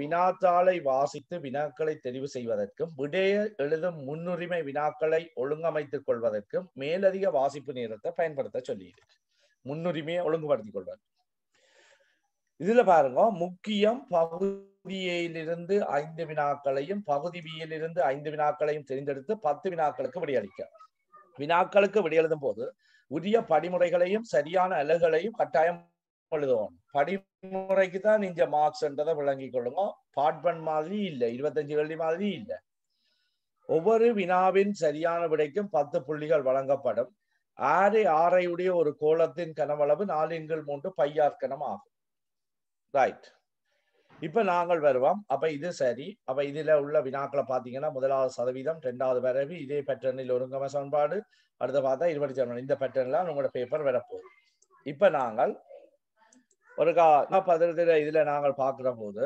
வினாத்தாளை வாசித்து வினாக்களை தெரிவு செய்வதற்கும் விடைய எழுதும் முன்னுரிமை வினாக்களை ஒழுங்கமைத்துக் கொள்வதற்கும் மேலதிக வாசிப்பு நேரத்தை பயன்படுத்த சொல்லியிருக்கு முன்னுரிமையை ஒழுங்குபடுத்திக் கொள்வது இதுல பாருங்க முக்கியம் பகுதியிலிருந்து ஐந்து வினாக்களையும் பகுதி பியிலிருந்து ஐந்து வினாக்களையும் தெரிந்தெடுத்து பத்து வினாக்களுக்கு விடையளிக்க வினாக்களுக்கு விடையெழுதும் போது உரிய படிமுறைகளையும் சரியான அலகுகளையும் கட்டாயம் எழுதணும் படிமுறைக்கு தான் இந்த மார்க்ஸ்ன்றதை விளங்கி கொள்ளுங்க பாட்பன் மாதிரி இல்லை இருபத்தஞ்சு வெள்ளி மாதிரி இல்லை ஒவ்வொரு வினாவின் சரியான விடைக்கும் பத்து புள்ளிகள் வழங்கப்படும் ஆறு ஆறையுடைய ஒரு கோலத்தின் கனவளவு நாலின்கள் மூன்று பையார் கணம் ஆகும் ரைட் இப்ப நாங்கள் வருவோம் அப்ப இது சரி அப்ப இதுல உள்ள வினாக்களை பாத்தீங்கன்னா முதலாவது சதவீதம் ரெண்டாவது வரவு இதே பேட்டர்னில் ஒருங்கம சமன்பாடு அடுத்த பார்த்தா இருபத்தி இந்த பேட்டர்ன்லாம் உங்களோட பேப்பர் வரப்போகுது இப்ப நாங்கள் ஒரு பதினெட்டு இதுல நாங்கள் பார்க்கிற போது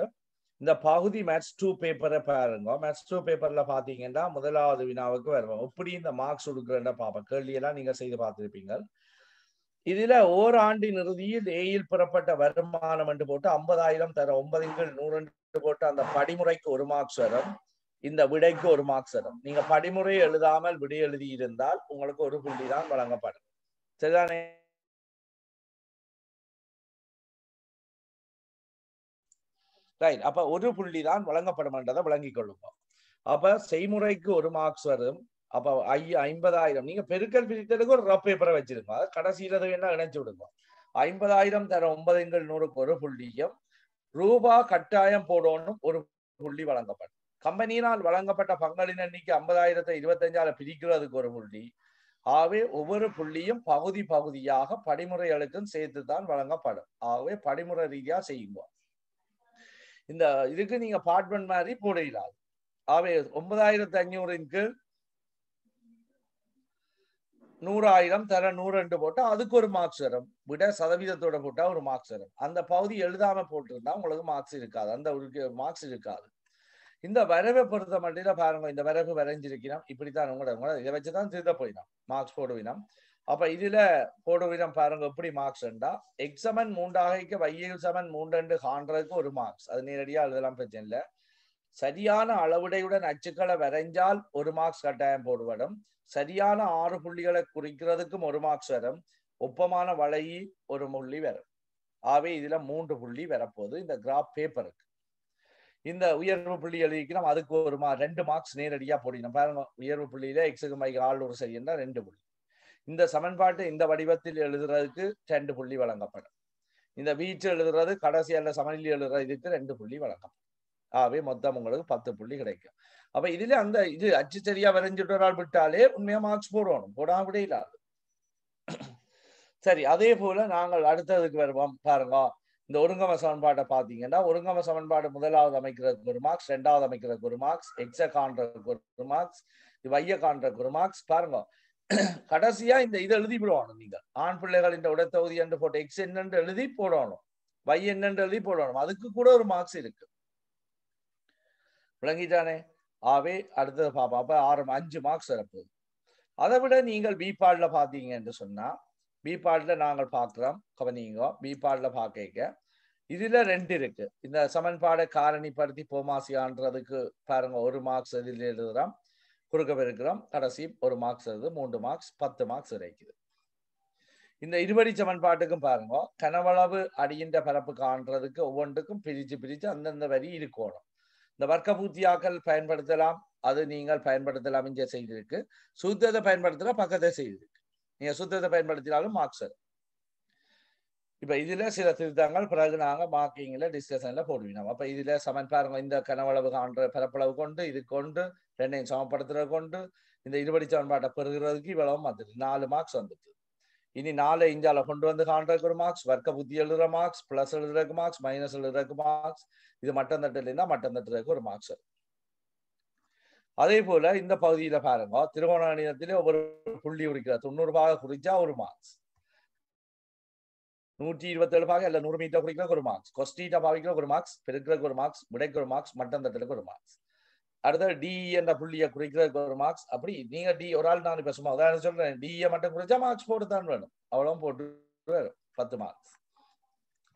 இந்த பகுதி மேட்ச் டூ பேப்பரை பாருங்க மேக்ஸ் டூ பேப்பர்ல பாத்தீங்கன்னா முதலாவது வினாவுக்கு வருவோம் எப்படி இந்த மார்க்ஸ் கொடுக்குறேன் பார்ப்போம் கேள்வியெல்லாம் நீங்க செய்து பார்த்திருப்பீங்க இதுல ஓராண்டின் இறுதியில் ஏயில் புறப்பட்ட வருமானம் என்று போட்டு ஐம்பதாயிரம் தர ஒன்பதுங்கள் நூறு போட்டு அந்த படிமுறைக்கு ஒரு மார்க்ஸ் வரும் இந்த விடைக்கு ஒரு மார்க்ஸ் வரும் நீங்க படிமுறை எழுதாமல் விடை எழுதி இருந்தால் உங்களுக்கு ஒரு புள்ளி தான் வழங்கப்படும் சரிதானே ரைட் அப்ப ஒரு புள்ளி தான் வழங்கப்படும் என்றதை விளங்கிக் கொள்ளுங்க அப்ப செய்முறைக்கு ஒரு மார்க்ஸ் வரும் அப்ப ஐ ஐம்பதாயிரம் நீங்க பெருக்கல் பிரித்ததுக்கு ஒரு ரப் பேப்பரை வச்சிருங்க அதை கடைசியில வேணா இணைச்சு விடுங்க ஐம்பதாயிரம் தர ஒன்பது எங்கள் நூறுக்கு ஒரு புள்ளியும் ரூபா கட்டாயம் போடணும் ஒரு புள்ளி வழங்கப்படும் கம்பெனியினால் வழங்கப்பட்ட பங்களின் எண்ணிக்கை ஐம்பதாயிரத்தை இருபத்தஞ்சால பிரிக்கிறதுக்கு ஒரு புள்ளி ஆகவே ஒவ்வொரு புள்ளியும் பகுதி பகுதியாக படிமுறைகளுக்கும் சேர்த்து தான் வழங்கப்படும் ஆகவே படிமுறை ரீதியா செய்யுங்க இந்த இதுக்கு நீங்க பார்ட்மெண்ட் மாதிரி போடையிலாது ஆகவே ஒன்பதாயிரத்து அஞ்சூறின் கீழ் நூறாயிரம் தர நூறு போட்டா அதுக்கு ஒரு மார்க்ஸ் வரும் விட சதவீதத்தோட போட்டா ஒரு மார்க்ஸ் வரும் அந்த பகுதி எழுதாம போட்டிருந்தா உங்களுக்கு மார்க்ஸ் இருக்காது அந்த ஒரு மார்க்ஸ் இருக்காது இந்த வரவை பொறுத்த மட்டும் பாருங்க இந்த வரவு வரைஞ்சிருக்கிறோம் இப்படித்தான் உங்களோட இதை வச்சுதான் திருத்த போயிடும் மார்க்ஸ் போடுவினா அப்ப இதுல விதம் பாருங்க எப்படி மார்க்ஸ்ண்டா எக்ஸமன் மூண்டாக வையல் சமன் மூன்றென்று காண்றதுக்கு ஒரு மார்க்ஸ் அது நேரடியா எழுதலாம் பிரச்சனை இல்லை சரியான அளவுடையுடன் அச்சுக்களை வரைஞ்சால் ஒரு மார்க்ஸ் கட்டாயம் போடுவடும் சரியான ஆறு புள்ளிகளை குறிக்கிறதுக்கும் ஒரு மார்க்ஸ் வரும் ஒப்பமான வளையி ஒரு புள்ளி வரும் ஆகவே இதுல மூன்று புள்ளி வரப்போகுது இந்த கிராப் பேப்பருக்கு இந்த உயர்வு புள்ளி எழுதிக்கணும் அதுக்கு ஒரு மா ரெண்டு மார்க்ஸ் நேரடியா போடணும் பாருங்க உயர்வு புள்ளியில எக்ஸுக்கு மைக்கு ஆள் ஒரு சரியன்னா ரெண்டு புள்ளி இந்த சமன்பாட்டு இந்த வடிவத்தில் எழுதுறதுக்கு ரெண்டு புள்ளி வழங்கப்படும் இந்த வீச்சு எழுதுறது கடைசி அல்ல சமநிலை எழுதுறது இதுக்கு ரெண்டு புள்ளி வழங்கப்படும் ஆகவே மொத்தம் உங்களுக்கு பத்து புள்ளி கிடைக்கும் அப்ப இதுல அந்த இது அச்சு சரியா வரைஞ்சிட்டு ஒரு விட்டாலே உண்மையா மார்க்ஸ் போடணும் போடாம விட இல்லாது சரி அதே போல நாங்கள் அடுத்ததுக்கு வருவோம் பாருங்க இந்த ஒருங்கம சமன்பாட்டை பாத்தீங்கன்னா ஒருங்கம சமன்பாடு முதலாவது அமைக்கிறதுக்கு ஒரு மார்க்ஸ் ரெண்டாவது அமைக்கிறதுக்கு ஒரு மார்க்ஸ் எக்ஸ காண்றதுக்கு ஒரு மார்க்ஸ் வைய காண்றதுக்கு ஒரு மார்க்ஸ் பாருங்க கடைசியா இந்த இதை எழுதி விடுவானும் நீங்க ஆண் பிள்ளைகள் இந்த உடத்தொகுதி என்று போட்டு எக்ஸ் என்னென்று எழுதி போடணும் வை என்னென்று எழுதி போடணும் அதுக்கு கூட ஒரு மார்க்ஸ் இருக்கு விளங்கிட்டானே ஆவே அடுத்தது பாப்பா அப்ப ஆறு அஞ்சு மார்க்ஸ் வரப்போகுது அதை விட நீங்கள் பிபாட்ல பாத்தீங்க என்று சொன்னா பிபாட்ல நாங்கள் பாக்குறோம் கவனிங்க பிபாட்ல பாக்க இதுல ரெண்டு இருக்கு இந்த சமன்பாடை காரணிப்படுத்தி போமாசியான்றதுக்கு பாருங்க ஒரு மார்க்ஸ் இதில் எழுதுறோம் பெருக்கிறோம் கடைசி ஒரு மார்க்ஸ் வருது மூன்று மார்க்ஸ் பத்து மார்க்ஸ் கிடைக்குது இந்த இருபடி சமன்பாட்டுக்கும் பாருங்க கனவளவு அடியின்ற பரப்பு காண்றதுக்கு ஒவ்வொன்றுக்கும் பிரிச்சு பிரிச்சு அந்தந்த வரி இருக்கணும் இந்த வர்க்க பயன்படுத்தலாம் அது நீங்கள் பயன்படுத்தலாம் இங்கே செய்திருக்கு சுத்தத்தை பயன்படுத்தலாம் பக்கத்தை செய்திருக்கு நீங்க சுத்தத்தை பயன்படுத்தினாலும் மார்க்ஸ் வரும் இப்ப இதுல சில திருத்தங்கள் பிறகு நாங்க மார்க்கிங்ல டிஸ்கஷன்ல போடுவினோம் அப்ப இதுல சமன் இந்த கனவளவு காண்ற பரப்பளவு கொண்டு இது கொண்டு ரெண்டையும் சமப்படுத்துறது கொண்டு இந்த இருபடி சமன்பாட்டை பெறுகிறதுக்கு இவ்வளவும் வந்துட்டு நாலு மார்க்ஸ் வந்துட்டு இனி நாலு இஞ்சால கொண்டு வந்து காண்றதுக்கு ஒரு மார்க்ஸ் வர்க்க புத்தி எழுதுற மார்க்ஸ் பிளஸ் எழுதுறதுக்கு மார்க்ஸ் மைனஸ் எழுதுறதுக்கு மார்க்ஸ் இது மட்டம் தட்டு இல்லைன்னா மட்டம் தட்டுறதுக்கு ஒரு மார்க்ஸ் அதே போல இந்த பகுதியில பாருங்க திருவண்ணாமலையத்திலே ஒவ்வொரு புள்ளி குறிக்கிற தொண்ணூறு பாக குறிச்சா ஒரு மார்க்ஸ் நூற்றி ஏழு பாக இல்லை நூறு மீட்டர் குறிக்கிற ஒரு மார்க்ஸ் கொஸ்டீட்டா பாவிக்கிற ஒரு மார்க்ஸ் பெருக்கிறதுக்கு ஒரு மார்க்ஸ் முடைக்கு ஒரு மார்க்ஸ் மட்டம் ஒரு மார்க்ஸ் அடுத்தது டி e என்ற புள்ளியை குறிக்கிறதுக்கு ஒரு மார்க்ஸ் அப்படி நீங்க டி ஒரு ஆள் நான் பேசுமா உதாரணம் சொல்றேன் டிஏ e மட்டும் குறிச்சா மார்க்ஸ் போட்டு தான் வேணும் அவ்வளவும் போட்டு பத்து மார்க்ஸ்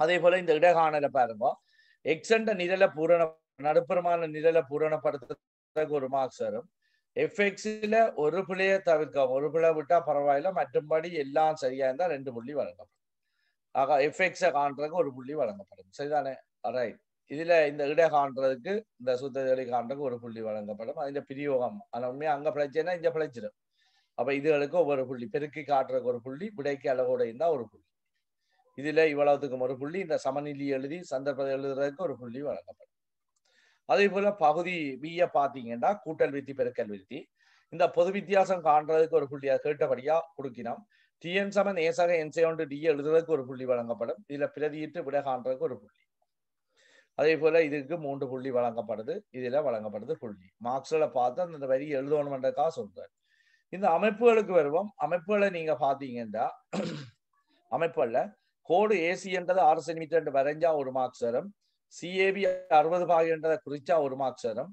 அதே போல இந்த இடகானல பாருங்க எக்ஸண்ட நிரல பூரண நடுப்புறமான நிரல பூரணப்படுத்துறதுக்கு ஒரு மார்க்ஸ் வரும் எஃப்எக்ஸ்ல ஒரு பிள்ளைய தவிர்க்க ஒரு பிள்ளை விட்டா பரவாயில்ல மற்றும்படி எல்லாம் சரியா இருந்தா ரெண்டு புள்ளி வழங்கப்படும் ஆக எஃப்எக்ஸை காண்றதுக்கு ஒரு புள்ளி வழங்கப்படும் சரிதானே ரைட் இதுல இந்த இடை காண்றதுக்கு இந்த சுத்தவெளி காண்றதுக்கு ஒரு புள்ளி வழங்கப்படும் அதில் பிரியோகம் ஆனால் உண்மையாக அங்கே பிழைச்சேன்னா இங்கே பிழைச்சிடும் அப்போ இதுகளுக்கு ஒவ்வொரு புள்ளி பெருக்கி காட்டுறதுக்கு ஒரு புள்ளி விடைக்கு அளவோட இருந்தால் ஒரு புள்ளி இதுல இவ்வளவுத்துக்கும் ஒரு புள்ளி இந்த சமநிலை எழுதி சந்தர்ப்பத்தை எழுதுறதுக்கு ஒரு புள்ளி வழங்கப்படும் அதே போல பகுதி பிய பார்த்தீங்கன்னா கூட்டல் வித்தி பெருக்கல் வித்தி இந்த பொது வித்தியாசம் காண்றதுக்கு ஒரு புள்ளி கேட்டபடியா கொடுக்கினோம் டிஎன் சமன் ஏசாக என்சே ஒன்று டி எழுதுறதுக்கு ஒரு புள்ளி வழங்கப்படும் இதுல பிரதியிட்டு விட காண்றதுக்கு ஒரு புள்ளி அதே போல இதுக்கு மூன்று புள்ளி வழங்கப்படுது இதுல வழங்கப்படுது புள்ளி மார்க்ஸ்ல பார்த்து அந்த வரி எழுதணும்ன்றதுக்காக சொல்றாரு இந்த அமைப்புகளுக்கு வருவோம் அமைப்புகளை நீங்க பாத்தீங்கன்னா அமைப்புல கோடு ஏசின்றது ஆறு சென்டிமீட்டர் வரைஞ்சா ஒரு மார்க்ஸ் வரும் சிஏபி அறுபது பாகின்றதை குறிச்சா ஒரு மார்க்ஸ் வரும்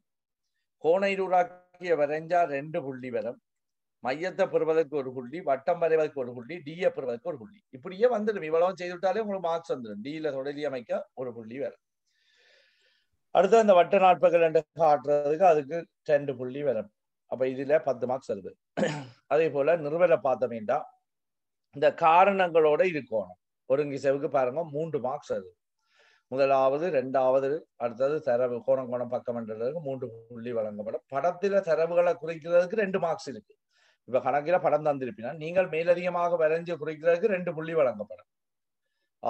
கோணை இருபது வட்டமாக்கிய வரைஞ்சா ரெண்டு புள்ளி வரும் மையத்தை பெறுவதற்கு ஒரு புள்ளி வட்டம் வரைவதற்கு ஒரு புள்ளி டியை பெறுவதற்கு ஒரு புள்ளி இப்படியே வந்துடும் இவ்வளவு செய்துவிட்டாலே உங்களுக்கு மார்க்ஸ் வந்துடும் ல தொடலி அமைக்க ஒரு புள்ளி வரும் அடுத்து அந்த வட்ட நாட்பகல் ரெண்டு காட்டுறதுக்கு அதுக்கு ரெண்டு புள்ளி வரும் அப்ப இதுல பத்து மார்க்ஸ் வருது அதே போல நிறுவலை வேண்டாம் இந்த காரணங்களோட இருக்கணும் ஒருங்கி செவுக்கு பாருங்க மூன்று மார்க்ஸ் வருது முதலாவது ரெண்டாவது அடுத்தது தரவு கோணம் பக்கம் என்றதுக்கு மூன்று புள்ளி வழங்கப்படும் படத்துல தரவுகளை குறைக்கிறதுக்கு ரெண்டு மார்க்ஸ் இருக்கு இப்ப கணக்கில படம் தந்திருப்பினா நீங்கள் மேலதிகமாக வரைஞ்சு குறைக்கிறதுக்கு ரெண்டு புள்ளி வழங்கப்படும்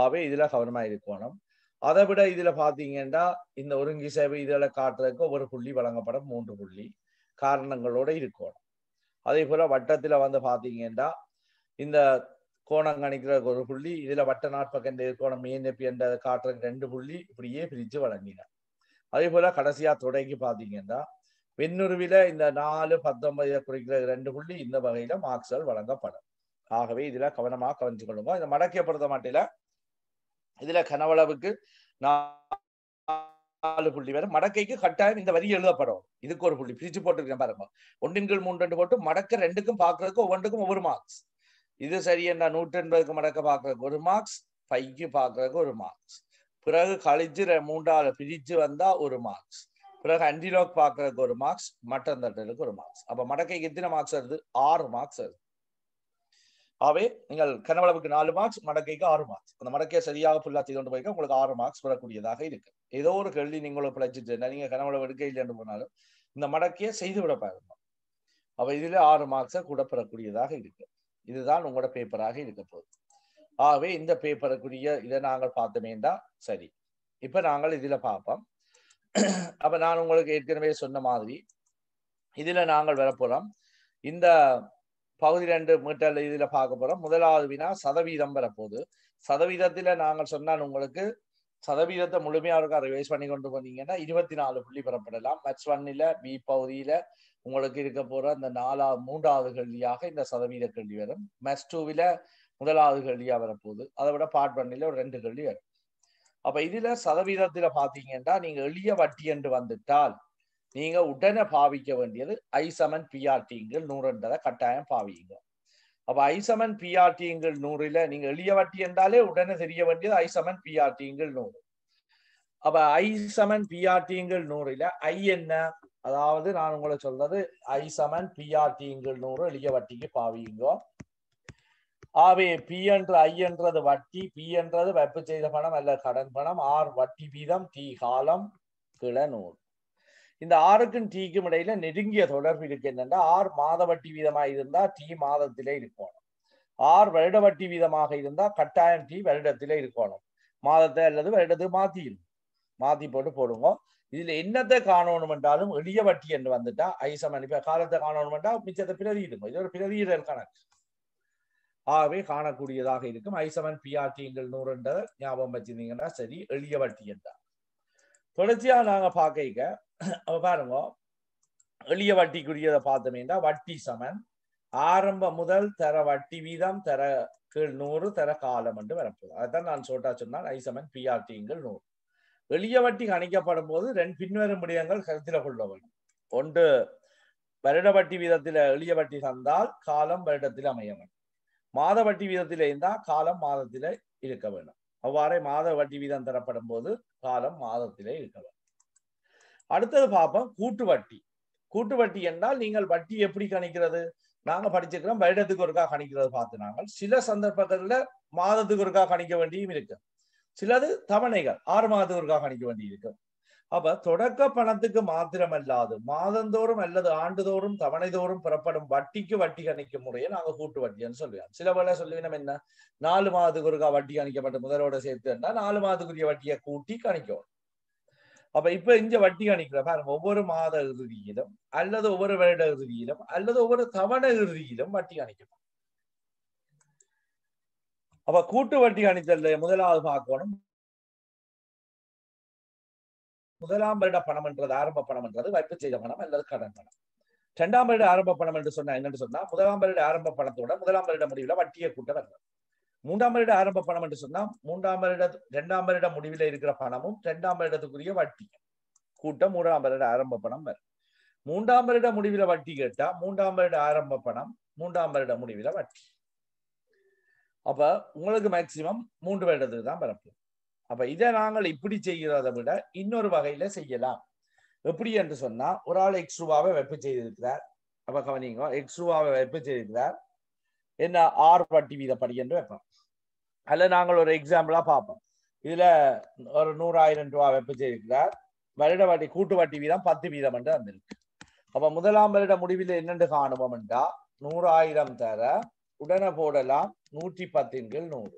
ஆகவே இதுல கவனமா இருக்கணும் அதை விட இதுல பாத்தீங்கன்னா இந்த ஒருங்கி சேவை இதில் காட்டுறதுக்கு ஒரு புள்ளி வழங்கப்படும் மூன்று புள்ளி காரணங்களோட இருக்கணும் அதே போல வட்டத்துல வந்து பாத்தீங்கன்னா இந்த கோணம் கணிக்கிற ஒரு புள்ளி இதுல வட்ட நாட்பக்கம் கோணம் மேநப்பி என்ற காட்டுறது ரெண்டு புள்ளி இப்படியே பிரிச்சு வழங்கினார் அதே போல கடைசியா தொடங்கி பாத்தீங்கன்னா வெண்ணுருவில இந்த நாலு பத்தொன்பது குறிக்கிற ரெண்டு புள்ளி இந்த வகையில மார்க்ஸ்கள் வழங்கப்படும் ஆகவே இதுல கவனமாக கவனிச்சு கொள்ளுங்க இந்த மடக்கிய பொறுத்த மாட்டில இதுல கனவளவுக்கு நாலு புள்ளி வரும் மடக்கைக்கு கட்டாயம் இந்த வரி எழுதப்படும் இதுக்கு ஒரு புள்ளி பிரிச்சு போட்டுருக்கேன் பாருங்க ஒன்றின் கீழ் மூன்று ரெண்டு போட்டு மடக்க ரெண்டுக்கும் பாக்குறதுக்கு ஒவ்வொன்றுக்கும் ஒவ்வொரு மார்க்ஸ் இது சரியண்டா நூற்றி எண்பதுக்கு மடக்க பார்க்கறதுக்கு ஒரு மார்க்ஸ் ஃபைவ்க்கு பார்க்கறதுக்கு ஒரு மார்க்ஸ் பிறகு கழிச்சு மூன்றாவது பிரிச்சு வந்தா ஒரு மார்க்ஸ் பிறகு அண்டிலோக் பார்க்கறதுக்கு ஒரு மார்க்ஸ் மட்டன் தட்டலுக்கு ஒரு மார்க்ஸ் அப்ப மடக்கைக்கு எத்தனை மார்க்ஸ் வருது ஆறு மார்க்ஸ் வருது ஆகவே நீங்கள் கனவளவுக்கு நாலு மார்க்ஸ் மடக்கைக்கு ஆறு மார்க்ஸ் அந்த மடக்கையை சரியாக ஃபுல்லா தீ கொண்டு போய்க்க உங்களுக்கு ஆறு மார்க்ஸ் வரக்கூடியதாக இருக்கு ஏதோ ஒரு கேள்வி நீங்களும் பிழைச்சிட்டு நீங்க கனவளவு எடுக்க இல்லைன்னு போனாலும் இந்த மடக்கையை செய்து விட பாருங்க அப்ப இதுல ஆறு மார்க்ஸை கூட பெறக்கூடியதாக இருக்கு இதுதான் உங்களோட பேப்பராக இருக்க போகுது ஆகவே இந்த பேப்பருக்குரிய இதை நாங்கள் பார்த்தோமேண்டா சரி இப்ப நாங்கள் இதுல பார்ப்போம் அப்ப நான் உங்களுக்கு ஏற்கனவே சொன்ன மாதிரி இதுல நாங்கள் வரப்போறோம் இந்த பகுதி ரெண்டு மீட்டர் இதுல பார்க்க போறோம் முதலாவது வினா சதவீதம் வரப்போகுது சதவீதத்துல நாங்கள் சொன்னால் உங்களுக்கு சதவீதத்தை முழுமையாக இருக்கும் ரிவைஸ் பண்ணி கொண்டு போனீங்கன்னா இருபத்தி நாலு புள்ளி பெறப்படலாம் மேட்ச் ஒன்னில் பி பகுதியில் உங்களுக்கு இருக்க போற அந்த நாலா மூன்றாவது கல்வியாக இந்த சதவீத கல்வி வரும் மேஸ் டூவில முதலாவது கல்வியா வரப்போகுது அதை விட பார்ட் பண்ணில ஒரு ரெண்டு கல்வி வரும் அப்ப இதுல சதவீதத்துல பாத்தீங்கன்னா நீங்க எளிய வட்டி என்று வந்துட்டால் நீங்க உடனே பாவிக்க வேண்டியது ஐ சமன் பிஆர்டிங்கள் நூறுன்றதை கட்டாயம் பாவிங்க அப்ப ஐ சமன் பிஆர்டிங்கள் நூறுல நீங்க எளிய வட்டி என்றாலே உடனே தெரிய வேண்டியது ஐ சமன் பிஆர்டிங்கள் நூறு அப்ப ஐ சமன் பிஆர்டிங்கள் நூறுல ஐ என்ன அதாவது நான் உங்களை சொல்றது ஐ சமன் பிஆர்டிங்கள் நூறு எளிய வட்டிக்கு பாவியுங்கோ ஆவே பி என்ற ஐ என்றது வட்டி பி என்றது வெப்பு செய்த பணம் அல்ல கடன் பணம் ஆர் வட்டி வீதம் டி காலம் நூறு இந்த ஆறுக்கும் டீக்கும் இடையில நெருங்கிய தொடர்பு இருக்கு என்னென்னா ஆர் மாத வட்டி வீதமாக இருந்தா டி மாதத்திலே இருக்கணும் ஆர் வருட வட்டி வீதமாக இருந்தா கட்டாயம் டி வருடத்திலே இருக்கணும் மாதத்தை அல்லது வருடத்துக்கு மாத்திடும் மாத்தி போட்டு போடுங்க இதுல என்னத்தை காணணும் என்றாலும் எளிய வட்டி என்று வந்துட்டா ஐசம் அனுப்பி காலத்தை காணணும் என்றால் மிச்சத்தை பிரதியிடுங்க இது ஒரு பிரதியிடல் கணக்கு ஆகவே காணக்கூடியதாக இருக்கும் ஐசமன் பிஆர்டிங்கள் நூறுன்றதை ஞாபகம் வச்சிருந்தீங்கன்னா சரி எளிய வட்டி என்றார் தொடர்ச்சியா நாங்க பாக்க பாருங்க எளிய வட்டிக்குரியதை பார்த்தோம்னா வட்டி சமன் ஆரம்ப முதல் தர வட்டி வீதம் தர கீழ் நூறு தர காலம் என்று வரப்போகுது அதான் நான் சொல்லிட்டா சொன்னால் ஐசமன் பிஆர்டிங்கள் நூறு எளிய வட்டி கணிக்கப்படும் போது ரெண்டு பின்வரும் விடயங்கள் கருத்தில் கொள்ள வேண்டும் ஒன்று வருட வட்டி வீதத்தில் எளிய வட்டி தந்தால் காலம் வருடத்தில் அமைய வேண்டும் மாத வட்டி வீதத்தில் இருந்தால் காலம் மாதத்தில் இருக்க வேண்டும் அவ்வாறே மாத வட்டி வீதம் தரப்படும் போது காலம் மாதத்திலே இருக்க வேண்டும் அடுத்தது பார்ப்போம் கூட்டு வட்டி கூட்டு வட்டி என்றால் நீங்கள் வட்டி எப்படி கணிக்கிறது நாங்க படிச்சுக்கிறோம் வருடத்துக்கு ஒருக்கா கணிக்கிறது பார்த்து நாங்கள் சில சந்தர்ப்பங்கள்ல மாதத்துக்கு ஒருக்கா கணிக்க வேண்டியும் இருக்கு சிலது தவணைகள் ஆறு மாதத்திற்காக அணிக்க வேண்டியிருக்கும் அப்ப தொடக்க பணத்துக்கு மாத்திரமல்லாது மாதந்தோறும் அல்லது ஆண்டுதோறும் தவணைதோறும் புறப்படும் வட்டிக்கு வட்டி கணிக்கும் முறையை நாங்க கூட்டு வட்டியான்னு சொல்லுவோம் சில வேலை சொல்லுவீனம் என்ன நாலு மாதத்துக்கு ஒருக்கா வட்டி கணிக்கப்பட்ட முதலோட சேர்த்துன்னா நாலு மாதத்துக்குரிய வட்டியை கூட்டி கணிக்கணும் அப்ப இப்ப இங்க வட்டி கணிக்கிற பாருங்க ஒவ்வொரு மாத இறுதியிலும் அல்லது ஒவ்வொரு வருட இறுதியிலும் அல்லது ஒவ்வொரு தவணை இறுதியிலும் வட்டி கணிக்கணும் அப்ப கூட்டு வட்டி கணித்தல் முதலாவது பார்க்கணும் முதலாம் வருட பணம் என்றது ஆரம்ப பணம் என்றது வைப்பு செய்த பணம் அல்லது கடன் பணம் இரண்டாம் வருட ஆரம்ப பணம் என்று சொன்னா என்னென்று சொன்னா முதலாம் வருட ஆரம்ப பணத்தோட முதலாம் வருட முடிவில் வட்டியை கூட்ட வருது மூன்றாம் வருட ஆரம்ப பணம் என்று சொன்னா மூன்றாம் வருட இரண்டாம் வருட முடிவில் இருக்கிற பணமும் இரண்டாம் வருடத்துக்குரிய வட்டி கூட்டம் மூன்றாம் வருட ஆரம்ப பணம் வரும் மூன்றாம் வருட முடிவில் வட்டி கேட்டா மூன்றாம் வருட ஆரம்ப பணம் மூன்றாம் வருட முடிவில் வட்டி அப்போ உங்களுக்கு மேக்சிமம் மூன்று வருடத்துக்கு தான் பரப்பு அப்போ இதை நாங்கள் இப்படி செய்கிறத விட இன்னொரு வகையில் செய்யலாம் எப்படி என்று சொன்னால் ஒரு ஆள் எக்ஸ் ரூபாவை வெப்பு செய்திருக்கிறார் அப்போ கவனிங்க எக்ஸ் ரூபாவை வெப்பு செய்திருக்கிறார் என்ன ஆறு வட்டி வீதப்படி என்று வைப்போம் அதில் நாங்கள் ஒரு எக்ஸாம்பிளாக பார்ப்போம் இதில் ஒரு நூறாயிரம் ரூபா வெப்ப செய்திருக்கிறார் வருட வட்டி கூட்டு வட்டி வீதம் பத்து வீதம் என்று வந்திருக்கு அப்போ முதலாம் வருட முடிவில் என்னென்று காணுவோம் என்றா நூறாயிரம் தர உடனே போடலாம் நூற்றி கீழ் நூறு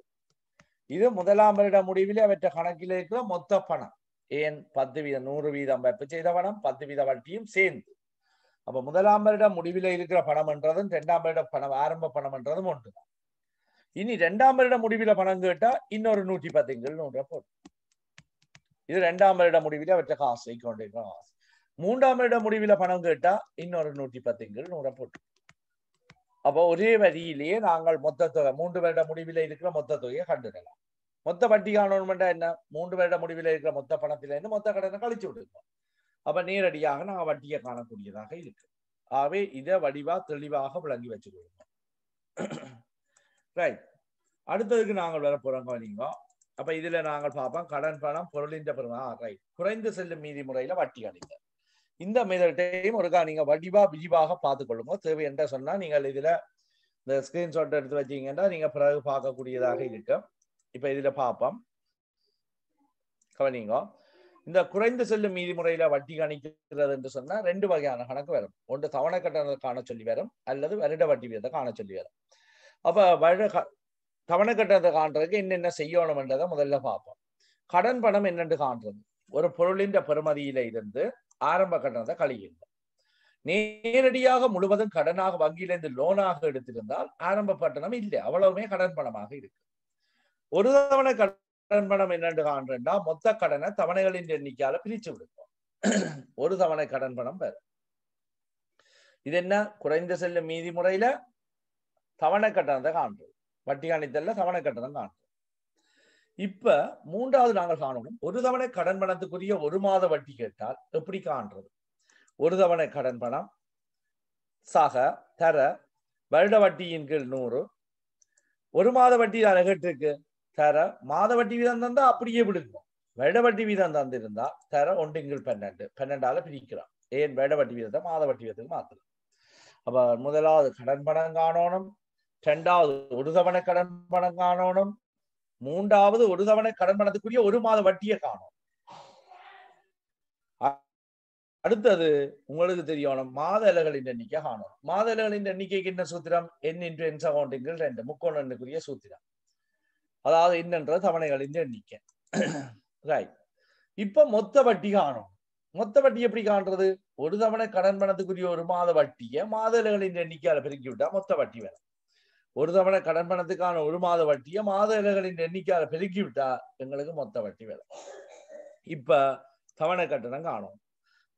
இது முதலாம் வருட முடிவில் அவற்றை கணக்கில் இருக்கிற மொத்த பணம் ஏன் பத்து வீதம் நூறு வீதம் வெப்ப செய்த பணம் பத்து வீத வட்டியும் சேர்ந்து அப்ப முதலாம் வருட முடிவில் இருக்கிற பணம் என்றதும் இரண்டாம் வருட பணம் ஆரம்ப பணம் என்றதும் ஒன்றுதான் இனி இரண்டாம் வருட முடிவில் பணம் கேட்டா இன்னொரு நூற்றி கீழ் நூறு போடும் இது இரண்டாம் வருட முடிவில் அவற்றை காசை கொண்டிருக்கிற காசு மூன்றாம் வருட முடிவில் பணம் கேட்டா இன்னொரு நூற்றி கீழ் நூறு போட்டு அப்போ ஒரே வரியிலேயே நாங்கள் மொத்த தொகை மூன்று வருட முடிவில் இருக்கிற மொத்த தொகையை கண்டுடலாம் மொத்த வட்டி காணணும்னா என்ன மூன்று வருட முடிவில் இருக்கிற மொத்த பணத்தில இருந்து மொத்த கடனை கழிச்சு விட்டுருக்கோம் அப்ப நேரடியாக நான் வட்டியை காணக்கூடியதாக இருக்கு ஆகவே இதை வடிவா தெளிவாக விளங்கி வச்சுக்கொள்ளுங்க ரைட் அடுத்ததுக்கு நாங்கள் வர போறோம் அப்ப இதுல நாங்கள் பார்ப்போம் கடன் பணம் பொருளின்ற பெருமா ரைட் குறைந்து செல்லும் மீதி முறையில வட்டி அடைந்தது இந்த மெத்தடையும் ஒருக்கா நீங்க வடிவா விரிவாக பார்த்து தேவை என்ற சொன்னா நீங்கள் இதுல இந்த ஸ்கிரீன்ஷாட் எடுத்து வச்சீங்கன்னா நீங்க பிறகு பார்க்கக்கூடியதாக இருக்கும் இப்ப இதுல பார்ப்போம் கவனிங்க இந்த குறைந்து செல்லும் மீதி முறையில வட்டி கணிக்கிறது என்று சொன்னா ரெண்டு வகையான கணக்கு வரும் ஒன்று தவணை கட்டணத்தை காண சொல்லி வரும் அல்லது வருட வட்டி வீதத்தை காண சொல்லி வரும் அப்ப வருட தவணை கட்டணத்தை காண்றதுக்கு என்னென்ன செய்யணும்ன்றதை முதல்ல பார்ப்போம் கடன் பணம் என்னென்று காண்றது ஒரு பொருளின் பெருமதியில இருந்து ஆரம்ப கட்டணத்தை கழியுங்க நேரடியாக முழுவதும் கடனாக வங்கியிலிருந்து லோனாக எடுத்திருந்தால் ஆரம்ப கட்டணம் இல்லை அவ்வளவுமே கடன் பணமாக இருக்கு ஒரு தவணை கடன் பணம் என்னென்று காண்றா மொத்த கடனை தவணைகளின் எண்ணிக்கையால பிரிச்சு விடுவோம் ஒரு தவணை கடன் பணம் வேறு இது என்ன குறைந்த செல்லும் மீதி முறையில தவணை கட்டணத்தை காண்றது வட்டி காணித்தல்ல தவணை கட்டணம் காண்றது இப்ப மூன்றாவது நாங்கள் காணணும் ஒரு தவணை கடன் பணத்துக்குரிய ஒரு மாத வட்டி கேட்டால் எப்படி காண்றது ஒரு தவணை கடன் பணம் சாக தர வருட வட்டியின் கீழ் நூறு ஒரு மாத வட்டி தான் கேட்டிருக்கு தர மாத வட்டி வீதம் தந்தா அப்படியே விடுக்கணும் வருட வட்டி வீதம் தந்திருந்தா தர ஒன்றுங்கள் பன்னெண்டு பன்னெண்டால பிரிக்கிறோம் ஏன் வருட வட்டி வீதத்தை மாத வட்டி வீதத்துக்கு மாத்திரம் அப்ப முதலாவது கடன் பணம் காணணும் ரெண்டாவது ஒரு தவணை கடன் பணம் காணணும் மூன்றாவது ஒரு தவணை கடன் பணத்துக்குரிய ஒரு மாத வட்டியை காணும் அடுத்தது உங்களுக்கு தெரியணும் மாத இலைகளின் எண்ணிக்கை காணும் மாத இலைகளின் எண்ணிக்கைக்கு என்ன சூத்திரம் என் இன்று என் சகோண்டிங் ரெண்டு முக்கோணனுக்குரிய சூத்திரம் அதாவது என்னன்ற தவணைகளின் எண்ணிக்கை ரைட் இப்ப மொத்த வட்டி காணும் மொத்த வட்டி எப்படி காணுறது ஒரு தவணை கடன் பணத்துக்குரிய ஒரு மாத வட்டியை மாத இலைகளின் எண்ணிக்கையால பெருக்கி விட்டா மொத்த வட்டி வேணும் ஒரு தவணை கடன் பணத்துக்கான ஒரு மாத வட்டியை மாத இலைகளின் எண்ணிக்கையால பெருக்கி விட்டா எங்களுக்கு மொத்த வட்டி வேலை இப்ப தவணை கட்டணம் காணும்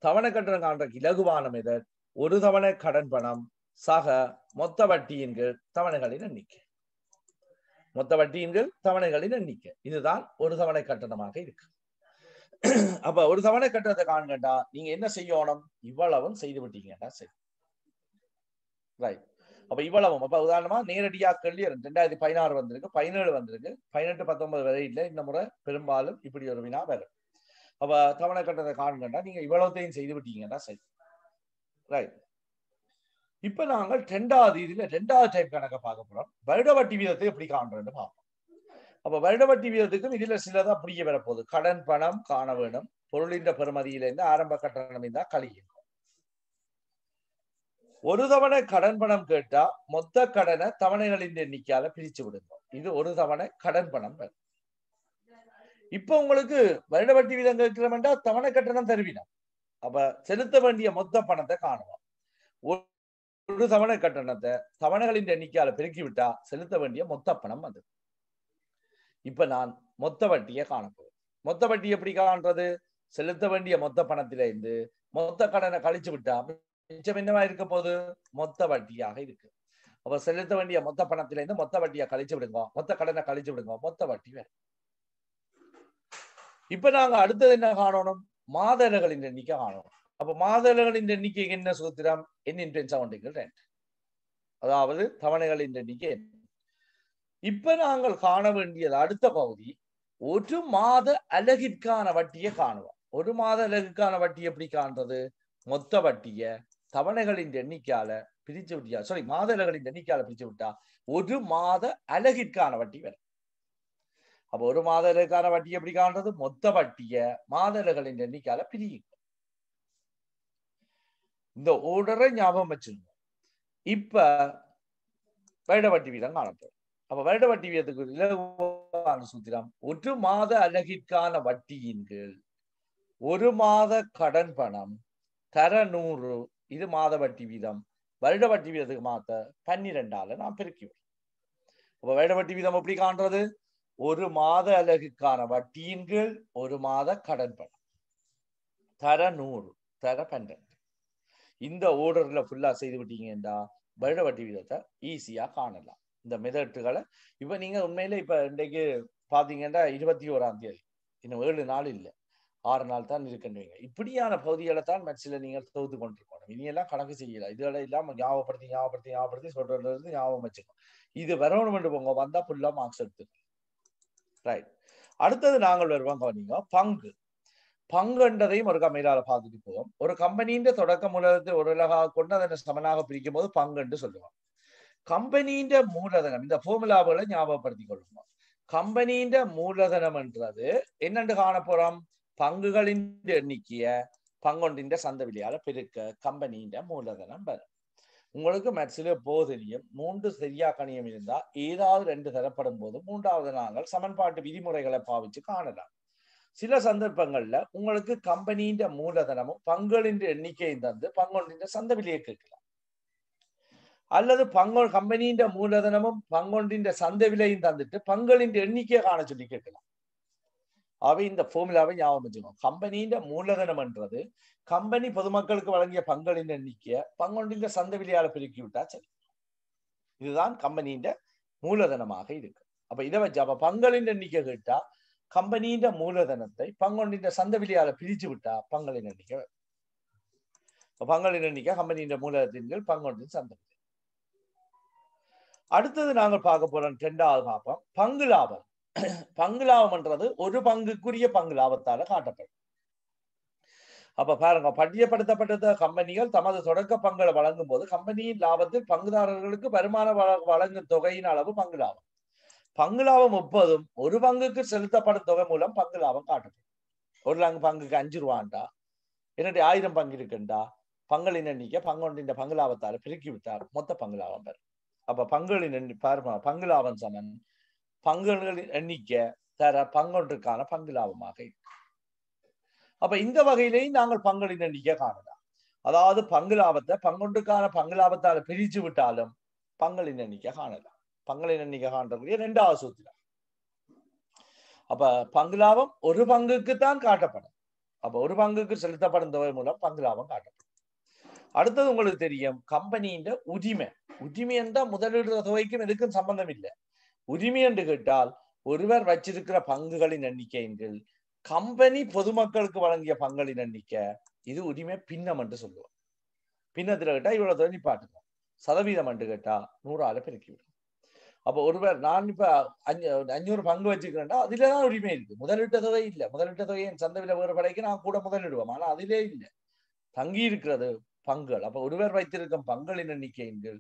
தவணை கட்டணம் காண்ற இலகுவானம் இது ஒரு தவணை கடன் பணம் சக மொத்த வட்டியின் கீழ் தவணைகளின் எண்ணிக்கை மொத்த வட்டியின் கீழ் தவணைகளின் எண்ணிக்கை இதுதான் ஒரு தவணை கட்டணமாக இருக்கு அப்ப ஒரு தவணை கட்டணத்தை காண்கண்டா நீங்க என்ன செய்யணும் இவ்வளவும் செய்து விட்டீங்கன்னா சரி ரைட் அப்ப இவ்வளவு அப்ப உதாரணமா நேரடியா கல்வி ரெண்டாயிரத்தி பதினாறு வந்திருக்கு பதினேழு வந்திருக்கு பதினெட்டு பத்தொன்பது வரையில இந்த முறை பெரும்பாலும் இப்படி ஒரு வினா வரும் அப்ப தவணை கட்டத்தை காணுங்கண்டா நீங்க இவ்வளவுத்தையும் செய்து விட்டீங்கன்னா சரி ரைட் இப்ப நாங்கள் ரெண்டாவது இதுல ரெண்டாவது டைப் கணக்க பார்க்க போறோம் வருட வட்டி வீதத்தை எப்படி காண்றோம்னு பார்ப்போம் அப்ப வருட வட்டி வீதத்துக்கும் இதுல சிலதான் புரிய வரப்போகுது கடன் பணம் காண வேண்டும் பொருளின்ற இருந்து ஆரம்ப கட்டணம் தான் கழியும் ஒரு தவணை கடன் பணம் கேட்டா மொத்த கடனை தவணைகளின் எண்ணிக்கையால பிரிச்சு விடுங்க இது ஒரு தவணை கடன் பணம் இப்ப உங்களுக்கு வருட வட்டி வீதம் கேட்கிறோம்டா தவணை கட்டணம் தருவினா அப்ப செலுத்த வேண்டிய மொத்த பணத்தை காணுவோம் ஒரு தவணை கட்டணத்தை தவணைகளின் எண்ணிக்கையால பெருக்கி விட்டா செலுத்த வேண்டிய மொத்த பணம் அது இப்ப நான் மொத்த வட்டியை காணப்போவேன் மொத்த வட்டி எப்படி காணுறது செலுத்த வேண்டிய மொத்த பணத்திலிருந்து மொத்த கடனை கழிச்சு விட்டா மிச்சம் என்னவா இருக்க போது மொத்த வட்டியாக இருக்கு அப்ப செலுத்த வேண்டிய மொத்த பணத்தில இருந்து மொத்த வட்டியா கழிச்சு விடுங்க மொத்த கடனை கழிச்சு விடுங்க மொத்த வட்டி வரும் இப்ப நாங்க அடுத்தது என்ன காணணும் மாதர்களின் எண்ணிக்கை காணணும் அப்ப மாதர்களின் எண்ணிக்கை என்ன சூத்திரம் என்ன அதாவது தவணைகளின் எண்ணிக்கை இப்ப நாங்கள் காண வேண்டியது அடுத்த பகுதி ஒரு மாத அழகிற்கான வட்டியை காணுவோம் ஒரு மாத அழகுக்கான வட்டி எப்படி காண்றது மொத்த வட்டிய தவணைகளின் எண்ணிக்கையால பிரிச்சு விட்டியா சாரி மாத எண்ணிக்கால எண்ணிக்கையால பிரிச்சு விட்டா ஒரு மாத அலகிற்கான வட்டி வரும் அப்ப ஒரு மாத இலக்கான வட்டி எப்படி காண்றது மொத்த வட்டிய மாத எண்ணிக்கால எண்ணிக்கையால பிரியும் இந்த ஓர்டரை ஞாபகம் வச்சிருந்தோம் இப்ப வருட வட்டி வீதம் காணப்படும் அப்ப வருட வட்டி வீதத்துக்கு இலவான சூத்திரம் ஒரு மாத அலகிற்கான வட்டியின் கீழ் ஒரு மாத கடன் பணம் தர நூறு இது மாத வட்டி வீதம் வருட வட்டி வீதத்துக்கு மாத்த பன்னிரெண்டால நான் பெருக்கி விடுறேன் அப்போ வருட வட்டி வீதம் எப்படி காண்றது ஒரு மாத அலகுக்கான வட்டியின் கீழ் ஒரு மாத கடன் பணம் தர நூறு தர பன்னெண்டு இந்த ஓர்டர்ல ஃபுல்லா செய்து விட்டீங்கன்னா வருட வட்டி வீதத்தை ஈஸியா காணலாம் இந்த மெதட்டுகளை இப்ப நீங்க உண்மையில இப்ப இன்றைக்கு பாத்தீங்கன்னா இருபத்தி ஓராம் தேதி இன்னும் ஏழு நாள் இல்லை ஆறு நாள் தான் இருக்குன்னுவீங்க இப்படியான பகுதிகளை தான் மேட்சில் நீங்க தொகுத்து கொண்டிருக்கணும் இனியெல்லாம் கணக்கு செய்யல எல்லாம் இல்லாம ஞாபகப்படுத்தி ஞாபகப்படுத்தி ஞாபகப்படுத்தி சொல்றது ஞாபகம் வச்சுக்கணும் இது வரணும் என்று போங்க வந்தா ஃபுல்லா மார்க்ஸ் எடுத்துக்கணும் ரைட் அடுத்தது நாங்கள் வருவோம் கவனிங்க பங்கு பங்குன்றதையும் ஒரு கம்பெனியால பார்த்துட்டு போவோம் ஒரு கம்பெனின்ற தொடக்க மூலதனத்தை ஒரு உலகாக கொண்டு அதனை சமனாக பிரிக்கும் போது பங்குன்னு சொல்லுவாங்க கம்பெனின்ற மூலதனம் இந்த ஃபோர்முலாவுகளை ஞாபகப்படுத்தி கொள்ளுவோம் கம்பெனின்ற மூலதனம் என்றது என்னென்று காண போறோம் பங்குகளின் எண்ணிக்கைய എണ്ണിക്കിയ சந்த விலையால பெருக்க கம்பெனியின் மூலதனம் வரும் உங்களுக்கு மேட்ச்ல போதனியும் மூன்று சரியா கணியம் இருந்தா ஏதாவது ரெண்டு தரப்படும் போது மூன்றாவது நாங்கள் சமன்பாட்டு விதிமுறைகளை பாவிச்சு காணலாம் சில சந்தர்ப்பங்கள்ல உங்களுக்கு கம்பெனியின் மூலதனமும் பங்குகளின் எண்ணிக்கையும் தந்து பங்கொண்டின் விலையை கேட்கலாம் அல்லது பங்கு கம்பெனியின் மூலதனமும் பங்கொண்டின் சந்த விலையும் தந்துட்டு பங்குகளின் எண்ணிக்கையை காண சொல்லி கேட்கலாம் அவை இந்த ஃபார்முலாவை ஞாபகம் வச்சுக்கணும் கம்பெனியின் மூலதனம் என்றது கம்பெனி பொதுமக்களுக்கு வழங்கிய பங்களின் எண்ணிக்கையை பங்கொண்டின் சந்த விலையால பெருக்கி விட்டா சரி இதுதான் கம்பெனியின் மூலதனமாக இருக்கு அப்ப இதை வச்சு அப்ப பங்களின் எண்ணிக்கை கேட்டா கம்பெனியின் மூலதனத்தை பங்கொண்டின் சந்த விலையால பிரிச்சு விட்டா பங்களின் எண்ணிக்கை பங்களின் எண்ணிக்கை கம்பெனியின் மூலதனத்தின் கீழ் பங்கொண்டின் சந்த அடுத்தது நாங்கள் பார்க்க போறோம் ரெண்டாவது பார்ப்போம் பங்கு லாபம் பங்கு லாபம்ன்றது ஒரு பங்குக்குரிய பங்கு லாபத்தால காட்டப்படும் அப்ப பாருங்க பட்டியப்படுத்தப்பட்ட கம்பெனிகள் தமது தொடக்க பங்குகளை வழங்கும் போது கம்பெனியின் லாபத்தில் பங்குதாரர்களுக்கு வருமான வழங்கும் தொகையின் அளவு பங்கு லாபம் பங்கு லாபம் முப்பதும் ஒரு பங்குக்கு செலுத்தப்படும் தொகை மூலம் பங்கு லாபம் காட்டப்படும் ஒரு லங்கு பங்குக்கு அஞ்சு ரூபாண்டா என்னடி ஆயிரம் பங்கு இருக்குண்டா பங்களின் எண்ணிக்கை பங்கொன்றின் பங்கு லாபத்தால் பிரிக்கி விட்டார் மொத்த பங்கு லாபம் பெறும் அப்ப பங்குகளின் எண்ணி பங்கு லாபம் சமன் பங்குகளின் எண்ணிக்கை தர பங்கொன்றுக்கான பங்கு லாபமாக இருக்கும் அப்ப இந்த வகையிலேயும் நாங்கள் பங்களின் எண்ணிக்கை காணலாம் அதாவது பங்கு லாபத்தை பங்கொன்றுக்கான பங்கு லாபத்தால பிரிச்சு விட்டாலும் பங்களின் எண்ணிக்கை காணலாம் பங்களின் எண்ணிக்கை காணக்கூடிய ரெண்டாவது சூத்திரம் அப்ப பங்கு லாபம் ஒரு பங்குக்கு தான் காட்டப்படும் அப்ப ஒரு பங்குக்கு செலுத்தப்படும் தொகை மூலம் பங்கு லாபம் காட்டப்படும் அடுத்தது உங்களுக்கு தெரியும் கம்பெனியின் உரிமை உரிமை என்றால் முதலீடு தொகைக்கும் எதுக்கும் சம்பந்தம் இல்லை உரிமை என்று கேட்டால் ஒருவர் வச்சிருக்கிற பங்குகளின் எண்ணிக்கை என்று கம்பெனி பொதுமக்களுக்கு வழங்கிய பங்களின் எண்ணிக்கை இது உரிமை பின்னம் என்று சொல்லுவோம் பின்னத்தில் கேட்டா இவ்வளவு தோணி பாட்டுங்க சதவீதம் என்று கேட்டா நூறால பெருக்கிவிடும் அப்போ ஒருவர் நான் இப்ப அஞ்சு அஞ்சூறு பங்கு வச்சுக்கிறேன்னா அதிலே தான் உரிமை இருக்கு முதலிட்ட தொகை இல்லை முதலிட்ட தொகை என் சந்தையில வேறு படைக்கு நான் கூட முதலிடுவோம் ஆனா அதிலே இல்லை தங்கி இருக்கிறது பங்குகள் அப்ப ஒருவர் வைத்திருக்கும் பங்களின் எண்ணிக்கை என்று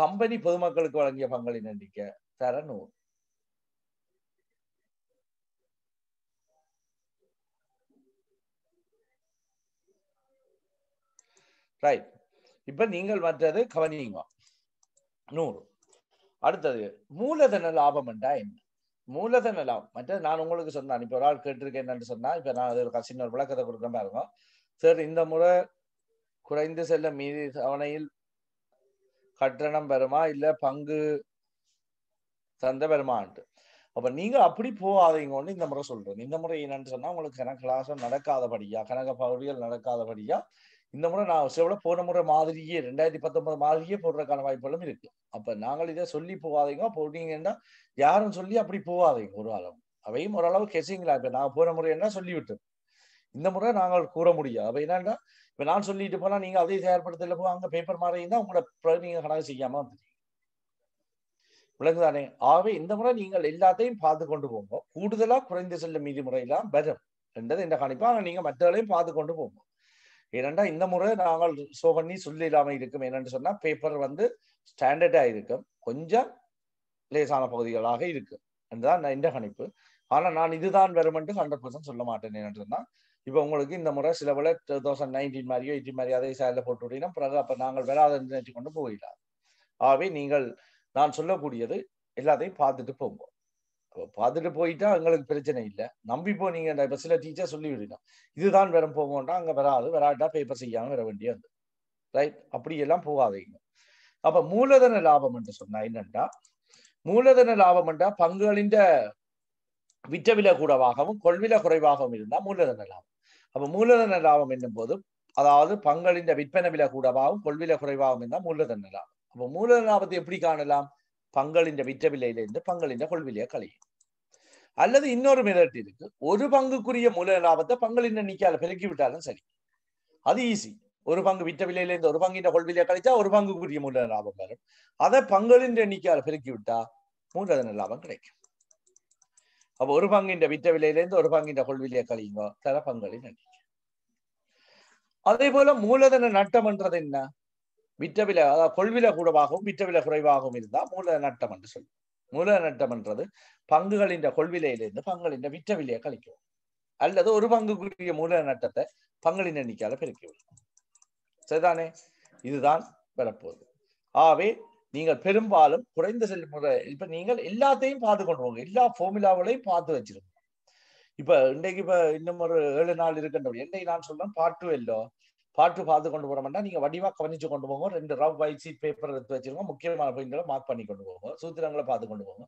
கம்பெனி பொதுமக்களுக்கு வழங்கிய பங்களின் எண்ணிக்கை தரநூறு ரைட் இப்ப நீங்கள் வந்தது கவனிங்க நூறு அடுத்தது மூலதன லாபம் என்றா என்ன மூலதன லாபம் மற்றது நான் உங்களுக்கு சொன்னேன் இப்போ ஒரு ஆள் கேட்டிருக்கேன் என்னன்னு சொன்னா இப்போ நான் அதில் கசின ஒரு விளக்கத்தை கொடுக்குற மாதிரி இருக்கும் சார் இந்த முறை குறைந்து செல்ல மீதி தவணையில் கட்டணம் வருமா இல்லை பங்கு தந்த பெருமான்ட்டு அப்ப நீங்க அப்படி போகாதீங்க ஒன்று இந்த முறை சொல்றேன் இந்த முறை என்னன்னு சொன்னா உங்களுக்கு கலாசம் நடக்காதபடியா கனக பகுதிகள் நடக்காதபடியா இந்த முறை நான் சிவட போன முறை மாதிரியே ரெண்டாயிரத்தி பத்தொன்பது மாதிரியே போடுறதுக்கான வாய்ப்புகளும் இருக்கு அப்ப நாங்கள் இதை சொல்லி போகாதீங்க போனீங்கன்னா யாரும் சொல்லி அப்படி போகாதீங்க ஒரு அளவு அவையும் ஓரளவு கெசிங்களா இப்ப நான் போன முறை என்ன சொல்லிவிட்டோம் இந்த முறை நாங்கள் கூற முடியாது அப்ப என்னன்னா இப்ப நான் சொல்லிட்டு போனா நீங்க அதையும் தயார்படுத்தல போ அங்க பேப்பர் தான் உங்களோட நீங்க கணக்கு செய்யாம விளங்குதானே ஆகவே இந்த முறை நீங்கள் எல்லாத்தையும் பார்த்து கொண்டு போங்க கூடுதலா குறைந்து செல்லும் முறையெல்லாம் வரும் என்றது இந்த கணிப்பு ஆனால் நீங்க மற்றவர்களையும் பார்த்து கொண்டு போங்க ஏனண்டா இந்த முறை நாங்கள் ஷோ பண்ணி இல்லாம இருக்கும் என்னென்னு சொன்னா பேப்பர் வந்து ஸ்டாண்டர்டா இருக்கும் கொஞ்சம் லேசான பகுதிகளாக இருக்கு என்றுதான் இந்த கணிப்பு ஆனா நான் இதுதான் என்று ஹண்ட்ரட் பர்சன்ட் சொல்ல மாட்டேன் என்னென்னு சொன்னா இப்போ உங்களுக்கு இந்த முறை சில விலை டூ தௌசண்ட் நைன்டீன் மாதிரியோ எயிட்டீன் மாதிரியோ அதே சேரில் போட்டு விட்டீங்கன்னா பிறகு அப்போ நாங்கள் வராத நினைச்சு கொண்டு போயிடலாம் ஆகவே நீங்கள் நான் சொல்லக்கூடியது எல்லாத்தையும் பார்த்துட்டு அப்போ பார்த்துட்டு போயிட்டா எங்களுக்கு பிரச்சனை இல்லை நம்பி போனீங்கடா இப்போ சில டீச்சர் சொல்லி விடுங்க இதுதான் வெறும் போவோம்டா அங்கே வராது வராட்டா பேப்பர் செய்யாமல் வர வேண்டியது ரைட் அப்படியெல்லாம் போகாதீங்க அப்போ மூலதன லாபம் என்று சொன்னா என்னண்டா மூலதன லாபம் என்றா பங்குகளின் விற்றவில கூடவாகவும் கொள்வில குறைவாகவும் இருந்தால் மூலதன லாபம் அப்போ மூலதன லாபம் என்னும் போது அதாவது பங்களின் விற்பனை விலை கூடவாகவும் கொள்வில குறைவாகவும் இருந்தால் மூலதன லாபம் அப்போ மூல லாபத்தை எப்படி காணலாம் பங்களின் விற்ற விலையிலிருந்து பங்களின் கொள்விலையை கழியும் அல்லது இன்னொரு மிதட்டு இருக்கு ஒரு பங்குக்குரிய மூல லாபத்தை பங்களின் எண்ணிக்கையால பெருக்கி விட்டாலும் சரி அது ஈஸி ஒரு பங்கு விற்ற விலையிலிருந்து ஒரு பங்கின் கொள்விலையை கழிச்சா ஒரு பங்குக்குரிய மூல லாபம் வரும் அதை பங்களின் நிக்கால பெருக்கி விட்டா மூலதன லாபம் கிடைக்கும் அப்ப ஒரு பங்கின் விற்ற இருந்து ஒரு பங்கின் கொள்விலையை கழியுங்க தர பங்களின் எண்ணிக்கை அதே போல மூலதன நட்டம் என்றது என்ன விற்ற விலை அதாவது கொள்விலை கூடவாகவும் விற்ற விலை குறைவாகவும் இருந்தால் மூல நட்டம் என்று சொல்லும் மூல நட்டம் என்றது பங்குகளின் கொள்விலையிலிருந்து பங்குகளின் விட்ட விலையை கழிக்கும் அல்லது ஒரு பங்குக்குரிய மூல நட்டத்தை பங்களின் எண்ணிக்கையால பெருக்கி சரிதானே இதுதான் பெறப்போகுது ஆகவே நீங்கள் பெரும்பாலும் குறைந்த செல் முறை இப்ப நீங்கள் எல்லாத்தையும் பார்த்து கொண்டு போங்க எல்லா ஃபார்முலாவிலையும் பார்த்து வச்சிருக்கோம் இப்ப இன்றைக்கு இப்ப இன்னும் ஒரு ஏழு நாள் இருக்கின்ற என்னை நான் சொல்றேன் பார்ட் டுவெல்லோ பாட்டு பார்த்து கொண்டு போட மாட்டா நீங்க வடிவா கவனிச்சு கொண்டு போங்க ரெண்டு ரவ் வைட் சீட் பேப்பர் எடுத்து வச்சிருக்கோம் முக்கியமான பாயிண்ட்களை மார்க் பண்ணி கொண்டு போங்க சூத்திரங்களை பார்த்து கொண்டு போங்க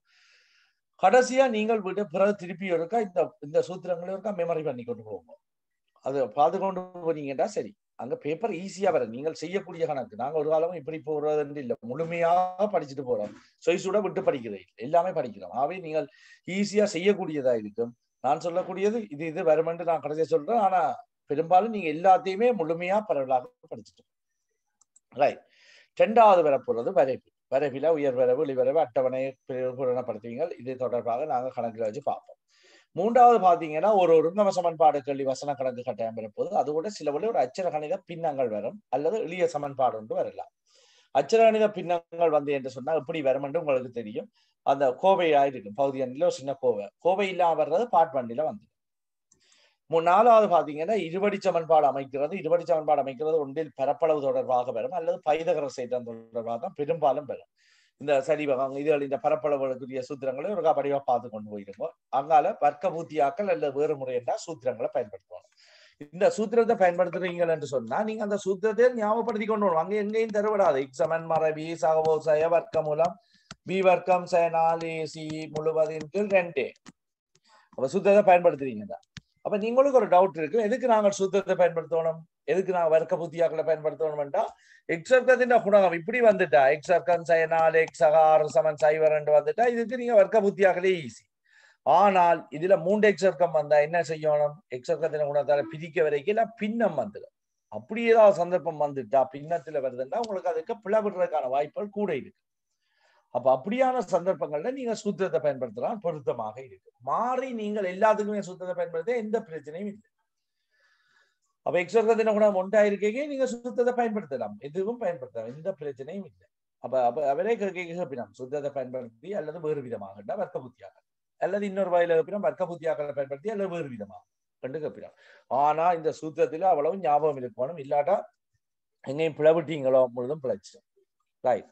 கடைசியா நீங்கள் விட்டு பிறகு திருப்பி இருக்கா இந்த இந்த சூத்திரங்களும் இருக்கா மெமரி பண்ணி கொண்டு போங்க அது பார்த்து கொண்டு போனீங்கன்னா சரி அங்க பேப்பர் ஈஸியா வர நீங்கள் செய்யக்கூடிய கணக்கு நாங்க ஒரு காலமும் இப்படி போறதுன்னு இல்லை முழுமையாக படிச்சுட்டு போறோம் சொய்சூட விட்டு படிக்கிறேன் எல்லாமே படிக்கிறோம் ஆகவே நீங்கள் ஈஸியா செய்யக்கூடியதா இருக்கும் நான் சொல்லக்கூடியது இது இது வருமென்று நான் கடைசியா சொல்றேன் ஆனா பெரும்பாலும் நீங்க எல்லாத்தையுமே முழுமையா பரவலாக படிச்சுட்டு ரெண்டாவது வரப்போறது வரைவு வரைவில உயர் வரவு இழிவரவு அட்டவணை பூரணப்படுத்துவீங்க இது தொடர்பாக நாங்க கணக்கில் வச்சு பார்ப்போம் மூன்றாவது பாத்தீங்கன்னா ஒரு ஒரு நம்ம சமன்பாடு கேள்வி வசன கணக்கு கட்டாயம் இருப்போது அது கூட சில வழி ஒரு அச்சர கணித பின்னங்கள் வரும் அல்லது எளிய சமன்பாடு ஒன்று வரலாம் அச்சர கணித பின்னங்கள் வந்து என்று சொன்னா எப்படி வரும் என்று உங்களுக்கு தெரியும் அந்த கோவை ஆயிருக்கும் பகுதி ஒரு சின்ன கோவை கோவை இல்லாம வர்றது பாட் வண்டியில வந்து நாலாவது பார்த்தீங்கன்னா இருபடி சமன்பாடு அமைக்கிறது இருபடி சமன்பாடு அமைக்கிறது ஒன்றில் பரப்பளவு தொடர்பாக வரும் அல்லது பைதகர செய்தம் தொடர்பாக தான் பெரும்பாலும் வரும் இந்த சரிவகம் இதுகள் இந்த பரப்பளவுக்குரிய சூத்திரங்களை ஒரு படிவா பார்த்து கொண்டு போயிருக்கோம் அதனால வர்க்க பூத்தியாக்கள் அல்லது வேறு முறை என்றால் சூத்திரங்களை பயன்படுத்துவாங்க இந்த சூத்திரத்தை பயன்படுத்துறீங்கள் என்று சொன்னா நீங்க அந்த சூத்திரத்தை ஞாபகப்படுத்தி கொண்டு வரணும் அங்க எங்கேயும் தருவிடாது எக்ஸமன் மரபி சய வர்க்க மூலம் பி வர்க்கம் ச நாலேசி முழுவதின் கீழ் ரெண்டு அப்ப சூத்திரத்தை பயன்படுத்துறீங்க தான் அப்ப நீங்களுக்கு ஒரு டவுட் இருக்கு எதுக்கு நாங்கள் சூத்திரத்தை பயன்படுத்தணும் எதுக்கு நான் வர்க்க புத்தியாக்களை பயன்படுத்தணும்டா எக்ஸர்க்கத்தின் குணகம் இப்படி வந்துட்டா எக்ஸர்க்கன் சய நாலு எக்ஸகார் சமன் சைவர் வந்துட்டா இதுக்கு நீங்க வர்க்க புத்தியாக்களே ஈஸி ஆனால் இதுல மூன்று எக்ஸர்க்கம் வந்தா என்ன செய்யணும் எக்ஸர்க்கத்தின் குணத்தால பிரிக்க வரைக்கும் பின்னம் வந்துடும் அப்படி ஏதாவது சந்தர்ப்பம் வந்துட்டா பின்னத்துல வருதுன்னா உங்களுக்கு அதுக்கு பிளவிடுறதுக்கான வாய்ப்புகள் கூட இருக்கு அப்ப அப்படியான சந்தர்ப்பங்கள்ல நீங்க சூத்திரத்தை பயன்படுத்தலாம் பொருத்தமாக இருக்கு மாறி நீங்கள் எல்லாத்துக்குமே சூத்திரத்தை பயன்படுத்த எந்த பிரச்சனையும் இல்லை அப்ப எக்ஸர்கத்தின குணம் ஒன்றாயிருக்கீங்க நீங்க சுத்தத்தை பயன்படுத்தலாம் எதுவும் பயன்படுத்தலாம் எந்த பிரச்சனையும் இல்லை அப்ப அப்ப அவரே கேட்கப்பினம் சுத்தத்தை பயன்படுத்தி அல்லது வேறு விதமாக வர்க்க புத்தியாக அல்லது இன்னொரு வாயில கப்பினம் வர்க்க புத்தியாக பயன்படுத்தி அல்லது வேறு விதமாக கண்டு கப்பினம் ஆனா இந்த சூத்திரத்துல அவ்வளவு ஞாபகம் இருக்கணும் இல்லாட்டா எங்கேயும் பிளவிட்டீங்களோ முழுதும் பிழைச்சிடும் ரைட்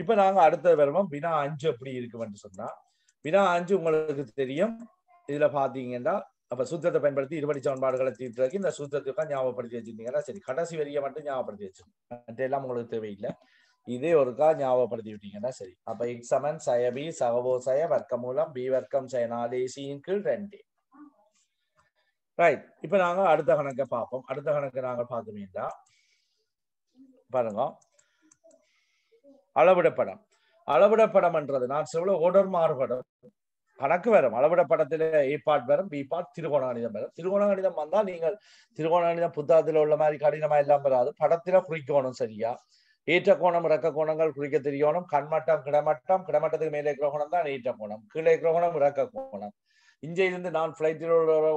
இப்ப நாங்க அடுத்த வருவோம் வினா அஞ்சு எப்படி இருக்குமென்று சொன்னா வினா அஞ்சு உங்களுக்கு தெரியும் இதுல பாத்தீங்கன்னா அப்ப சூத்திரத்தை பயன்படுத்தி இருபடி சவன்பாடுகளை தீர்த்துறதுக்கு இந்த சூத்திரத்துக்கு ஞாபகப்படுத்தி வச்சிருந்தீங்கன்னா சரி கடைசி வரியை மட்டும் ஞாபகப்படுத்தி வச்சிருக்கோம் எல்லாம் உங்களுக்கு தேவையில்லை இதே ஒருக்கா ஞாபகப்படுத்தி விட்டீங்கன்னா சரி அப்ப எக்ஸமன் சய பி சகவோ சய மூலம் பி வர்க்கம் சய நாலேசியின் கீழ் ரெண்டு ரைட் இப்ப நாங்க அடுத்த கணக்கை பார்ப்போம் அடுத்த கணக்கு நாங்க பார்த்தோம்னா பாருங்க அளவிடப்படம் அளவிடப்படம் என்றது நான் சொல்ல ஓடர் மாறுபடும் கணக்கு வரும் அளவிடப்படத்தில் ஏ பாட் வரும் பி பாட் திருகோணாணிதம் வரும் திருகோணாணிதம் வந்தால் நீங்கள் திருகோணாணிதம் புத்தகத்தில் உள்ள மாதிரி கடினமா எல்லாம் வராது படத்துல குறிக்கோணும் சரியா ஏற்ற கோணம் இறக்க கோணங்கள் குறிக்க தெரியணும் கண்மட்டம் கிடமட்டம் கிடமட்டத்துக்கு மேலே கிரகணம் தான் ஏற்ற கோணம் கீழே கிரகணம் இறக்க கோணம் இங்கே இருந்து நான் பிளைட்டில்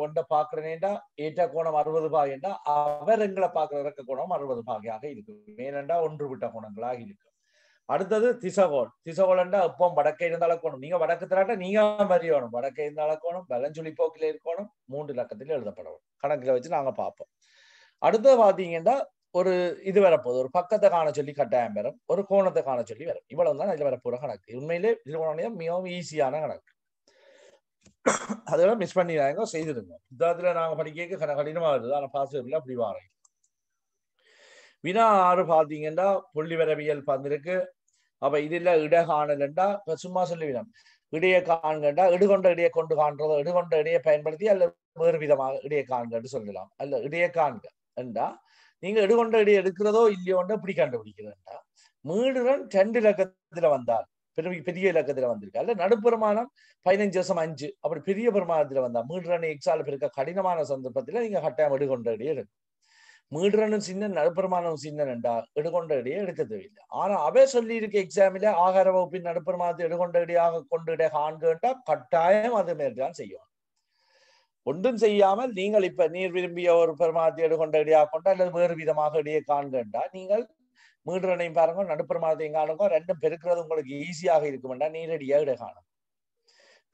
ஒன்றை பாக்குறேன்டா ஏற்ற கோணம் அறுபது பாகைண்டா அவர் எங்களை பார்க்கிற இறக்க கோணம் அறுபது பாகையாக இருக்கும் ஏனென்றா ஒன்று விட்ட கோணங்களாக இருக்கும் அடுத்தது திசகோல் திசகோல்ண்டா அப்போ வடக்கே இருந்த அளக்கணும் நீங்க வடக்கு திராட்ட நீங்க மறியணும் வடக்கே இருந்த அளக்கணும் வெள்ளஞ்சுழி போக்கில இருக்கணும் மூன்று லக்கத்துல எழுதப்படணும் கணக்குல வச்சு நாங்க பார்ப்போம் அடுத்தது பாத்தீங்கன்னா ஒரு இது வரப்போகுது ஒரு பக்கத்தை காண சொல்லி கட்டாயம் வரும் ஒரு கோணத்தை காண சொல்லி வரும் இவ்வளவு தான் இதுல வரப்போற கணக்கு உண்மையிலே இது மிகவும் ஈஸியான கணக்கு அதெல்லாம் மிஸ் பண்ணிடுறாங்க செய்திருங்க இதாத்துல நாங்க படிக்க கடினமா வருது ஆனா பாசிபிள் அப்படி வாங்க வினா ஆறு பார்த்தீங்கன்னா புள்ளிவரவியல் பந்திருக்கு அப்ப இதுல இட காணலண்டா சும்மா சொல்லுவிடம் இடையை காண்கண்டா இடுகொண்ட இடையை கொண்டு காண்றதோ இடுகொண்ட இடையை பயன்படுத்தி அல்ல வேறு விதமாக இடையை காண்கன்னு சொல்லலாம் அல்ல இடையை காண்க என்றா நீங்க இடுகொண்ட இடையை எடுக்கிறதோ இல்லையோண்டா இப்படி கண்டுபிடிக்கிறேன்டா மீடுடன் ரெண்டு இலக்கத்துல வந்தால் பெரிய பெரிய இலக்கத்துல வந்திருக்கு அல்ல நடுப்பெருமானம் பதினஞ்சு வருஷம் அஞ்சு அப்படி பெரிய பெருமானத்துல வந்தா மீடுடன் எக்ஸால் இருக்க கடினமான சந்தர்ப்பத்துல நீங்க கட்டாயம் இடுகொண்ட இடையே எடுக்கும் மீடுறனும் சின்ன நடுப்பெருமானும் சின்ன என்றா எடுகொண்ட இடையே எடுக்கத்தவில்லை ஆனா அவை சொல்லி இருக்க எக்ஸாமில ஆகார வகுப்பின் நடுப்பெருமானத்தை எடுக்கொண்ட இடையாக கொண்டு இடைய காண்கண்டா கட்டாயம் அது மாரிதான் செய்யும் ஒன்றும் செய்யாமல் நீங்கள் இப்ப நீர் விரும்பிய ஒரு பெருமானத்தை எடுகொண்ட இடையாக கொண்டா அல்லது வேறு விதமாக இடையே காண்கண்டா நீங்கள் மீடுறனையும் பாருங்க மாதத்தையும் காணுங்க ரெண்டும் பெருக்கிறது உங்களுக்கு ஈஸியாக இருக்குமெண்டா நீரடியாக இட காணும்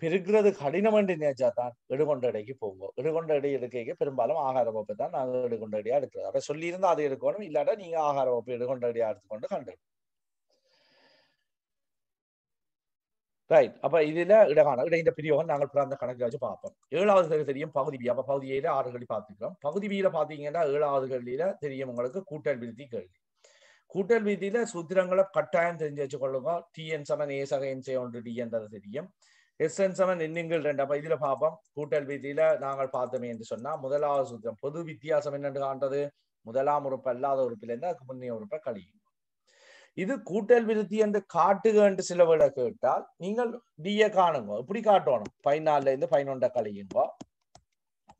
பெருக்கிறது கடினம் என்று நினைச்சா தான் எடுகொண்ட இடைக்கு போவோம் எடுகொண்ட இடை எடுக்க பெரும்பாலும் ஆகார வகுப்பு தான் நாங்கள் எடுகொண்ட இடையா எடுக்கிறது அப்ப சொல்லி இருந்தா அது எடுக்கணும் இல்லாட்டா நீங்க ஆகார வகுப்பு எடுகொண்ட இடையா எடுத்துக்கொண்டு கண்டு ரைட் அப்ப இதுல இடகான இட இந்த பிரியோகம் நாங்கள் பிறந்த கணக்கு வச்சு பார்ப்போம் ஏழாவது தெரியும் பகுதி பி அப்ப பகுதி ஏழு ஆறு கல்வி பார்த்துக்கிறோம் பகுதி பியில பாத்தீங்கன்னா ஏழாவது கல்வியில தெரியும் உங்களுக்கு கூட்டல் விருத்தி கேள்வி கூட்டல் விதியில சூத்திரங்களை கட்டாயம் தெரிஞ்சு வச்சு கொள்ளுங்க டிஎன் சமன் ஏ சக ஒன்று டிஎன் தெரியும் எஸ்என் செவன் இன்னிங்கள் ரெண்டு அப்ப இதுல பார்ப்போம் கூட்டல் விதியில நாங்கள் பார்த்தோமே என்று சொன்னா முதலாவது சூத்திரம் பொது வித்தியாசம் என்னென்று காண்றது முதலாம் உறுப்பு அல்லாத உறுப்பில் இருந்து அதுக்கு முன்னைய உறுப்பை கழியும் இது கூட்டல் விருத்தி என்று காட்டுக என்று சில விட கேட்டால் நீங்கள் டிஏ காணுங்க இப்படி காட்டணும் பதினாலுல இருந்து பதினொன்ற கழியுங்க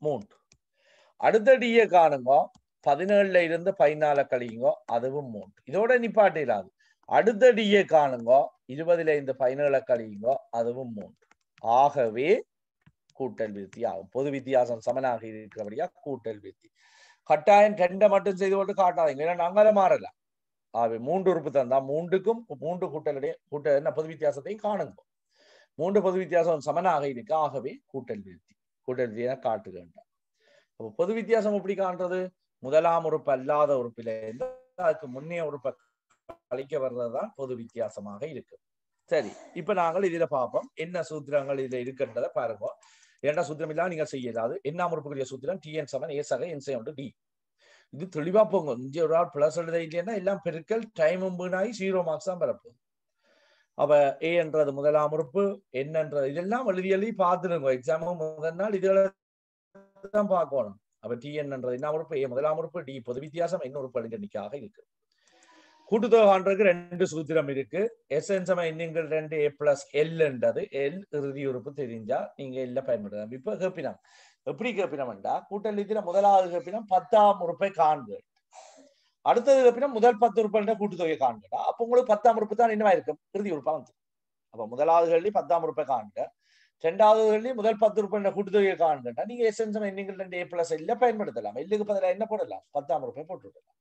மூன்று அடுத்த டிஏ காணுங்க பதினேழுல இருந்து பதினால கழியுங்க அதுவும் மூன்று இதோட நிப்பாட்டிடாது அடுத்த டிஏ காணுங்க இருபதுல இருந்து பதினேழு கழியுங்க அதுவும் மூன்று ஆகவே கூட்டல் வித்தி ஆகும் பொது வித்தியாசம் சமனாக இருக்கிறபடியா கூட்டல் விருத்தி கட்டாயம் ரெண்டை மட்டும் செய்து கொண்டு காட்டாதீங்க ஏன்னா நாங்க மாறல ஆகவே மூன்று உறுப்பு தந்தா மூன்றுக்கும் மூன்று கூட்டலுடைய கூட்ட என்ன பொது வித்தியாசத்தையும் காணுங்க மூன்று பொது வித்தியாசம் சமனாக இருக்கு ஆகவே கூட்டல் விருத்தி கூட்டல் வித்தியை காட்டுக வேண்டாம் அப்ப பொது வித்தியாசம் எப்படி காண்றது முதலாம் உறுப்பு அல்லாத உறுப்பில இருந்து அதுக்கு முன்னே உறுப்பை கழிக்க வர்றதுதான் பொது வித்தியாசமாக இருக்கு சரி இப்ப நாங்கள் இதுல பார்ப்போம் என்ன சூத்திரங்கள் இதுல இருக்குன்றத பாருங்க இரண்டாம் சூத்திரம் இல்லாம நீங்கள் செய்ய ஏதாவது என்ன முறுப்புக்குரிய சூத்திரம் டிஎன் செவன் ஏ சக என் செவன் டி இது தெளிவா போங்க இஞ்சி ஒரு ஆள் பிளஸ் எழுத இல்லையா எல்லாம் பெருக்கல் டைம் வீணாகி ஜீரோ மார்க்ஸ் தான் பரப்போம் அவ ஏ என்றது முதலாம் முறுப்பு என்னன்றது இதெல்லாம் எழுதி எழுதி பார்த்துருங்க எக்ஸாம் முதல் நாள் இதெல்லாம் பார்க்கணும் அப்ப டி என்றது என்ன முறுப்பு ஏ முதலாம் முறுப்பு டி பொது வித்தியாசம் என்ன உறுப்பு அழிஞ்சிக்காக இருக்கு கூட்டுத்தொகை ரெண்டு சூத்திரம் இருக்கு எஸ் சம இன்னிங்கள் ரெண்டு ஏ பிளஸ் எல்ன்றது எல் இறுதி உறுப்பு தெரிஞ்சா நீங்க எல்ல பயன்படுத்தலாம் இப்ப கேப்பினம் எப்படி கேப்பினம்டா கூட்டல் முதலாவது கேப்பினம் பத்தாம் உறுப்பை காண்கள் அடுத்தது கேப்பினம் முதல் பத்து உறுப்பின கூட்டுத்தொகை காண்கடா அப்ப உங்களுக்கு பத்தாம் உறுப்பு தான் என்னவா இருக்கும் இறுதி உறுப்பா வந்து அப்ப முதலாவது கேள்வி பத்தாம் உறுப்பை காண்க ரெண்டாவது கேள்வி முதல் பத்து உறுப்பின கூட்டுத்தொகையை காண்கட்டா நீங்க எஸ் சம இன்னிங்கள் ரெண்டு ஏ பிளஸ் எல்ல பயன்படுத்தலாம் எல்லுக்கு பதிலாக என்ன போடலாம் பத்தாம் உறுப்பை போட்டு விடலாம்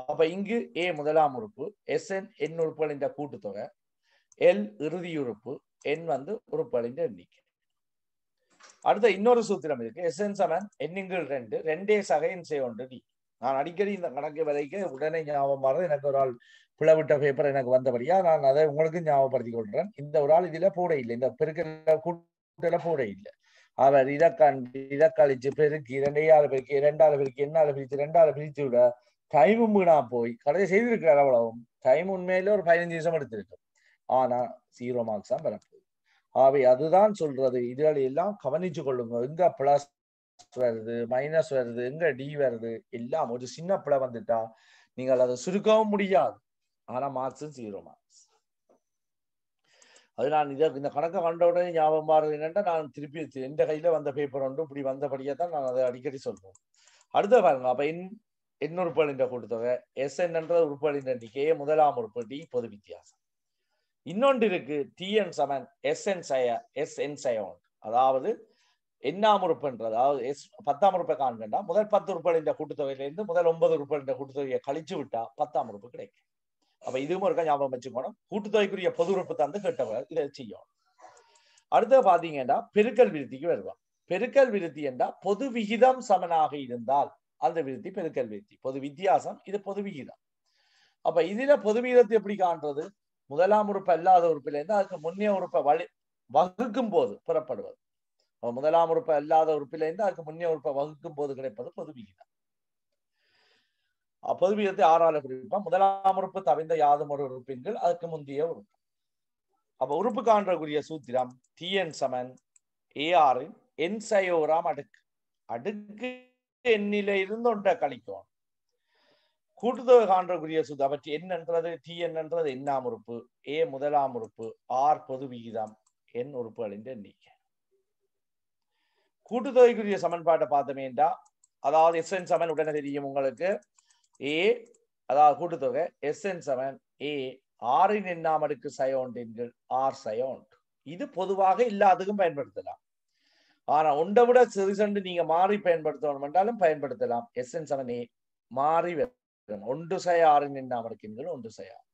அப்ப இங்கு ஏ முதலாம் உறுப்பு எஸ் என் உறுப்புகள் இந்த கூட்டுத்தொகை எல் இறுதி உறுப்பு என் வந்து உறுப்புகளின் எண்ணிக்கை அடுத்த இன்னொரு சூத்திரம் இருக்கு எஸ் என் சமன் என்னிங்கள் ரெண்டு ரெண்டே சகையின் செய்ய ஒன்று டி நான் அடிக்கடி இந்த கணக்கு விதைக்க உடனே ஞாபகம் வர்றது எனக்கு ஒரு ஆள் பிளவிட்ட பேப்பர் எனக்கு வந்தபடியா நான் அதை உங்களுக்கு ஞாபகப்படுத்தி கொள்றேன் இந்த ஒரு ஆள் இதுல போட இல்லை இந்த பெருக்கிற கூட்டல போட இல்லை அவர் இதை கண்டு இதை கழிச்சு பெருக்கு இரண்டே ஆள் பெருக்கு இரண்டாள் பெருக்கு என்னால பிரிச்சு ரெண்டாள் பிரிச்சு விட டைமும் வீணா போய் கடைசி செய்திருக்கிறார் அவ்வளவும் டைம் உண்மையில ஒரு பதினஞ்சு நிமிஷம் எடுத்திருக்கும் ஆனா ஜீரோ மார்க்ஸ் தான் பெறப்போகுது ஆகவே அதுதான் சொல்றது இதுகளை எல்லாம் கவனிச்சு கொள்ளுங்க எங்க பிளஸ் வருது மைனஸ் வருது எங்க டி வருது எல்லாம் ஒரு சின்ன பிழை வந்துட்டா நீங்கள் அதை சுருக்கவும் முடியாது ஆனா மார்க்ஸ் ஜீரோ மார்க்ஸ் அது நான் இதை இந்த கணக்கை கண்ட உடனே ஞாபகம் மாறுது என்னென்னா நான் திருப்பி எந்த கையில வந்த பேப்பர் ஒன்று இப்படி வந்தபடியே தான் நான் அதை அடிக்கடி சொல்றேன் அடுத்த பாருங்க அப்ப என் என்ற എസ് എന്ന ഉറുപ്പുകളിന്റെ എണ്ണിക്കയെ മുതലാം பொது வித்தியாசம் പൊതു இருக்கு டி டிஎன் சமன் என் சய என் சயோன் அதாவது என்னாம் உறுப்புன்றது அதாவது எஸ் பத்தாம் உறுப்பை காண்கண்டா முதல் பத்து உறுப்புகளின் கூட்டுத்தொகையிலேருந்து முதல் ஒன்பது உறுப்புகளின் கூட்டுத்தொகையை கழிச்சு விட்டா பத்தாம் உறுப்பு கிடைக்கும் அப்ப இதுவும் இருக்கா ஞாபகம் வச்சுக்கணும் கூட்டுத்தொகைக்குரிய பொது உறுப்பு தந்து கேட்டவர் இதை செய்யும் அடுத்த பாத்தீங்கன்னா பெருக்கல் விருத்திக்கு வருவான் பெருக்கல் விருத்தி என்றா பொது விகிதம் சமனாக இருந்தால் அந்த விருத்தி பெருக்கல் விருத்தி பொது வித்தியாசம் இது பொது விகிதம் அப்ப இதுல பொது விகிதத்தை எப்படி காண்றது முதலாம் உறுப்பு அல்லாத உறுப்பில இருந்து அதுக்கு முன்னே உறுப்பை வழி வகுக்கும் போது புறப்படுவது முதலாம் உறுப்பு அல்லாத உறுப்பில இருந்து அதுக்கு முன்னே உறுப்பை வகுக்கும் போது கிடைப்பது பொது விகிதம் பொது விகிதத்தை ஆறால குறிப்பா முதலாம் உறுப்பு தவிர்ந்த யாதும் ஒரு உறுப்பின்கள் அதுக்கு முந்தைய உறுப்பு அப்ப உறுப்பு காண்றக்கூடிய சூத்திரம் டிஎன் சமன் ஏஆரின் என் சயோராம் அடுக்கு அடுக்கு என்னில இருந்து ஒன்றை கழிக்கும் கூட்டுத்தொகை காண்றக்குரிய சுது அவற்றி என்னன்றது டி என்னன்றது என்னாம் உறுப்பு ஏ முதலாம் உறுப்பு ஆர் பொது விகிதம் என் உறுப்புகளின் எண்ணிக்கை கூட்டுத்தொகைக்குரிய சமன்பாட்டை பார்த்தோமேண்டா அதாவது எஸ் என் சமன் உடனே தெரியும் உங்களுக்கு ஏ அதாவது கூட்டுத்தொகை எஸ் என் சமன் ஏ ஆறின் எண்ணாமடுக்கு சயோண்டின்கள் ஆர் சயோண்ட் இது பொதுவாக இல்லாததுக்கும் பயன்படுத்தலாம் ஆனா உண்டை விட சிறிசண்டு நீங்க மாறி பயன்படுத்தணும் என்றாலும் பயன்படுத்தலாம் என் அவனை மாறி ஒன்று செய்யாறு ஆறு நின்று அமர்க்கின்கள் ஒன்று செய்யாறு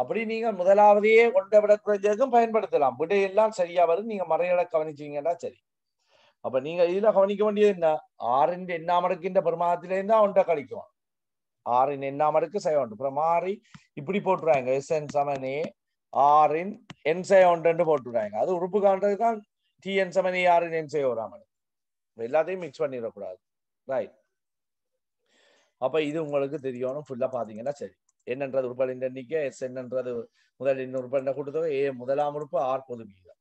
அப்படி நீங்க முதலாவதையே ஒன்றை விட குறைஞ்சதுக்கும் பயன்படுத்தலாம் விடையெல்லாம் சரியா வரும் நீங்க மறையிட கவனிச்சீங்கன்னா சரி அப்ப நீங்க இதுல கவனிக்க வேண்டியது என்ன ஆறின் எண்ணாம இருக்கின்ற பிரமாதத்திலேருந்து ஒன்றை கழிக்கும் ஆறின் எண்ணாம செய்ய உண்டு அப்புறம் மாறி இப்படி போட்டுறாங்க எஸ் என் சமனே ஆறின் என் செய்யண்டு போட்டுறாங்க அது உறுப்பு காண்றதுதான் டிஎன் செவன் ஏஆர்என் என் சேவராமன் எல்லாத்தையும் மிக்ஸ் பண்ணிடக்கூடாது ரைட் அப்போ இது உங்களுக்கு தெரியணும் ஃபுல்லாக பார்த்தீங்கன்னா சரி என்னன்றது உறுப்பின் எண்ணிக்கை எஸ் என்னன்றது முதல் இன்னொரு உறுப்பின ஏ முதலாம் உறுப்பு ஆர் பொது விகிதம்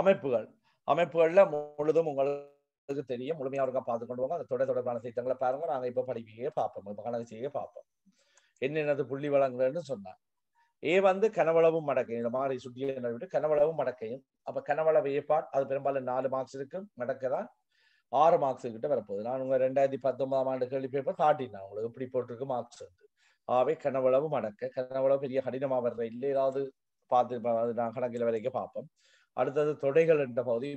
அமைப்புகள் அமைப்புகளில் முழுதும் உங்களுக்கு தெரியும் முழுமையாக இருக்கா பார்த்து கொண்டு போங்க அந்த தொடர் தொடர்பான திட்டங்களை பாருங்க நாங்கள் இப்போ படிக்கையே பார்ப்போம் இப்போ செய்ய பார்ப்போம் என்னென்னது புள்ளி வளங்கள்னு சொன்னாங்க ஏ வந்து கனவளவும் மடக்கையும் இந்த மாதிரி சுற்றிய விட்டு கனவளவும் மடக்கையும் அப்ப கனவளவு ஏ பார்ட் அது பெரும்பாலும் நாலு மார்க்ஸ் இருக்கும் மடக்கை தான் ஆறு மார்க்ஸ் கிட்ட வரப்போகுது நான் உங்க ரெண்டாயிரத்தி பத்தொன்பதாம் ஆண்டு கேள்வி பேப்பர் காட்டினேன் உங்களுக்கு இப்படி போட்டிருக்கு மார்க்ஸ் வந்து ஆவே கனவளவு மடக்க கனவளவு பெரிய கடினமா வர்ற இல்லை ஏதாவது பார்த்து நான் கணக்கில் வரைக்கும் பார்ப்போம் அடுத்தது தொடைகள் என்ற பகுதி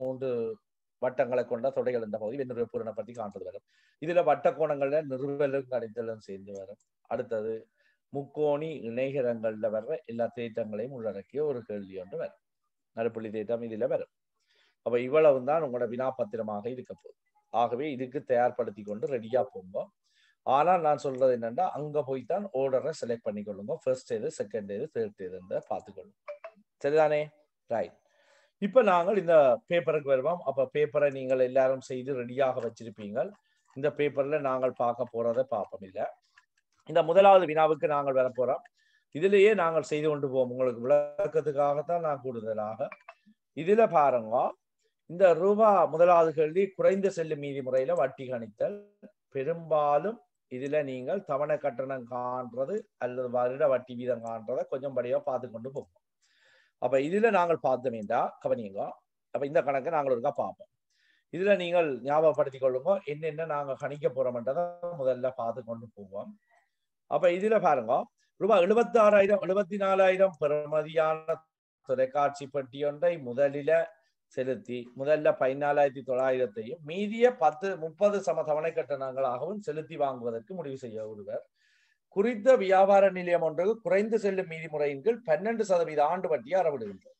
மூன்று வட்டங்களை கொண்ட தொடைகள் என்ற பகுதி வெண்ணுருவ பூரணை பற்றி காண்றது வரும் இதுல வட்ட கோணங்கள்ல நிறுவலும் கணித்தலும் சேர்ந்து வரும் அடுத்தது முக்கோணி இணைகரங்களில் வர்ற எல்லா தேட்டங்களையும் உள்ளடக்கிய ஒரு கேள்வி ஒன்று வரும் நறுப்புள்ளி தேட்டம் இதில் வரும் அப்போ இவ்வளவு தான் உங்களோட வினாபத்திரமாக இருக்க போகுது ஆகவே இதுக்கு தயார்படுத்தி கொண்டு ரெடியாக போங்க ஆனால் நான் சொல்றது என்னன்னா அங்கே போய் தான் ஆர்டரை செலக்ட் பண்ணிக்கொள்ளுங்க ஃபர்ஸ்ட் எது செகண்ட் எது தேர்ட் எதுன்றத பார்த்துக்கொள்ளுங்க சரிதானே ரைட் இப்போ நாங்கள் இந்த பேப்பருக்கு வருவோம் அப்போ பேப்பரை நீங்கள் எல்லாரும் செய்து ரெடியாக வச்சிருப்பீங்க இந்த பேப்பரில் நாங்கள் பார்க்க போகிறத பார்ப்போம் இல்லை இந்த முதலாவது வினாவுக்கு நாங்கள் வரப்போறோம் இதிலேயே நாங்கள் செய்து கொண்டு போவோம் உங்களுக்கு விளக்கத்துக்காகத்தான் நான் கூடுதலாக இதுல பாருங்க இந்த ரூபா முதலாவது கேள்வி குறைந்த செல்லும் மீதி முறையில வட்டி கணித்தல் பெரும்பாலும் இதுல நீங்கள் தவண கட்டணம் காண்றது அல்லது வருட வட்டி வீதம் காண்றத கொஞ்சம் படியா பார்த்து கொண்டு போவோம் அப்ப இதுல நாங்கள் பார்த்தோமேண்டா கவனிங்க அப்ப இந்த கணக்கை நாங்கள் ஒருக்கா பார்ப்போம் இதுல நீங்கள் ஞாபகப்படுத்திக் கொள்ளுங்க என்னென்ன நாங்கள் கணிக்க போறோம்ன்றதை முதல்ல பார்த்து கொண்டு போவோம் அப்ப இதுல பாருங்க ரூபாய் எழுபத்தி ஆறாயிரம் எழுபத்தி நாலாயிரம் பெறுமதியான தொலைக்காட்சி பெட்டி ஒன்றை முதலில செலுத்தி முதல்ல பதினாலாயிரத்தி தொள்ளாயிரத்தையும் மீதிய பத்து முப்பது சம தவணை கட்டணங்களாகவும் செலுத்தி வாங்குவதற்கு முடிவு செய்ய விடுவர் குறித்த வியாபார நிலையம் ஒன்றுக்கு குறைந்து செல்லும் முறையின் கீழ் பன்னெண்டு சதவீத ஆண்டு வட்டியை அறவிடுகின்றது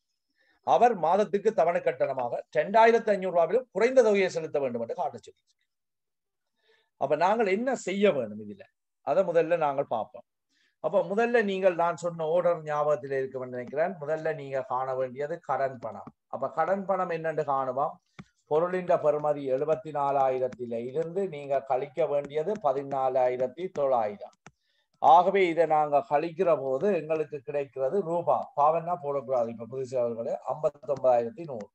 அவர் மாதத்துக்கு தவணை கட்டணமாக ரெண்டாயிரத்தி ஐநூறு ரூபாயிலும் குறைந்த தொகையை செலுத்த வேண்டும் என்று காட்ட சொல்லி அப்ப நாங்கள் என்ன செய்ய வேண்டும் இதுல அதை முதல்ல நாங்கள் பார்ப்போம் அப்போ முதல்ல நீங்கள் நான் சொன்ன ஓடர் ஞாபகத்தில் இருக்க நினைக்கிறேன் முதல்ல நீங்க காண வேண்டியது கடன் பணம் அப்ப கடன் பணம் என்னென்று காணுவோம் பொருளின் பெறுமதி எழுபத்தி நாலாயிரத்தில இருந்து நீங்க கழிக்க வேண்டியது பதினாலாயிரத்தி தொள்ளாயிரம் ஆகவே இதை நாங்க கழிக்கிற போது எங்களுக்கு கிடைக்கிறது ரூபா பாவன்னா போடக்கூடாது இப்ப புதுசு அவர்களே ஐம்பத்தி ஒன்பதாயிரத்தி நூறு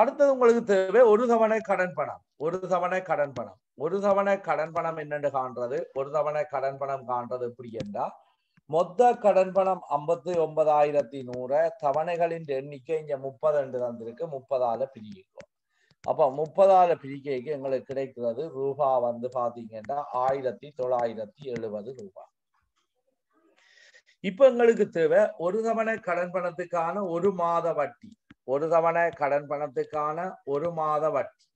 அடுத்தது உங்களுக்கு தேவை ஒரு தவணை கடன் பணம் ஒரு தவணை கடன் பணம் ஒரு தவணை கடன் பணம் என்னென்று காண்றது ஒரு தவணை கடன் பணம் காண்றது எப்படி என்றா மொத்த கடன் பணம் ஐம்பத்தி ஒன்பதாயிரத்தி நூறு தவணைகளின் எண்ணிக்கை இங்க முப்பது ரெண்டு தந்திருக்கு முப்பதால பிரிக்கிறோம் அப்ப முப்பதால பிரிக்கைக்கு எங்களுக்கு கிடைக்கிறது ரூபா வந்து பாத்தீங்கன்னா ஆயிரத்தி தொள்ளாயிரத்தி எழுபது ரூபா இப்ப எங்களுக்கு தேவை ஒரு தவணை கடன் பணத்துக்கான ஒரு மாத வட்டி ஒரு தவணை கடன் பணத்துக்கான ஒரு மாத வட்டி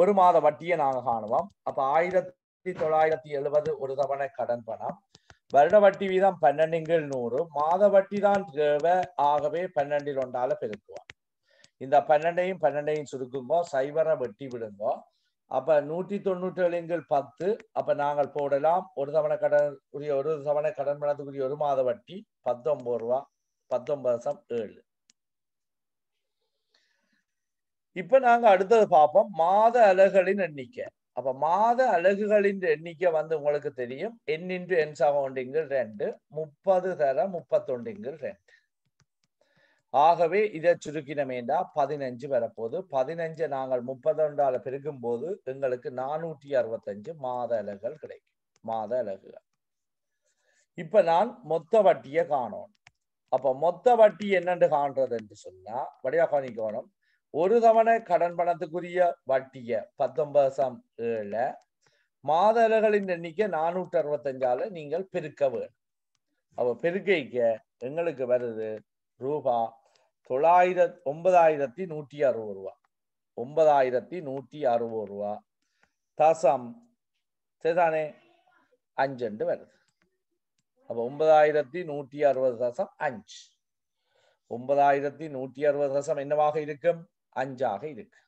ஒரு மாத வட்டியை நாங்கள் காணுவோம் அப்ப ஆயிரத்தி தொள்ளாயிரத்தி எழுபது ஒரு தவணை கடன் பணம் வருட வட்டி வீதம் பன்னெண்டுங்கள் நூறு மாத வட்டி தான் தேவை ஆகவே பன்னெண்டில் ஒன்றால பெருக்குவோம் இந்த பன்னெண்டையும் பன்னெண்டையும் சுருக்குங்கோ சைவரை வெட்டி விடுங்கோ அப்ப நூற்றி தொண்ணூற்றி ஏழுங்கள் பத்து அப்ப நாங்கள் போடலாம் ஒரு தவணை கடன் உரிய ஒரு தவணை கடன் பணத்துக்குரிய ஒரு மாத வட்டி பத்தொன்பது ரூபா பத்தொன்பது ஏழு இப்ப நாங்க அடுத்தது பார்ப்போம் மாத அலகுகளின் எண்ணிக்கை அப்ப மாத அலகுகளின் எண்ணிக்கை வந்து உங்களுக்கு தெரியும் என் இன்று என் சவண்டிங்கள் ரெண்டு முப்பது தர முப்பத்தொண்டிங்கள் ரெண்டு ஆகவே இதை சுருக்கினமேண்டா பதினஞ்சு வரப்போது பதினஞ்சு நாங்கள் முப்பத்தொண்டால பெருக்கும் போது எங்களுக்கு நானூற்றி அறுபத்தஞ்சு மாத அலகுகள் கிடைக்கும் மாத அலகுகள் இப்ப நான் மொத்த வட்டியை காணோம் அப்ப மொத்த வட்டி என்னென்று காண்றது என்று சொன்னா வடிவா கவனிக்கணும் ஒரு தவணை கடன் பணத்துக்குரிய வட்டிய பத்தொன்பதாம் ஏழு மாத எண்ணிக்கை நானூற்றி அறுபத்தஞ்சால நீங்கள் பெருக்க வேணும் அவ பெருக்கைக்க எங்களுக்கு வருது ரூபா தொள்ளாயிர ஒன்பதாயிரத்தி நூற்றி அறுபது ரூபா ஒன்பதாயிரத்தி நூற்றி அறுபது ரூபா தசம் சரிதானே அஞ்சு வருது அப்போ ஒன்பதாயிரத்தி நூற்றி அறுபது தசம் அஞ்சு ஒன்பதாயிரத்தி நூற்றி அறுபது தசம் என்னவாக இருக்கும் அஞ்சாக இருக்கு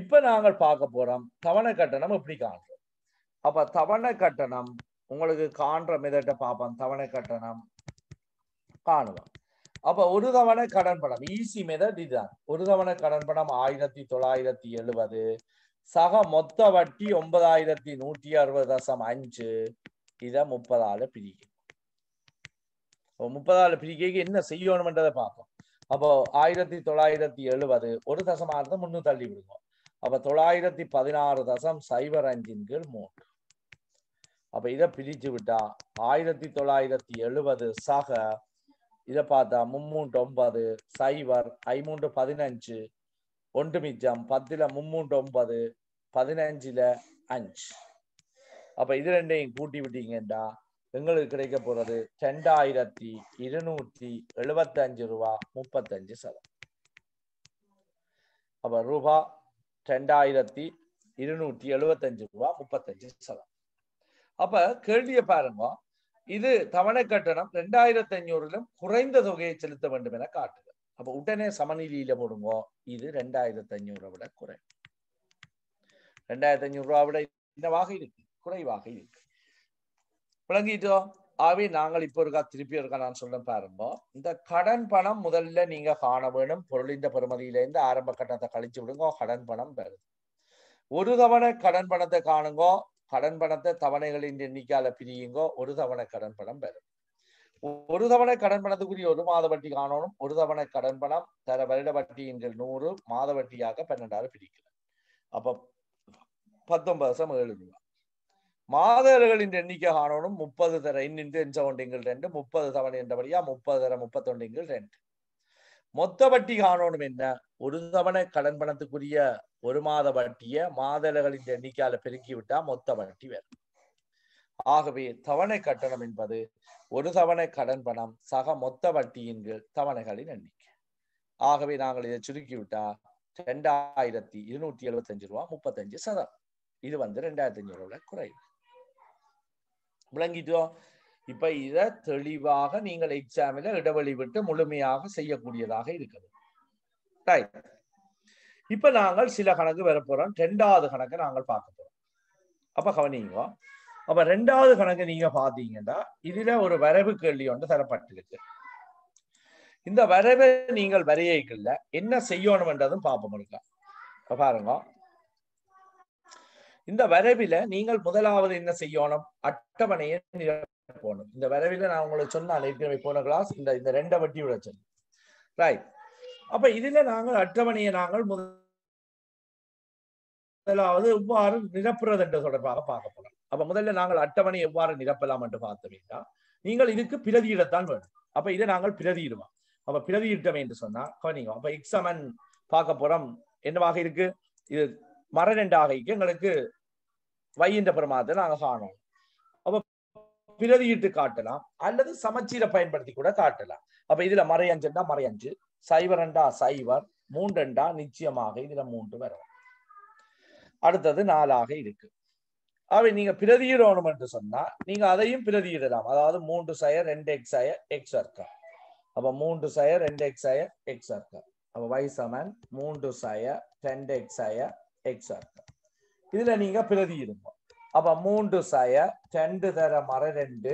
இப்ப நாங்கள் பார்க்க போறோம் தவண கட்டணம் எப்படி காண்றோம் அப்ப தவண கட்டணம் உங்களுக்கு காண்ற மிதட்ட பார்ப்போம் தவணை கட்டணம் காணுவோம் அப்ப ஒரு தவணை கடன் படம் ஈசி மெதட் இதுதான் ஒரு தவணை கடன் படம் ஆயிரத்தி தொள்ளாயிரத்தி எழுபது சக மொத்த வட்டி ஒன்பதாயிரத்தி நூத்தி அறுபது தசம் அஞ்சு இதை முப்பதால பிரிக்கும் முப்பதால பிரிக்க என்ன செய்யணும்ன்றதை பார்ப்போம் அப்போ ஆயிரத்தி தொள்ளாயிரத்தி எழுபது ஒரு இருந்தால் முன்னு தள்ளி விடுவோம் அப்ப தொள்ளாயிரத்தி பதினாறு தசம் சைபர் அஞ்சின் கீழ் மூன்று அப்ப இதை பிரிச்சு விட்டா ஆயிரத்தி தொள்ளாயிரத்தி எழுபது சக இதை பார்த்தா மும்மூன்று ஒன்பது சைபர் ஐமூன்று பதினஞ்சு ஒன்று மிச்சம் பத்துல மும்மூன்று ஒன்பது பதினஞ்சுல அஞ்சு அப்ப இது ரெண்டையும் கூட்டி விட்டீங்கன்னா எங்களுக்கு கிடைக்க போறது ரெண்டாயிரத்தி இருநூத்தி எழுபத்தி அஞ்சு ரூபா முப்பத்தி அஞ்சு சதம் அப்ப ரூபா ரெண்டாயிரத்தி இருநூத்தி எழுபத்தி அஞ்சு ரூபா முப்பத்தி அஞ்சு சதம் அப்ப கேள்வியை பாருங்க இது தவணை கட்டணம் ரெண்டாயிரத்தி ஐநூறிலும் குறைந்த தொகையை செலுத்த வேண்டும் என காட்டுது அப்ப உடனே சமநிலையில போடுங்க இது ரெண்டாயிரத்தி ஐநூறு விட குறை ரெண்டாயிரத்தி ஐநூறு ரூபா விட என்னவாக இருக்கு குறைவாக இருக்கு விளங்கிட்டோம் ஆவி நாங்கள் இப்போ இருக்கா திருப்பி இருக்கா நான் சொல்ல பாருங்க இந்த கடன் பணம் முதல்ல நீங்க காண வேணும் பொருளின் பெருமதியிலேருந்து ஆரம்ப கட்டணத்தை கழிச்சு விடுங்க கடன் பணம் வருது ஒரு தவணை கடன் பணத்தை காணுங்க கடன் பணத்தை தவணைகளின் எண்ணிக்கையால பிரியுங்க ஒரு தவணை கடன் பணம் பெறும் ஒரு தவணை கடன் பணத்துக்குரிய ஒரு மாத வட்டி காணணும் ஒரு தவணை கடன் பணம் தர வருட வட்டி என்று நூறு மாத வட்டியாக பன்னெண்டாயிரம் பிரிக்கிறது அப்ப பத்தொன்பது வருஷம் ஏழு ரூபா மாதர்களின் எண்ணிக்கை காணணும் முப்பது தர இன்னின்று எஞ்ச ஒன்றிங்கள் ரெண்டு முப்பது தவணை என்றபடியா முப்பது தர முப்பத்தொண்டிங்கள் ரெண்டு மொத்த வட்டி காணணும் என்ன ஒரு தவணை கடன் பணத்துக்குரிய ஒரு மாத வட்டிய மாதர்களின் எண்ணிக்கையால பெருக்கி விட்டா மொத்த வட்டி வரும் ஆகவே தவணை கட்டணம் என்பது ஒரு தவணை கடன் பணம் சக மொத்த வட்டியின் கீழ் தவணைகளின் எண்ணிக்கை ஆகவே நாங்கள் இதை சுருக்கிவிட்டா ரெண்டாயிரத்தி இருநூற்றி எழுபத்தஞ்சு ரூபா முப்பத்தஞ்சு சதம் இது வந்து ரெண்டாயிரத்தி அஞ்சூறு ரூபாய் குறைவு விளங்கிட்டோம் இப்ப இதை தெளிவாக நீங்கள் எக்ஸாமில் இடைவெளி விட்டு முழுமையாக செய்யக்கூடியதாக இருக்குது இப்ப நாங்கள் சில கணக்கு வர போறோம் ரெண்டாவது கணக்கு நாங்கள் பார்க்க போறோம் அப்ப கவனிங்க அப்ப ரெண்டாவது கணக்கு நீங்க பாத்தீங்கன்னா இதுல ஒரு வரவு கேள்வி ஒன்று தரப்பட்டிருக்கு இந்த வரவை நீங்கள் வரையைக்குள்ள என்ன செய்யணும் என்றதும் பார்ப்போம் பாருங்க இந்த வரவில நீங்கள் முதலாவது என்ன செய்யணும் அட்டவணையை போகணும் இந்த வரவில நான் உங்களுக்கு சொன்னால் ஏற்கனவே போன கிளாஸ் இந்த இந்த வட்டி விட சொன்னேன் ரைட் அப்ப இதுல நாங்கள் அட்டவணையை நாங்கள் முதலாவது எவ்வாறு நிரப்புறது என்று தொடர்பாக பார்க்க போறோம் அப்ப முதல்ல நாங்கள் அட்டவணை எவ்வாறு நிரப்பலாம் என்று பார்த்தோம்னா நீங்கள் இதுக்கு பிரதியிடத்தான் வேணும் அப்ப இதை நாங்கள் பிரதியிடுவோம் அப்ப பிரதியிட்டவை என்று சொன்னா கவனிங்க அப்ப எக்ஸாமன் பார்க்க போறோம் என்னவாக இருக்கு இது மரணண்டாக எங்களுக்கு வையின்ற பிரமாதத்தை நாங்கள் காணோம் அப்ப பிரதியிட்டு காட்டலாம் அல்லது சமச்சீரை பயன்படுத்தி கூட காட்டலாம் அப்ப இதுல மறையஞ்சுண்டா மறையஞ்சு சைவர் ரெண்டா சைவர் மூன்றண்டா நிச்சயமாக இதுல மூன்று வரும் அடுத்தது நாலாக இருக்கு அவை நீங்க பிரதியிடணும் என்று சொன்னா நீங்க அதையும் பிரதியிடலாம் அதாவது மூன்று சயர் ரெண்டு எக்ஸ் சயர் எக்ஸ் சர்க்கர் அப்ப மூன்று சயர் ரெண்டு எக்ஸ் சயர் எக்ஸ் சர்க்கர் அப்ப வை சமன் மூன்று சய ரெண்டு எக்ஸ் சயர் எக்ஸாக்டா இதுல நீங்க பிரதி இருக்கும் அப்ப மூன்று சாய ரெண்டு தர மர ரெண்டு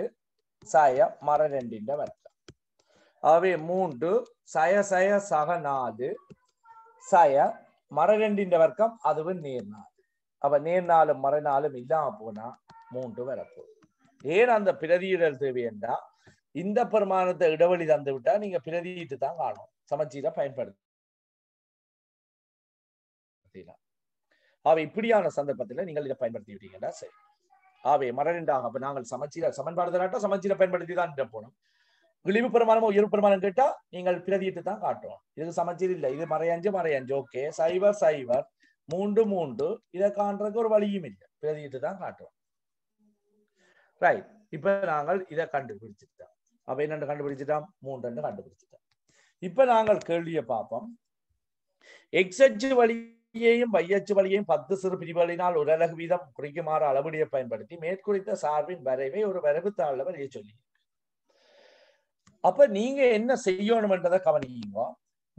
சாய மர ரெண்டின் வர்க்கம் ஆகவே மூன்று சய சய சக நாலு சய மர ரெண்டின் வர்க்கம் அதுவும் நேர்நாள் அப்ப நேர்நாளும் நாளும் இல்லாம போனா மூன்று வரப்போம் ஏன் அந்த பிரதியிடல் தேவை இந்த பெருமானத்தை இடைவெளி தந்து விட்டா நீங்க பிரதியிட்டு தான் காணும் சமச்சீரா பயன்படுத்த ஆகவே இப்படியான சந்தர்ப்பத்தில் நீங்கள் இதை பயன்படுத்தி விட்டீங்கன்னா சரி ஆகவே மரண்டாக அப்ப நாங்கள் சமச்சீர சமன்பாடு தராட்டா சமச்சீர பயன்படுத்தி தான் போனோம் இழிவு பெருமானமோ உயர்வு பெருமானம் கேட்டா நீங்கள் பிரதியிட்டு தான் காட்டுவோம் இது சமச்சீர் இல்லை இது மறையஞ்சு மறையஞ்சு ஓகே சைவர் சைவர் மூன்று மூன்று இதை காண்றதுக்கு ஒரு வழியும் இல்லை பிரதியிட்டு தான் காட்டுவோம் ரைட் இப்ப நாங்கள் இதை கண்டுபிடிச்சிட்டோம் அப்ப என்னென்று கண்டுபிடிச்சிட்டோம் மூன்று கண்டுபிடிச்சிட்டோம் இப்ப நாங்கள் கேள்வியை பார்ப்போம் எக்ஸச்சு வழி வழியையும் வையச்சு வழியையும் பத்து சிறு பிரிவுகளினால் உடலகு வீதம் குறிக்குமாறு அளவுடைய பயன்படுத்தி மேற்குறித்த சார்பின் வரைவை ஒரு வரைவு தாழ்ல வரைய சொல்லி அப்ப நீங்க என்ன செய்யணும் என்றதை கவனிக்கீங்க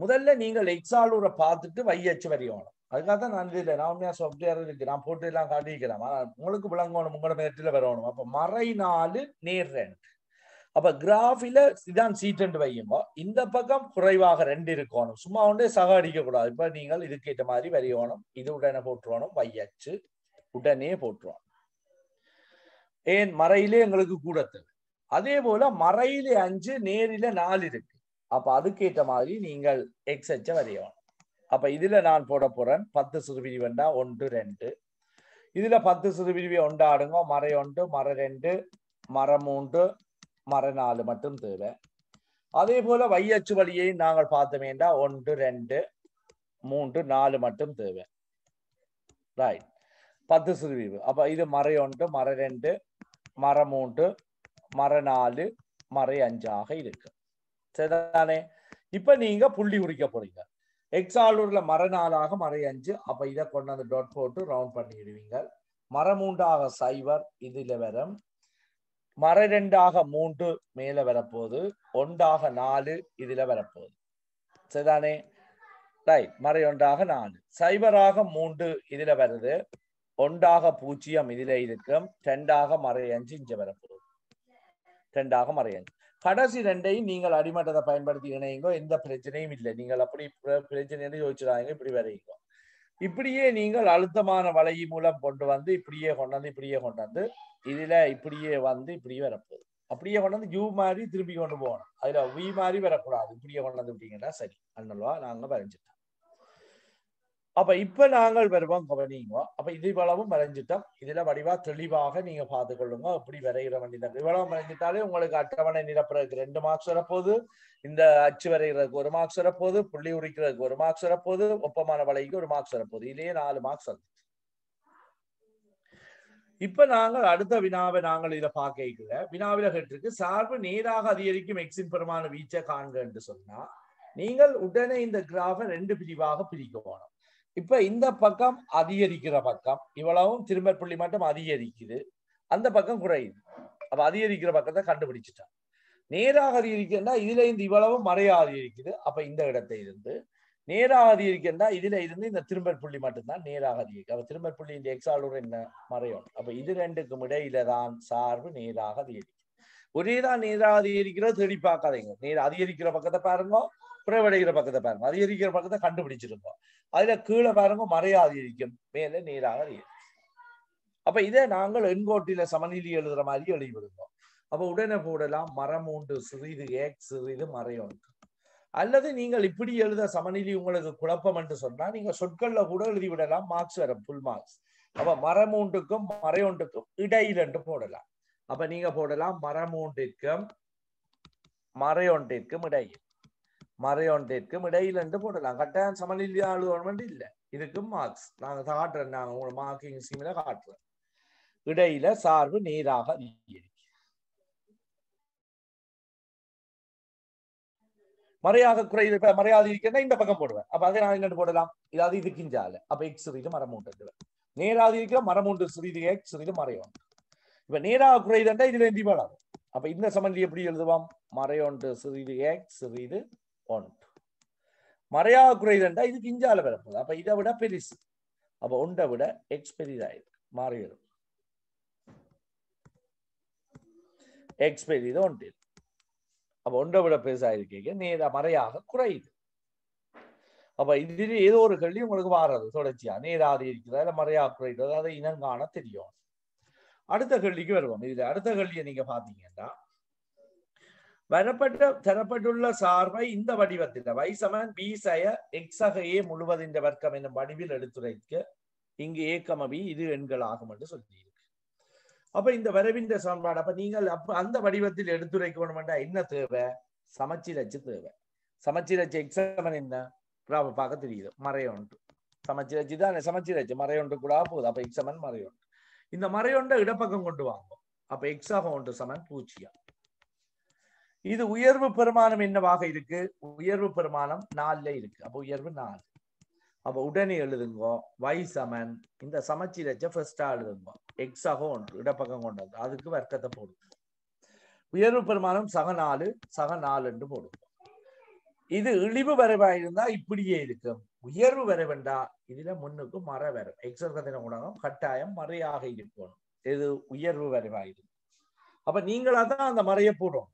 முதல்ல நீங்கள் எக்ஸாலூரை பார்த்துட்டு வையச்சு வரையணும் அதுக்காக தான் நான் இல்லை நான் உண்மையா சாஃப்ட்வேர் இருக்கு நான் போட்டு எல்லாம் காட்டிக்கிறேன் உங்களுக்கு விளங்கணும் உங்களோட மேட்டில் வரணும் அப்ப மறை நாலு நேர் ரெண்டு அப்ப கிராஃபில இதான் சீட் ரெண்டு வையுங்கோ இந்த பக்கம் குறைவாக ரெண்டு இருக்கணும் சும்மா ஒன்றே சக அடிக்க கூடாது இப்ப நீங்கள் இதுக்கேற்ற மாதிரி வரையணும் இது உடனே போட்டுருவணும் வையாச்சு உடனே போட்டுருவோம் ஏன் மறையிலே எங்களுக்கு கூட அதே போல மறையில அஞ்சு நேரில நாலு இருக்கு அப்ப அதுக்கேற்ற மாதிரி நீங்கள் எக்ஸச்ச வரையணும் அப்ப இதுல நான் போட போறேன் பத்து சிறுபிரி வேண்டா ஒன்று ரெண்டு இதுல பத்து சிறுபிரிவி ஒன்றாடுங்க மறை ஒன்று மறை ரெண்டு மரம் மூன்று மரநாள் மட்டும் தேவை அதே போல வையச்சு வழியை நாங்கள் பார்த்தோமேண்டா ஒன்று ரெண்டு மூன்று நாலு மட்டும் தேவை ரைட் பத்து சுருவிவு அப்ப இது மறை ஒன்று மறை ரெண்டு மறை மூன்று மறை நாலு மறை அஞ்சாக இருக்கு சரிதானே இப்ப நீங்க புள்ளி குறிக்க போறீங்க எக்ஸாலூர்ல மர நாளாக மறை அஞ்சு அப்ப இதை கொண்டு அந்த டாட் போட்டு ரவுண்ட் பண்ணிடுவீங்க மர மூன்றாக சைவர் இதுல வரும் மறை ரெண்டாக மூன்று மேல வரப்போகுது ஒன்றாக நாலு இதுல வரப்போகுது சரிதானே ரைட் மறை ஒன்றாக நாலு சைபராக மூன்று இதுல வருது ஒன்றாக பூஜ்ஜியம் இதுல இருக்கும் ரெண்டாக மறை அஞ்சு இங்க வரப்போகுது ரெண்டாக மறை அஞ்சு கடைசி ரெண்டையும் நீங்கள் அடிமட்டத்தை பயன்படுத்தி இணையுங்க எந்த பிரச்சனையும் இல்லை நீங்கள் அப்படி பிரச்சனை யோசிச்சுடாங்க இப்படி வரையுங்க இப்படியே நீங்கள் அழுத்தமான வலை மூலம் கொண்டு வந்து இப்படியே கொண்டாந்து இப்படியே கொண்டாந்து இதுல இப்படியே வந்து இப்படியே வரப்போகுது அப்படியே கொண்டாந்து யூ மாதிரி திரும்பி கொண்டு போகணும் அதுல வி மாதிரி வரக்கூடாது இப்படியே கொண்டாந்து அப்படிங்கன்னா சரி அண்ணல்வா நாங்க வரைஞ்சிட்டோம் அப்ப இப்ப நாங்கள் வருவோம் கவனிங்க அப்ப இது இவ்வளவும் வரைஞ்சிட்டோம் இதுல வடிவா தெளிவாக நீங்க பார்த்து கொள்ளுங்க அப்படி வரைகிற வேண்டியது இவ்வளவு வரைஞ்சிட்டாலே உங்களுக்கு அட்டவணை நிரப்புறதுக்கு ரெண்டு மார்க்ஸ் வரப்போகுது இந்த அச்சு வரைகிறதுக்கு ஒரு மார்க்ஸ் வரப்போகுது புள்ளி உரிக்கிறதுக்கு ஒரு மார்க்ஸ் வரப்போகுது ஒப்பமான வலைக்கு ஒரு மார்க்ஸ் வரப்போகுது இதே நாலு மார்க்ஸ் வந்து இப்ப நாங்கள் அடுத்த வினாவை நாங்கள் இதை பார்க்கல வினாவில கேட்டிருக்கு சார்பு நேராக அதிகரிக்கும் எக்ஸின் பெருமான வீச்சை காண்க என்று சொன்னா நீங்கள் உடனே இந்த கிராஃபை ரெண்டு பிரிவாக பிரிக்க போனோம் இப்ப இந்த பக்கம் அதிகரிக்கிற பக்கம் இவ்வளவும் திரும்ப மட்டும் அதிகரிக்குது அந்த பக்கம் குறையுது அப்ப அதிகரிக்கிற பக்கத்தை கண்டுபிடிச்சிட்டான் நேராக அதிகரிக்கிறா இதுல இருந்து இவ்வளவும் மறைய அதிகரிக்குது அப்ப இந்த இடத்தை இருந்து நேராக அதிகரிக்கிறா இதுல இருந்து இந்த திரும்பற்புள்ளி புள்ளி மட்டும்தான் நேராக அதிகரிக்கும் அப்ப திரும்பல் புள்ளி இந்த எக்ஸாலூர் என்ன மறையும் அப்ப இது ரெண்டுக்கும் இடையில தான் சார்பு நேராக அதிகரிக்கும் ஒரே தான் நேராக அதிகரிக்கிறோம் தேடி பார்க்காதீங்க நேர் அதிகரிக்கிற பக்கத்தை பாருங்க குறைவடைகிற பக்கத்தை பாருங்க அதிகரிக்கிற பக்கத்தை கண்டுபிடிச்சிருக்கோம் அதுல கீழே பாருங்க மறையா அதிகரிக்கும் மேல நீராக அப்ப இதை நாங்கள் எண்கோட்டில சமநிலை எழுதுற மாதிரி எழுதிவிடுவோம் அப்ப உடனே போடலாம் மரம் ஒன்று சிறிது ஏக் சிறிது மறை ஒன்று அல்லது நீங்கள் இப்படி எழுத சமநிலை உங்களுக்கு குழப்பம் என்று சொன்னா நீங்க சொற்கள்ல கூட எழுதி விடலாம் மார்க்ஸ் வர புல் மார்க்ஸ் அப்ப மரம் ஒன்றுக்கும் மறை ஒன்றுக்கும் இடையில் என்று போடலாம் அப்ப நீங்க போடலாம் மரம் ஒன்றிற்கும் மறை ஒன்றிற்கும் இடையில் மறையோண்டிற்கும் இடையில இருந்து போடலாம் கட்டாயம் சமநிலை ஆளுவன்மெண்ட் இல்லை இதுக்கு மார்க்ஸ் நாங்க காட்டுறேன் நாங்க உங்களை மார்க்கிங் ஸ்கீம்ல இடையில சார்பு நீராக மறையாக குறை மறையாது இருக்கேன்னா இந்த பக்கம் போடுவேன் அப்ப அதை நான் என்ன போடலாம் இதாவது இருக்கின்றால அப்ப எக்ஸ் சிறிது மரமூட்டு நேராக இருக்கிற மரமூண்டு சிறிது எக்ஸ் சிறிது மறையோண்டு இப்ப நேராக குறையுதுண்டா இதுல எந்தி மேலாகும் அப்ப இந்த சமநிலை எப்படி எழுதுவோம் மறையோண்டு சிறிது எக்ஸ் சிறிது டூ மறையா குறைதண்டா இது கிஞ்சால பிறப்பது அப்ப இதை விட பெரிசு அப்ப உண்டை விட எக்ஸ் பெரிதாயிருக்கு மாறிடும் எக்ஸ் பெரிது ஒன்றில் அப்ப ஒன்றை விட பெருசாயிருக்கீங்க நேரா மறையாக குறையுது அப்ப இது ஏதோ ஒரு கல்வி உங்களுக்கு மாறுறது தொடர்ச்சியா நேராது இருக்கிறதா இல்ல மறையா குறைகிறதா அதை இனங்காண தெரியும் அடுத்த கல்விக்கு வருவோம் இதுல அடுத்த கல்வியை நீங்க பாத்தீங்கன்னா வரப்பட்ட தரப்பட்டுள்ள சார்பை இந்த வடிவத்தில் வைசமன் பி சய எக்ஸகையே ஏ முழுவதின் வர்க்கம் என்னும் வடிவில் எடுத்துரைக்க இங்கு ஏக்கம பி இது எண்கள் ஆகும் என்று சொல்லியிருக்கு அப்ப இந்த வரவின் சமன்பாடு அப்ப நீங்கள் அப்ப அந்த வடிவத்தில் எடுத்துரைக்க வேணுமெண்டா என்ன தேவை சமச்சீரச்சு தேவை சமச்சீரச்சு எக்ஸாமன் என்ன கிராப பார்க்க தெரியுது மறையொன்று சமச்சீரச்சு தான் சமச்சீரச்சு மறையொன்று கூட போகுது அப்ப எக்ஸாமன் மறையொன்று இந்த மறையொண்ட இடப்பக்கம் கொண்டு வாங்கும் அப்ப எக்ஸாக ஒன்று சமன் பூஜ்ஜியம் இது உயர்வு பெருமானம் என்னவாக இருக்கு உயர்வு பெருமானம் நாலுல இருக்கு அப்போ உயர்வு நாலு அப்போ உடனே எழுதுங்கோ வை சமன் இந்த சமச்சீரச்ச ஃபர்ஸ்டா எழுதுங்கோ எக்ஸாக ஒன்று இடப்பக்கம் கொண்டது அதுக்கு வர்க்கத்தை போடுவோம் உயர்வு பெருமானம் சக நாலு சக நாலு என்று போடுவோம் இது இழிவு வரைவாக இருந்தா இப்படியே இருக்கும் உயர்வு வரவேண்டா இதுல முன்னுக்கு மர வரும் எக்ஸர்கத்தின ஊடகம் கட்டாயம் மறையாக இருக்கணும் இது உயர்வு வரைவாக இருக்கும் அப்ப நீங்களா தான் அந்த மறைய போடுவோம்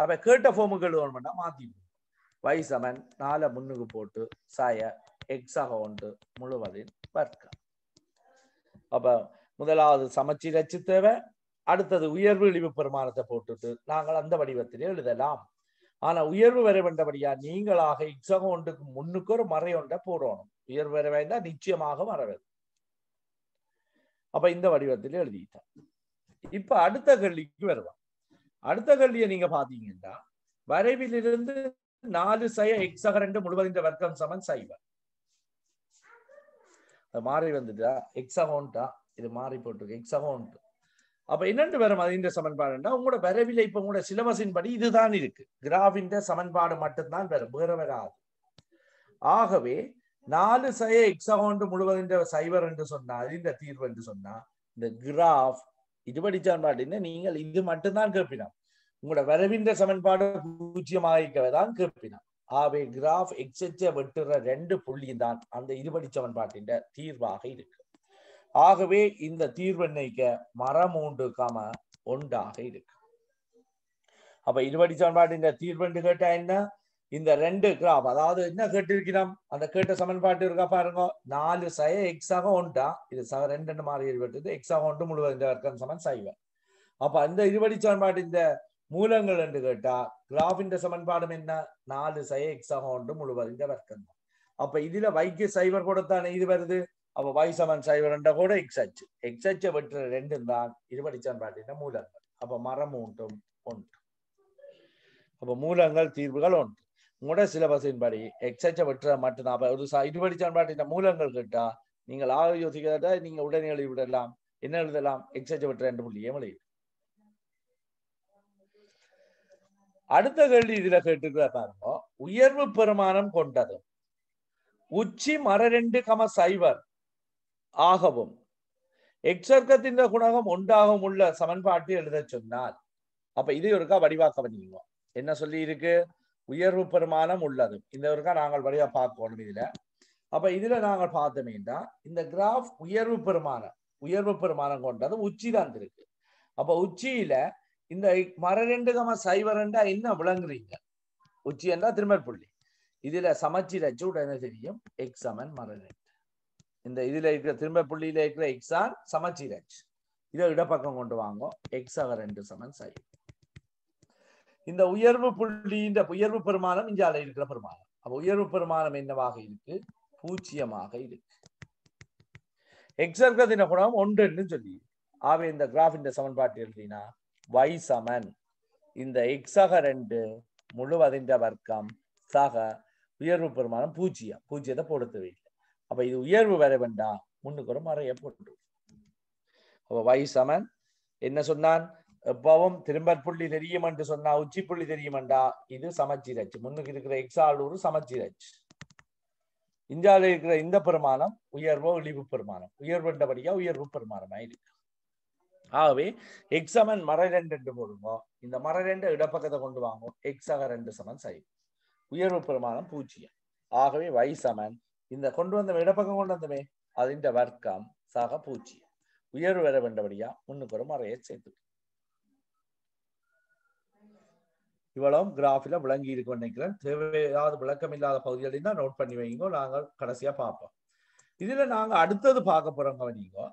அப்போ கேட்ட ஃபார்முக்கு எழுதணும்னா மாத்தி வை சமன் நால முன்னுக்கு போட்டு சாய எக்ஸாக ஒன்று முழுவதின் வர்க்கம் அப்ப முதலாவது சமச்சீர் அச்சு தேவை அடுத்தது உயர்வு இழிவு பெருமானத்தை போட்டுட்டு நாங்கள் அந்த வடிவத்திலே எழுதலாம் ஆனா உயர்வு வர வேண்டபடியா நீங்களாக இக்ஸகம் ஒன்றுக்கு முன்னுக்கு ஒரு மறை ஒன்றை போடணும் உயர்வு வர வேண்டாம் நிச்சயமாக மறவது அப்ப இந்த வடிவத்தில் எழுதிட்டார் இப்ப அடுத்த கேள்விக்கு வருவான் அடுத்த கல்வியை நீங்க பாத்தீங்கன்னா வரைவிலிருந்து நாலு சய எக்ஸகரண்டு முழுவதின் வர்க்கம் சமன் சைவர் மாறி வந்துட்டா எக்ஸகோன்ட்டா இது மாறி போட்டிருக்கு எக்ஸகோன்ட் அப்ப என்னென்று வரும் அது சமன்பாடுன்னா உங்களோட வரவில் இப்ப உங்களோட சிலபஸின் படி இதுதான் இருக்கு கிராஃபின் சமன்பாடு மட்டும்தான் வரும் வேற வராது ஆகவே நாலு சய எக்ஸகோண்டு முழுவதின் சைவர் என்று சொன்னா இந்த தீர்வு என்று சொன்னா இந்த கிராஃப் இது படிச்சான் பாட்டின்னு நீங்கள் இது மட்டும்தான் கேட்பினான் உங்களோட வரவின்ற சமன்பாடு தான் கேட்பினான் ஆவே கிராஃப் எக்ஸெச்ச வெட்டுற ரெண்டு புள்ளியும் தான் அந்த இருபடி சமன்பாட்டின் தீர்வாக இருக்கு ஆகவே இந்த தீர்வெண்ணிக்க மரம் ஒன்று காம ஒன்றாக இருக்கு அப்ப இருபடி சமன்பாட்டின் தீர்வென்று கேட்டா என்ன இந்த ரெண்டு கிராப் அதாவது என்ன கேட்டிருக்கிறோம் அந்த கேட்ட சமன்பாட்டு இருக்கா பாருங்க நாலு சய எக்ஸாக ஒன்ட்டா இது சக ரெண்டு மாறி இருபட்டு எக்ஸாக ஒன்று முழுவதும் இந்த வர்க்கம் சமன் சைவ அப்ப அந்த இருபடி சமன்பாடு இந்த மூலங்கள் என்று கேட்டா கிராஃபின் சமன்பாடும் என்ன நாலு சய எக்ஸாக ஒன்று முழுவதும் இந்த வர்க்கம் அப்ப இதுல வைக்க சைவர் கொடுத்தானே இது வருது அப்ப வை சமன் சைவர் என்ற கூட எக்ஸ் அச்சு எக்ஸ் அச்சை வெற்ற ரெண்டும் தான் இருபடி சமன்பாட்டின் மூலங்கள் அப்ப மரம் ஒன்றும் ஒன்று அப்ப மூலங்கள் தீர்வுகள் ஒன்று உங்களோட சிலபஸின் படி எக்ஸச்ச வெற்ற மட்டும் நான் ஒரு பாட்டு இந்த மூலங்கள் கேட்டா நீங்கள் ஆக யோசிக்கிறத நீங்க உடனே எழுதி விடலாம் என்ன எழுதலாம் எக்ஸச்ச வெற்ற என்று புள்ளி ஏமலி அடுத்த கேள்வி இதுல கேட்டுக்கிற பாருங்க உயர்வு பெருமானம் கொண்டது உச்சி மர ரெண்டு கம சைவர் ஆகவும் எக்ஸர்க்கத்தின் குணகம் ஒன்றாகவும் உள்ள சமன்பாட்டு எழுத சொன்னால் அப்ப இதை ஒருக்கா வடிவாக்க பண்ணிக்குவோம் என்ன சொல்லி இருக்கு உயர்வு பெருமானம் உள்ளது இந்த இருக்கா நாங்கள் வழியா பார்க்கணும் இதுல அப்ப இதுல நாங்கள் பார்த்தோமேண்டா இந்த கிராஃப் உயர்வு பெருமானம் உயர்வு பெருமானம் கொண்டது உச்சி தான் இருக்கு அப்ப உச்சியில இந்த மர ரெண்டு கம சைவர் ரெண்டா என்ன விளங்குறீங்க உச்சி என்றா திருமர் புள்ளி இதுல சமச்சீர் அச்சூட என்ன தெரியும் எக்ஸாமன் மர ரெண்டு இந்த இதுல இருக்கிற திரும்ப புள்ளியில இருக்கிற எக்ஸான் சமச்சீர் அச்சு இதை இடப்பக்கம் கொண்டு எக்ஸ் அவர் ரெண்டு சமன் சைவர் இந்த உயர்வு புள்ளின்ற உயர்வு பெருமானம் இந்தியாவில் இருக்கிற பெருமானம் அப்ப உயர்வு பெருமானம் என்னவாக இருக்கு பூஜ்ஜியமாக இருக்கு எக்ஸர்கதின குணம் ஒன்றுன்னு சொல்லி ஆகவே இந்த கிராஃபின் சமன்பாட்டு எழுதினா வை சமன் இந்த எக்ஸக ரெண்டு முழுவதின்ற வர்க்கம் சக உயர்வு பெருமானம் பூஜ்ஜியம் பூஜ்ஜியத்தை போடுத்து இல்லை அப்ப இது உயர்வு வர வேண்டாம் முன்னுக்கு ஒரு மறைய போட்டு அப்ப வை சமன் என்ன சொன்னான் எப்பவும் திரும்பற்புள்ளி தெரியும் என்று சொன்னா உச்சி புள்ளி தெரியுமண்டா இது சமச்சீரச்சு முன்னுக்கு இருக்கிற எக்ஸாலூர் சமச்சீரச்சு இந்தியாவில் இருக்கிற இந்த பெருமானம் உயர்வோ இழிவு பெருமானம் உயர்வுன்றபடியா உயர்வு பெருமானம் ஆயிருக்கு ஆகவே எக்ஸமன் சமன் ரெண்டு என்று போடுவோம் இந்த மறை ரெண்டு இடப்பக்கத்தை கொண்டு வாங்குவோம் எக்ஸாக ரெண்டு சமன் சரி உயர்வு பெருமானம் பூஜ்ஜியம் ஆகவே வை சமன் இந்த கொண்டு வந்த இடப்பக்கம் கொண்டு வந்தமே அதிண்ட வர்க்கம் சாக பூஜ்ஜியம் உயர்வு வர வேண்டபடியா முன்னுக்கு ஒரு மறையை சேர்த்து இவ்வளவும் கிராஃபில் விளங்கி இருக்குன்னு நினைக்கிறேன் தேவை ஏதாவது விளக்கம் இல்லாத பகுதிகளையும் தான் நோட் பண்ணி வைங்க நாங்கள் கடைசியாக பார்ப்போம் இதில் நாங்கள் அடுத்தது பார்க்க போறோம் கவனிங்கோ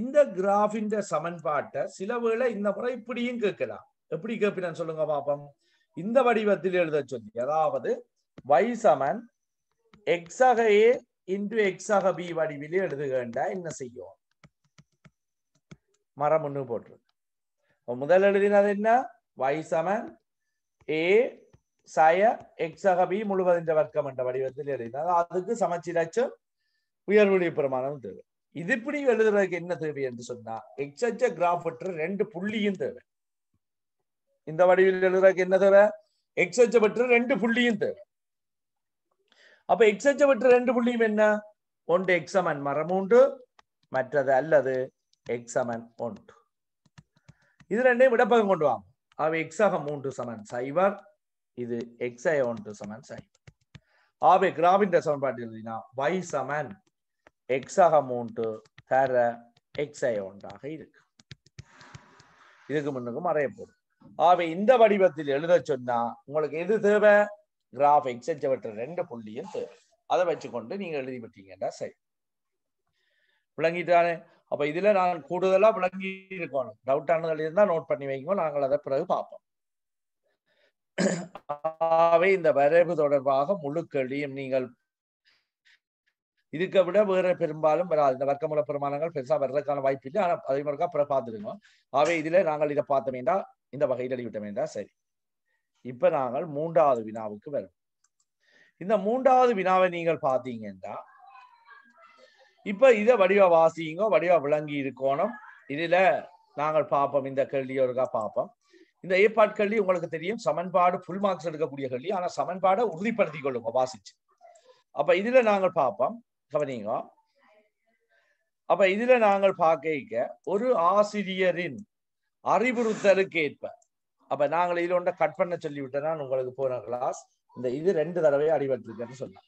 இந்த கிராஃபின் சமன்பாட்டை சில வேளை இந்த முறை இப்படியும் கேட்கலாம் எப்படி கேட்பேன் சொல்லுங்க பாப்போம் இந்த வடிவத்தில் எழுத சொல்லி அதாவது வை சமன் எக்ஸாக ஏ இன்டு எக்ஸ் பி வடிவிலே எழுதுகின்ற என்ன செய்யும் மரம் ஒன்று போட்டிருக்கு முதல் எழுதினது என்ன வை சமன் ஏ சய எக்ஸக பி முழுவதின் வர்க்கம் என்ற வடிவத்தில் எழுதினால் அதுக்கு சமச்சீராச்சும் உயர்வொழி பிரமாணம் தேவை இது இப்படி எழுதுறதுக்கு என்ன தேவை என்று சொன்னா எக்ஸச்ச கிராஃபற்ற ரெண்டு புள்ளியும் தேவை இந்த வடிவில் எழுதுறதுக்கு என்ன தேவை எக்ஸச்ச பற்று ரெண்டு புள்ளியும் தேவை அப்ப எக்ஸச்ச பற்று ரெண்டு புள்ளியும் என்ன ஒன்று எக்ஸமன் மரமூண்டு மற்றது அல்லது எக்ஸமன் ஒன்று இது ரெண்டையும் விடப்பகம் கொண்டு வாங்க அவை எக்ஸாக மூன்று சமன் சைவர் இது எக்ஸை ஒன்று சமன் சைவர் ஆகவே கிராபின்ற சமன்பாட்டில் எழுதினா வை சமன் எக்ஸாக மூன்று தர எக்ஸை ஒன்றாக இருக்கு இதுக்கு முன்னுக்கும் அறையப்படும் ஆகவே இந்த வடிவத்தில் எழுத சொன்னா உங்களுக்கு எது தேவை கிராஃப் எக்ஸ் எச்சவற்ற ரெண்டு புள்ளியும் தேவை அதை வச்சுக்கொண்டு நீங்க எழுதி விட்டீங்கன்னா சரி விளங்கிட்டானே அப்ப இதுல நான் கூடுதலா விளங்கி இருக்கணும் டவுட் ஆனதுல இருந்தா நோட் பண்ணி வைக்கணும் நாங்கள் அதை பிறகு பார்ப்போம் ஆகவே இந்த வரைவு தொடர்பாக முழுக்களையும் நீங்கள் இதுக்க விட வேற பெரும்பாலும் வராது இந்த வர்க்கமுல பெருமானங்கள் பெருசா வர்றதுக்கான வாய்ப்பு இல்லை ஆனா அதே முறைக்கா அப்புறம் பார்த்துருக்கோம் ஆகவே இதுல நாங்கள் இதை பார்த்த வேண்டாம் இந்த வகையில் அடிவிட்ட வேண்டாம் சரி இப்ப நாங்கள் மூன்றாவது வினாவுக்கு வரும் இந்த மூன்றாவது வினாவை நீங்கள் பார்த்தீங்கன்னா இப்ப இத வடிவ வாசிங்க வடிவ விளங்கி இருக்கோணும் இதுல நாங்கள் பார்ப்போம் இந்த கேள்வியை பார்ப்போம் இந்த ஏற்பாடு கல்வி உங்களுக்கு தெரியும் சமன்பாடு ஃபுல் மார்க்ஸ் எடுக்கக்கூடிய கல்வி ஆனா சமன்பாடை உறுதிப்படுத்திக் கொள்ளுங்க வாசிச்சு அப்ப இதுல நாங்கள் பார்ப்போம் கவனிங்க அப்ப இதுல நாங்கள் பார்க்க ஒரு ஆசிரியரின் அறிவுறுத்தலுக்கு ஏற்ப அப்ப நாங்கள் இதுல ஒன்றை கட் பண்ண சொல்லிவிட்டேன் உங்களுக்கு போன கிளாஸ் இந்த இது ரெண்டு அடிபட்டு இருக்கேன்னு சொன்னேன்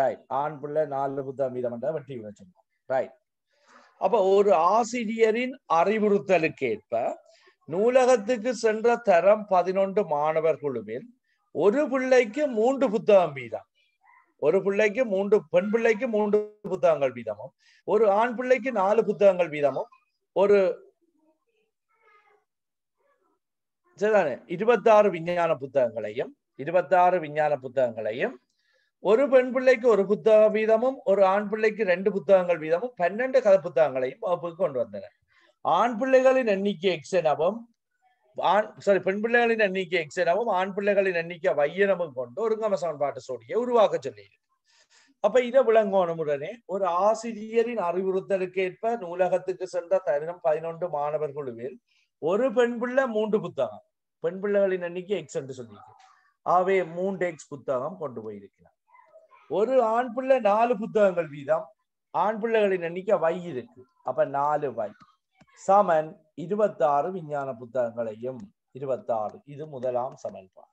ரைட் ஆண் பிள்ளை நாலு புத்தகம் மீதம் வெட்டி வச்சிருந்தோம் ரைட் அப்ப ஒரு ஆசிரியரின் அறிவுறுத்தலுக்கேற்ப நூலகத்துக்கு சென்ற தரம் பதினொன்று மாணவர் குழுவில் ஒரு பிள்ளைக்கு மூன்று புத்தகம் வீதம் ஒரு பிள்ளைக்கு மூன்று பெண் பிள்ளைக்கு மூன்று புத்தகங்கள் வீதமும் ஒரு ஆண் பிள்ளைக்கு நாலு புத்தகங்கள் வீதமும் ஒரு சரிதானே இருபத்தாறு விஞ்ஞான புத்தகங்களையும் இருபத்தாறு விஞ்ஞான புத்தகங்களையும் ஒரு பெண் பிள்ளைக்கு ஒரு புத்தகம் வீதமும் ஒரு ஆண் பிள்ளைக்கு ரெண்டு புத்தகங்கள் வீதமும் பன்னெண்டு கதை புத்தகங்களையும் வகுப்புக்கு கொண்டு வந்தனர் ஆண் பிள்ளைகளின் எண்ணிக்கை எக்ஸ் எனவும் சாரி பெண் பிள்ளைகளின் எண்ணிக்கை எக்ஸ் எனவும் ஆண் பிள்ளைகளின் எண்ணிக்கை வையனமும் கொண்டு ஒருங்கம சமன்பாட்டு சோடியை உருவாக்க சொல்லியிருக்கு அப்ப இதை விளங்கோணும் உடனே ஒரு ஆசிரியரின் அறிவுறுத்தலுக்கு ஏற்ப நூலகத்துக்கு சென்ற தருணம் பதினொன்று மாணவர் குழுவில் ஒரு பெண் பிள்ளை மூன்று புத்தகம் பெண் பிள்ளைகளின் எண்ணிக்கை எக்ஸ் என்று சொல்லியிருக்கு ஆகவே மூன்று எக்ஸ் புத்தகம் கொண்டு போயிருக்கிறார் ஒரு ஆண் பிள்ளை நாலு புத்தகங்கள் வீதம் ஆண் பிள்ளைகளின் எண்ணிக்கை வை இருக்கு அப்ப நாலு வை சமன் இருபத்தி ஆறு விஞ்ஞான புத்தகங்களையும் இருபத்தி ஆறு இது முதலாம் சமன்பாடு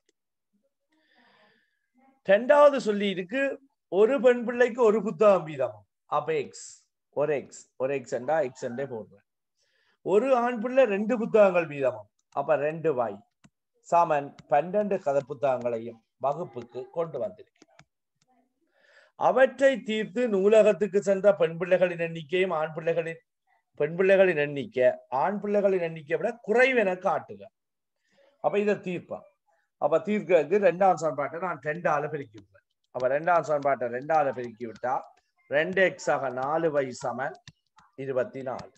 ரெண்டாவது சொல்லி இருக்கு ஒரு பெண் பிள்ளைக்கு ஒரு புத்தகம் வீதம் அப்ப எக்ஸ் ஒரு எக்ஸ் ஒரு எக்ஸ் என்றா எக்ஸ் என்றே போடுறேன் ஒரு ஆண் பிள்ளை ரெண்டு புத்தகங்கள் வீதமும் அப்ப ரெண்டு வாய் சாமன் பன்னெண்டு கதை புத்தகங்களையும் வகுப்புக்கு கொண்டு வந்திருக்கேன் அவற்றை தீர்த்து நூலகத்துக்கு சென்ற பெண் பிள்ளைகளின் எண்ணிக்கையும் ஆண் பிள்ளைகளின் பெண் பிள்ளைகளின் எண்ணிக்கை ஆண் பிள்ளைகளின் எண்ணிக்கை விட குறைவென காட்டுக அப்ப இதை தீர்ப்பான் அப்ப தீர்க்கிறதுக்கு ரெண்டாம் சான்பாட்டை நான் ரெண்டால பிரிக்கி விடுவேன் அப்ப ரெண்டாம் சான்பாட்டை ரெண்டால பிரிக்கி விட்டா ரெண்டு எக்ஸாக நாலு வை சமன் இருபத்தி நாலு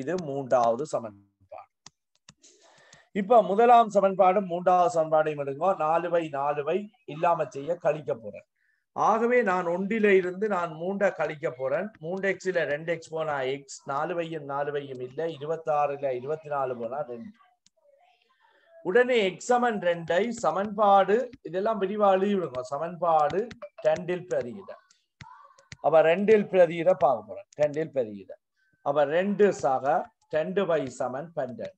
இது மூன்றாவது சமன்பாடு இப்ப முதலாம் சமன்பாடும் மூன்றாவது சமன்பாடையும் எடுங்க நாலு வை நாலு வை இல்லாம செய்ய கழிக்க போறேன் ஆகவே நான் ஒன்றில இருந்து நான் மூண்டை கழிக்க போறேன் மூன்று எக்ஸ்ல ரெண்டு எக்ஸ் போனா எக்ஸ் நாலு வையும் நாலு வையும் இல்லை இருபத்தி ஆறுல இருபத்தி நாலு போனா ரெண்டு உடனே எக்ஸ் சமன் ரெண்டை சமன்பாடு இதெல்லாம் விரிவா எழுதிவிடுங்க சமன்பாடு ரெண்டில் பிரதியிட அவ ரெண்டில் பிரதியிட பார்க்க போறேன் ரெண்டில் பிரதியிட அவ ரெண்டு சாக ரெண்டு பை சமன் பன்னெண்டு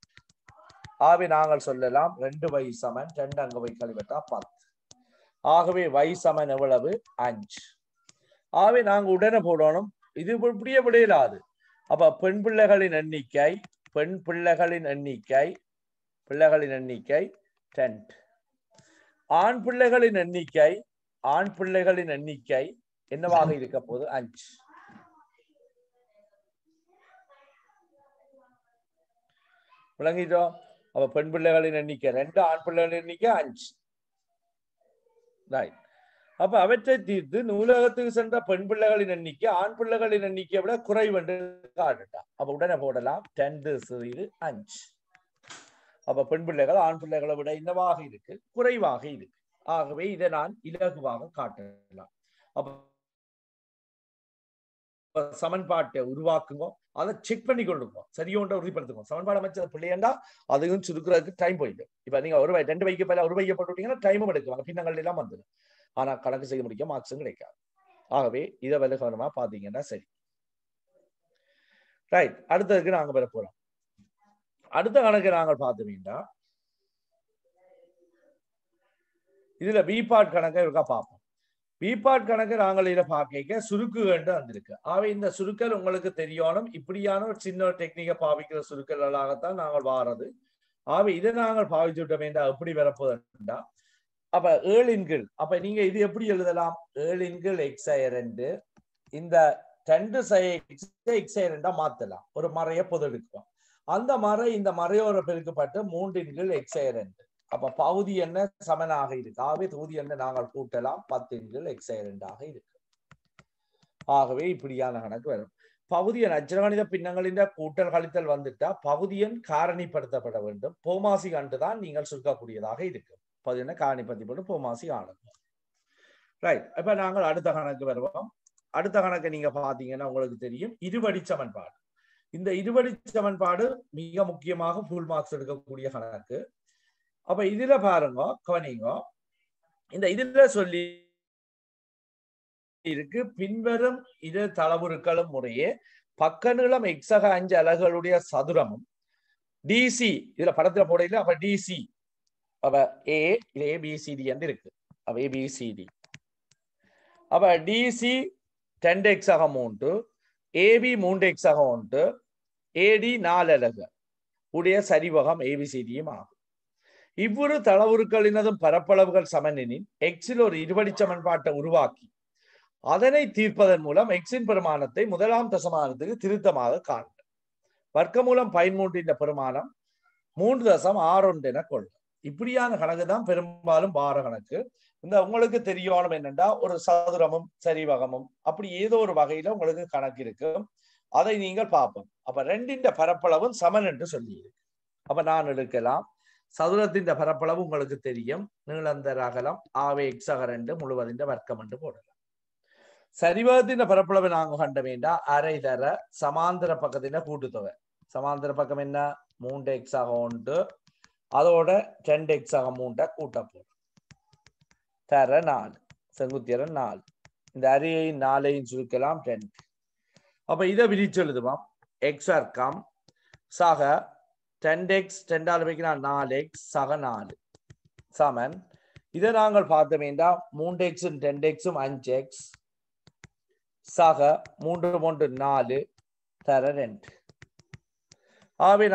ஆகவே நாங்கள் சொல்லலாம் ரெண்டு பை சமன் ரெண்டு அங்க போய் கழிவட்டா பார்க்கலாம் ஆகவே வை சமன் எவ்வளவு அஞ்சு ஆகவே நாங்க உடனே போடணும் இது இப்படியே விடையிலாது அப்ப பெண் பிள்ளைகளின் எண்ணிக்கை பெண் பிள்ளைகளின் எண்ணிக்கை பிள்ளைகளின் எண்ணிக்கை டென்ட் ஆண் பிள்ளைகளின் எண்ணிக்கை ஆண் பிள்ளைகளின் எண்ணிக்கை என்னவாக இருக்க போது அஞ்சு விளங்கிட்டோம் அப்ப பெண் பிள்ளைகளின் எண்ணிக்கை ரெண்டு ஆண் பிள்ளைகளின் எண்ணிக்கை அஞ்சு ரைட் அப்ப அவற்றை தீர்த்து நூலகத்துக்கு சென்ற பெண் பிள்ளைகளின் எண்ணிக்கை ஆண் பிள்ளைகளின் எண்ணிக்கை விட குறைவென்று காட்டுட்டான் அப்ப உடனே போடலாம் டென்த் சிறு அஞ்சு அப்ப பெண் பிள்ளைகள் ஆண் பிள்ளைகளை விட என்னவாக இருக்கு குறைவாக இருக்கு ஆகவே இதை நான் இலகுவாக காட்டலாம் அப்ப சமன்பாட்டை உருவாக்குங்க அதை செக் பண்ணி கொண்டிருக்கோம் சரியோன்ற உறுதிப்படுத்துவோம் சமன்பாடு அமைச்சர் அதை பிள்ளையண்டா அதுவும் சுருக்கிறதுக்கு டைம் போயிடும் இப்போ நீங்கள் ஒரு ரெண்டு வைக்க பல ஒரு வைக்க விட்டீங்கன்னா டைமும் எடுக்குவாங்க பின்னங்கள் எல்லாம் வந்துடும் ஆனால் கணக்கு செய்ய முடியும் மார்க்ஸும் கிடைக்காது ஆகவே இதை விலை கவனமாக பார்த்தீங்கன்னா சரி ரைட் அடுத்ததுக்கு நாங்கள் பெற போகிறோம் அடுத்த கணக்கு நாங்கள் பார்த்தீங்கன்னா இதுல பி பார்ட் கணக்கை இருக்கா பார்ப்போம் பிபாட் கணக்கு நாங்கள் இதை பார்க்க வேண்டும் வந்திருக்கு ஆகவே இந்த சுருக்கல் உங்களுக்கு தெரியணும் இப்படியான ஒரு சின்ன ஒரு டெக்னிக்கை பாவிக்கிற சுருக்கல்களாகத்தான் நாங்கள் வாரது ஆகவே இதை நாங்கள் பாவிச்சு விட்ட வேண்டாம் எப்படி வரப்போதா அப்ப ஏழின்கள் அப்ப நீங்க இது எப்படி எழுதலாம் ஏழின்கள் எக்ஸை ரெண்டு இந்த ரெண்டு எக்ஸை ரெண்டா மாத்தலாம் ஒரு மறைய பொது அந்த மறை இந்த மறையோர பெருக்கப்பட்டு மூன்றின்கள் எக்ஸை ரெண்டு அப்ப பகுதி என்ன சமனாக இருக்கு ஆகவே தொகுதி என்ன நாங்கள் கூட்டலாம் பத்தின்கள் எக்ஸைலண்டாக இருக்கு ஆகவே இப்படியான கணக்கு வரும் பகுதியன் அஜ்ரகணித பின்னங்களின் கூட்டல் கழித்தல் வந்துட்டா பகுதியன் காரணிப்படுத்தப்பட வேண்டும் போமாசி கண்டு தான் நீங்கள் சுருக்கக்கூடியதாக என்ன பதின போட்டு போமாசி ஆனது ரைட் இப்ப நாங்கள் அடுத்த கணக்கு வருவோம் அடுத்த கணக்கு நீங்க பாத்தீங்கன்னா உங்களுக்கு தெரியும் இருபடி சமன்பாடு இந்த இருபடி சமன்பாடு மிக முக்கியமாக ஃபுல் மார்க்ஸ் எடுக்கக்கூடிய கணக்கு அப்ப இதுல பாருங்க கவனிங்க இந்த இதுல சொல்லி இருக்கு பின்வரும் இரு தளவுருக்களும் முறையே பக்க நிலம் எக்ஸக அஞ்சு அலகுகளுடைய சதுரமும் டிசி இதுல படத்துல போடையில அப்ப டிசி அவ ஏ இது ஏபிசிடி வந்து இருக்கு அப்ப ஏபிசிடி அப்ப டிசி ரெண்டு எக்ஸாக மூன்று ஏபி மூன்று எக்ஸாக ஒன்று ஏடி நாலு அலகு உடைய சரிவகம் ஏபிசிடியும் ஆகும் இவ்வொரு தளவுருக்களினதும் பரப்பளவுகள் சமனெனின் எக்ஸில் ஒரு இருபடி சமன்பாட்டை உருவாக்கி அதனை தீர்ப்பதன் மூலம் எக்ஸின் பெருமானத்தை முதலாம் தசமானத்துக்கு திருத்தமாக காண்க மூலம் பயன்மூன்றின் பெருமானம் மூன்று தசம் ஆறொன்று என கொள்ளும் இப்படியான கணக்கு தான் பெரும்பாலும் வார கணக்கு இந்த உங்களுக்கு தெரியணும் என்னென்னா ஒரு சதுரமும் சரிவகமும் அப்படி ஏதோ ஒரு வகையில உங்களுக்கு கணக்கு இருக்கும் அதை நீங்கள் பார்ப்போம் அப்ப ரெண்டின் பரப்பளவும் சமன் என்று சொல்லி அப்ப நான் எடுக்கலாம் சதுரத்தின் பரப்பளவு உங்களுக்கு தெரியும் நீளந்தர அகலம் ஆவே எக்ஸகர் ரெண்டு முழுவதின் வர்க்கம் என்று போடலாம் சரிவகத்தின் பரப்பளவு நாங்கள் கண்ட வேண்டாம் அரை தர சமாந்தர பக்கத்தின் கூட்டுத்தொகை சமாந்தர பக்கம் என்ன மூன்று எக்ஸாக ஒன்று அதோட ரெண்டு எக்ஸாக மூன்றை கூட்ட போடும் தர நாலு செங்குத்தியரன் நாலு இந்த அரியையும் நாலையும் சுருக்கலாம் ரெண்டு அப்ப இதை விரிச்செழுதுவோம் எக்ஸ் வர்க்கம் சாக 10x, டென்டால் வைக்கிறான் நாலு எக்ஸ் சக நாலு சமன் இதை நாங்கள் பார்த்தோமேண்டா மூன்று எக்ஸும் 10x, எக்ஸும் அஞ்சு எக்ஸ் சக மூன்று மூன்று நாலு தர ரெண்டு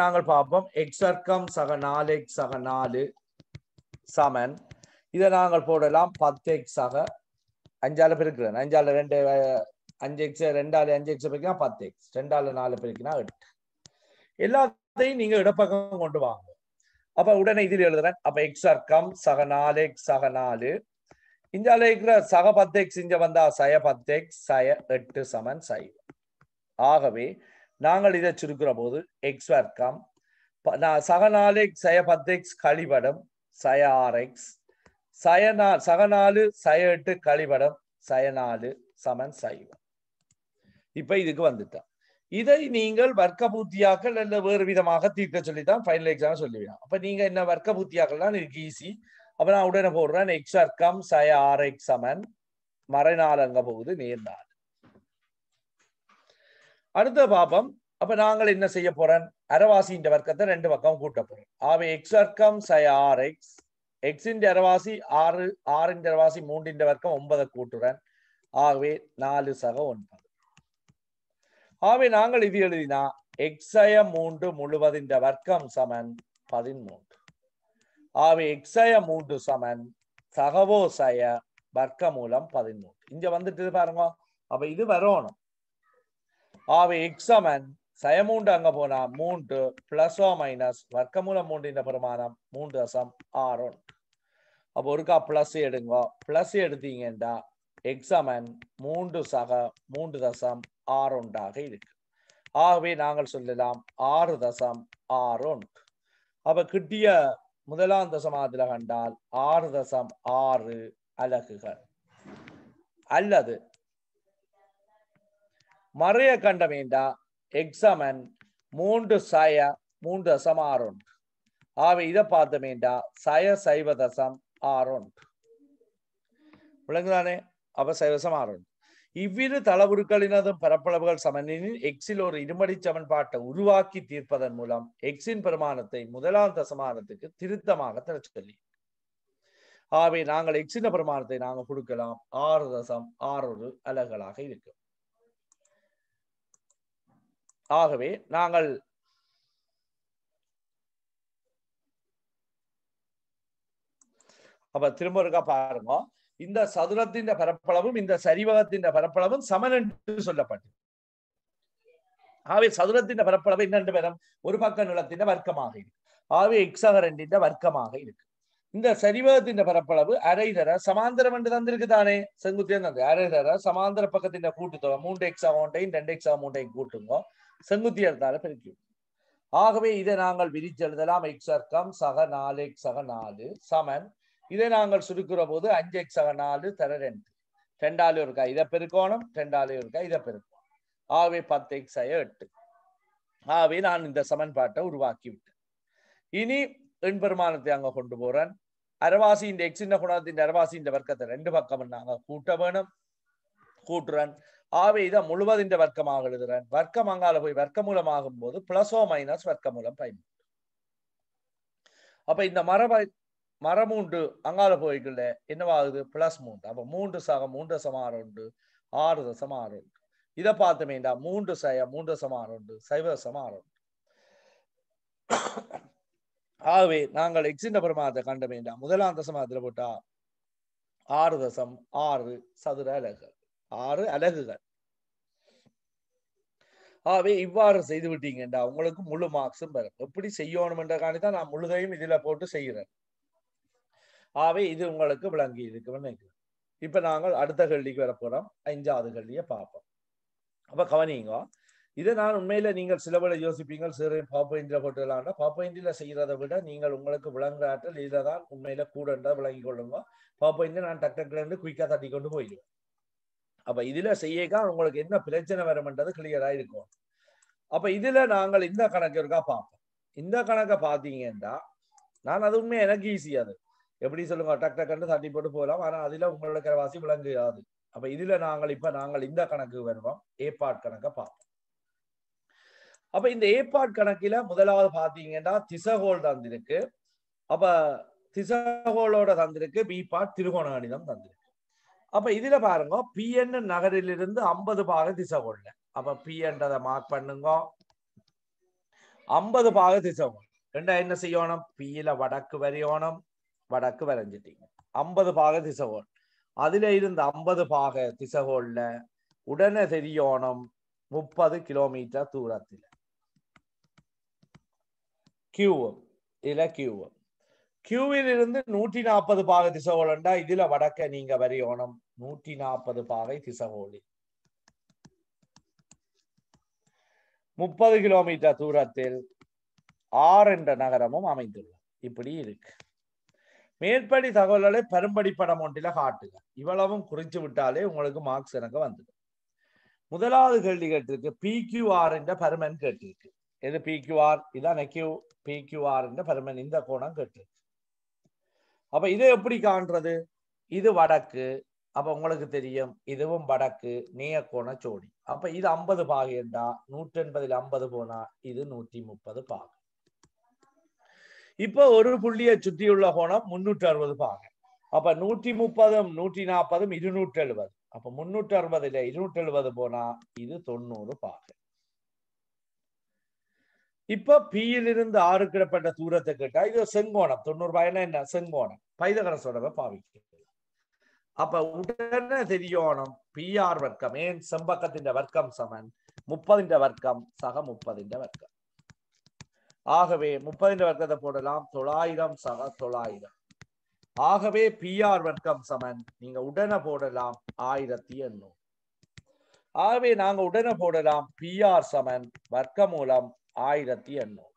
நாங்கள் பார்ப்போம் எக்ஸ் வர்க்கம் சக நாலு எக்ஸ் சக நாலு சமன் இதை நாங்கள் போடலாம் பத்து எக்ஸ் சக அஞ்சால பிருக்கிறேன் அஞ்சால ரெண்டு அஞ்சு எக்ஸ் ரெண்டால அஞ்சு 10x பெருக்கினா பத்து எக்ஸ் ரெண்டால நாலு எல்லா அதை நீங்க இடப்பக்கம் கொண்டு வாங்க அப்ப உடனே இதில் எழுதுறேன் அப்ப எக்ஸ் அர்க்கம் கம் சக நாலு எக்ஸ் சக நாலு இந்த இருக்கிற சக பத்து எக்ஸ் இங்க வந்தா சய பத்து எக்ஸ் சய எட்டு சமன் சை ஆகவே நாங்கள் இதை சுருக்கிற போது எக்ஸ் வர்க்கம் கம் சக நாலு எக்ஸ் சய பத்து எக்ஸ் கழிவடம் சய ஆர் எக்ஸ் சய நா சக நாலு சய எட்டு கழிபடம் சய நாலு சமன் சைவம் இப்ப இதுக்கு வந்துட்டோம் இதை நீங்கள் வர்க்க பூத்தியாக்கள் அல்ல வேறு விதமாக தீர்க்க சொல்லித்தான் ஃபைனல் எக்ஸாம் சொல்லிவிடும் அப்ப நீங்க என்ன வர்க்க பூத்தியாக்கள்லாம் எனக்கு ஈஸி அப்ப நான் உடனே போடுறேன் எக்ஸ் அர்க்கம் சய ஆர் எக்ஸ் சமன் மறைநாள் அங்க போகுது நேர்நாள் அடுத்த பாபம் அப்ப நாங்கள் என்ன செய்ய போறேன் அரவாசி இந்த வர்க்கத்தை ரெண்டு பக்கம் கூட்ட போறோம் ஆவே எக்ஸ் வர்க்கம் சய ஆர் எக்ஸ் எக்ஸின் அரவாசி ஆறு ஆறின் அரவாசி மூன்றின் வர்க்கம் ஒன்பதை கூட்டுறேன் ஆகவே நாலு சக ஒன்பது ஆவி நாங்கள் இது எழுதினா எக்ஸய மூன்று முழுவதின் வர்க்கம் சமன் பதிமூன்று ஆவி எக்ஸய மூன்று சமன் சகவோசய வர்க்க மூலம் பதிமூன்று இங்க வந்துட்டு பாருங்க அப்ப இது வரணும் ஆவி எக்ஸமன் சயமூண்டு அங்க போனா மூன்று ஓ மைனஸ் மூலம் மூன்றின் பெருமானம் மூன்று அசம் ஆறு அப்போ ஒருக்கா பிளஸ் எடுங்க பிளஸ் எடுத்தீங்கன்னா எக்ஸாமன் மூன்று சக மூன்று தசம் ஆறு ஒன்றாக இருக்கு ஆகவே நாங்கள் சொல்லலாம் ஆறு தசம் ஆறு ஒன்று அவ கிட்டிய முதலாம் தசமாதில கண்டால் ஆறு தசம் ஆறு அலகுகள் அல்லது மறைய கண்ட வேண்டா எக்ஸாமன் மூன்று சய மூன்று தசம் ஆறு ஒன்று ஆகவே இதை வேண்டா சய சைவ தசம் ஆறு ஒன்று விளங்குதானே അവസര இவ்விரு தளவுருக்களினதும் பரப்பளவுகள் சமனின் எக்ஸில் ஒரு இருமடி சமன்பாட்டை உருவாக்கி தீர்ப்பதன் மூலம் எக்ஸின் பிரமாணத்தை முதலாம் தசமானத்துக்கு திருத்தமாக தர சொல்லி ஆகவே நாங்கள் எக்ஸின் பிரமாணத்தை நாங்கள் கொடுக்கலாம் ஆறு தசம் ஆறொரு அலகுகளாக இருக்கும் ஆகவே நாங்கள் அப்ப திரும்ப இருக்கா பாருங்க இந்த சதுரத்தின் பரப்பளவும் இந்த சரிவகத்தின் பரப்பளவும் சமன் என்று சொல்லப்பட்டது ஆகவே சதுரத்தின் பரப்பளவு இன்னும் வரும் ஒரு பக்க நிலத்தின் வர்க்கமாக இருக்கு ஆகவே எக்ஸகரண்டின் வர்க்கமாக இருக்கு இந்த சரிவகத்தின் பரப்பளவு அரை தர சமாந்தரம் என்று தந்திருக்கு தானே செங்குத்தியே தந்து அரை தர சமாந்தர பக்கத்தின் கூட்டுத்தொகை மூன்று எக்ஸா ஒன்றையும் ரெண்டு எக்ஸா மூன்றையும் கூட்டுங்கோ செங்குத்தி எடுத்தால பெருக்கி ஆகவே இதை நாங்கள் விரிச்செழுதலாம் எக்ஸ் அர்க்கம் சக நாலு எக்ஸக நாலு சமன் இதை நாங்கள் சுருக்கிற போது அஞ்சு எக்ஸ் நாலு தர ரெண்டு ரெண்டாலையும் இருக்கா இதை பெருக்கோணம் ரெண்டாலையும் இருக்கா இதை பெருக்கோணம் ஆகவே பத்து எக்ஸ் எக்ஸாய எட்டு ஆகவே நான் இந்த சமன்பாட்டை உருவாக்கி விட்டேன் இனி எண்பெருமானத்தை அங்கே கொண்டு போறேன் அரவாசி இந்த இந்த குணத்தின் அரவாசி இந்த வர்க்கத்தை ரெண்டு பக்கம் நாங்கள் கூட்ட வேணும் கூட்டுறேன் ஆவே இதை இந்த வர்க்கமாக எழுதுறன் வர்க்கம் அங்கால போய் வர்க்கமூலம் ஆகும் போது பிளஸோ மைனஸ் வர்க்கமூலம் பயன்படுத்தும் அப்ப இந்த மரபை மரம் மூன்று அங்கால போய்க்குள்ள என்னவாகுது பிளஸ் மூன்று அப்போ மூன்று சாக மூன்று சமார் உண்டு ஆறு ஆறு உண்டு இதை பார்த்தமேண்டா மூன்று சய மூன்று சமார் உண்டு சைவ சமார் உண்டு ஆகவே நாங்கள் எக்ஸிண்ட பிரமாதத்தை கண்ட வேண்டாம் முதலாம் தசமாத்தில் போட்டா ஆறு தசம் ஆறு சதுர அலகுகள் ஆறு அலகுகள் ஆகவே இவ்வாறு செய்து விட்டீங்கண்டா உங்களுக்கு முழு மார்க்ஸும் பெறும் எப்படி செய்யணுமென்றக்காண்டி தான் நான் முழுதையும் இதில் போட்டு செய்கிறேன் ஆகவே இது உங்களுக்கு விளங்கி இருக்குன்னு நினைக்கிறேன் இப்போ நாங்கள் அடுத்த கல்விக்கு வரப்போகிறோம் ஐந்தாவது கல்வியை பார்ப்போம் அப்போ கவனிங்க இதை நான் உண்மையில நீங்கள் சில வேலை யோசிப்பீங்க சிறு பாப்போயின்ற போட்டுலாண்டா பாப்போயின்ல செய்யறதை விட நீங்கள் உங்களுக்கு விளங்குற ஆற்றல் இதை தான் உண்மையில கூட விளங்கி கொள்ளுங்க பாப்போயின்ல நான் டக்குல இருந்து குயிக்கா தட்டி கொண்டு போயிடுவேன் அப்ப இதுல செய்யக்கா உங்களுக்கு என்ன பிரச்சனை வரும்ன்றது கிளியரா இருக்கும் அப்ப இதுல நாங்கள் இந்த கணக்கு இருக்கா பார்ப்போம் இந்த கணக்கை பார்த்தீங்கன்னா நான் அது உண்மையாக எனக்கு ஈஸியாது எப்படி சொல்லுங்க டக் டக்குன்னு தட்டி போட்டு போகலாம் ஆனால் அதுல உங்களோட கரவாசி விளங்குயாது அப்ப இதுல நாங்கள் இப்ப நாங்கள் இந்த கணக்கு வருவோம் ஏபாட் கணக்கை பார்ப்போம் அப்ப இந்த ஏபாட் கணக்கில முதலாவது பார்த்தீங்கன்னா திசகோல் தந்திருக்கு அப்ப திசகோலோட தந்திருக்கு பி பாட் திருகோண கணிதம் தந்திருக்கு அப்ப இதுல பாருங்க பிஎன் நகரிலிருந்து ஐம்பது பாக திசகோல்ல அப்போ பிஎன்றதை மார்க் பண்ணுங்க ஐம்பது பாக திசகோல் ரெண்டா என்ன செய்யணும் பியில வடக்கு வரையணும் வடக்கு வரைஞ்சிட்டீங்க ஐம்பது பாக திசகோள் அதுல இருந்த ஐம்பது பாக திசகோள்ல உடனே தெரியணும் முப்பது கிலோமீட்டர் தூரத்தில் கியூவம் இதுல கியூவம் கியூவில் இருந்து நூற்றி நாற்பது பாகை திசகோலண்டா இதுல வடக்க நீங்க வரையோணம் நூற்றி நாற்பது பாகை திசகோளி முப்பது கிலோமீட்டர் தூரத்தில் ஆறு என்ற நகரமும் அமைந்துள்ளது இப்படி இருக்கு மேற்படி தகவல்களை பெரும்படி படம் ஒன்றில காட்டுங்க இவ்வளவும் குறிச்சு விட்டாலே உங்களுக்கு மார்க்ஸ் எனக்கு வந்துடும் முதலாவது கேள்வி கேட்டிருக்கு ஆர் என்ற பருமன் கேட்டிருக்கு எது ஆர் இதான் கியூ பிக்யூஆர் என்ற பருமன் இந்த கோணம் கேட்டிருக்கு அப்ப இதை எப்படி காண்றது இது வடக்கு அப்ப உங்களுக்கு தெரியும் இதுவும் வடக்கு கோண சோடி அப்ப இது ஐம்பது பாகைண்டா நூற்றி எண்பதுல ஐம்பது போனா இது நூற்றி முப்பது பாகு இப்போ ஒரு புள்ளியை சுற்றியுள்ள கோணம் முன்னூற்றி அறுபது பாங்க அப்ப நூற்றி முப்பதும் நூற்றி நாற்பதும் இருநூற்றி எழுபது அப்ப முன்னூற்றி அறுபது இல்ல இருநூற்றி எழுபது போனா இது தொண்ணூறு பாக இப்ப பியிலிருந்து ஆறு கிடப்பட்ட தூரத்தை கேட்டா இது செங்கோணம் தொண்ணூறு பாயினா என்ன செங்கோணம் பைதகரசோட பாவிக்க அப்ப உடனே தெரியணும் பி ஆர் வர்க்கம் ஏன் செம்பக்கத்தின் வர்க்கம் சமன் முப்பதின் வர்க்கம் சக முப்பதின் வர்க்கம் ஆகவே முப்பதின் வர்க்கத்தை போடலாம் தொள்ளாயிரம் சம தொள்ளாயிரம் ஆகவே பிஆர் வர்க்கம் சமன் நீங்க உடனே போடலாம் ஆயிரத்தி எண்ணூறு ஆகவே நாங்க உடனே போடலாம் பிஆர் சமன் வர்க்க மூலம் ஆயிரத்தி எண்ணூறு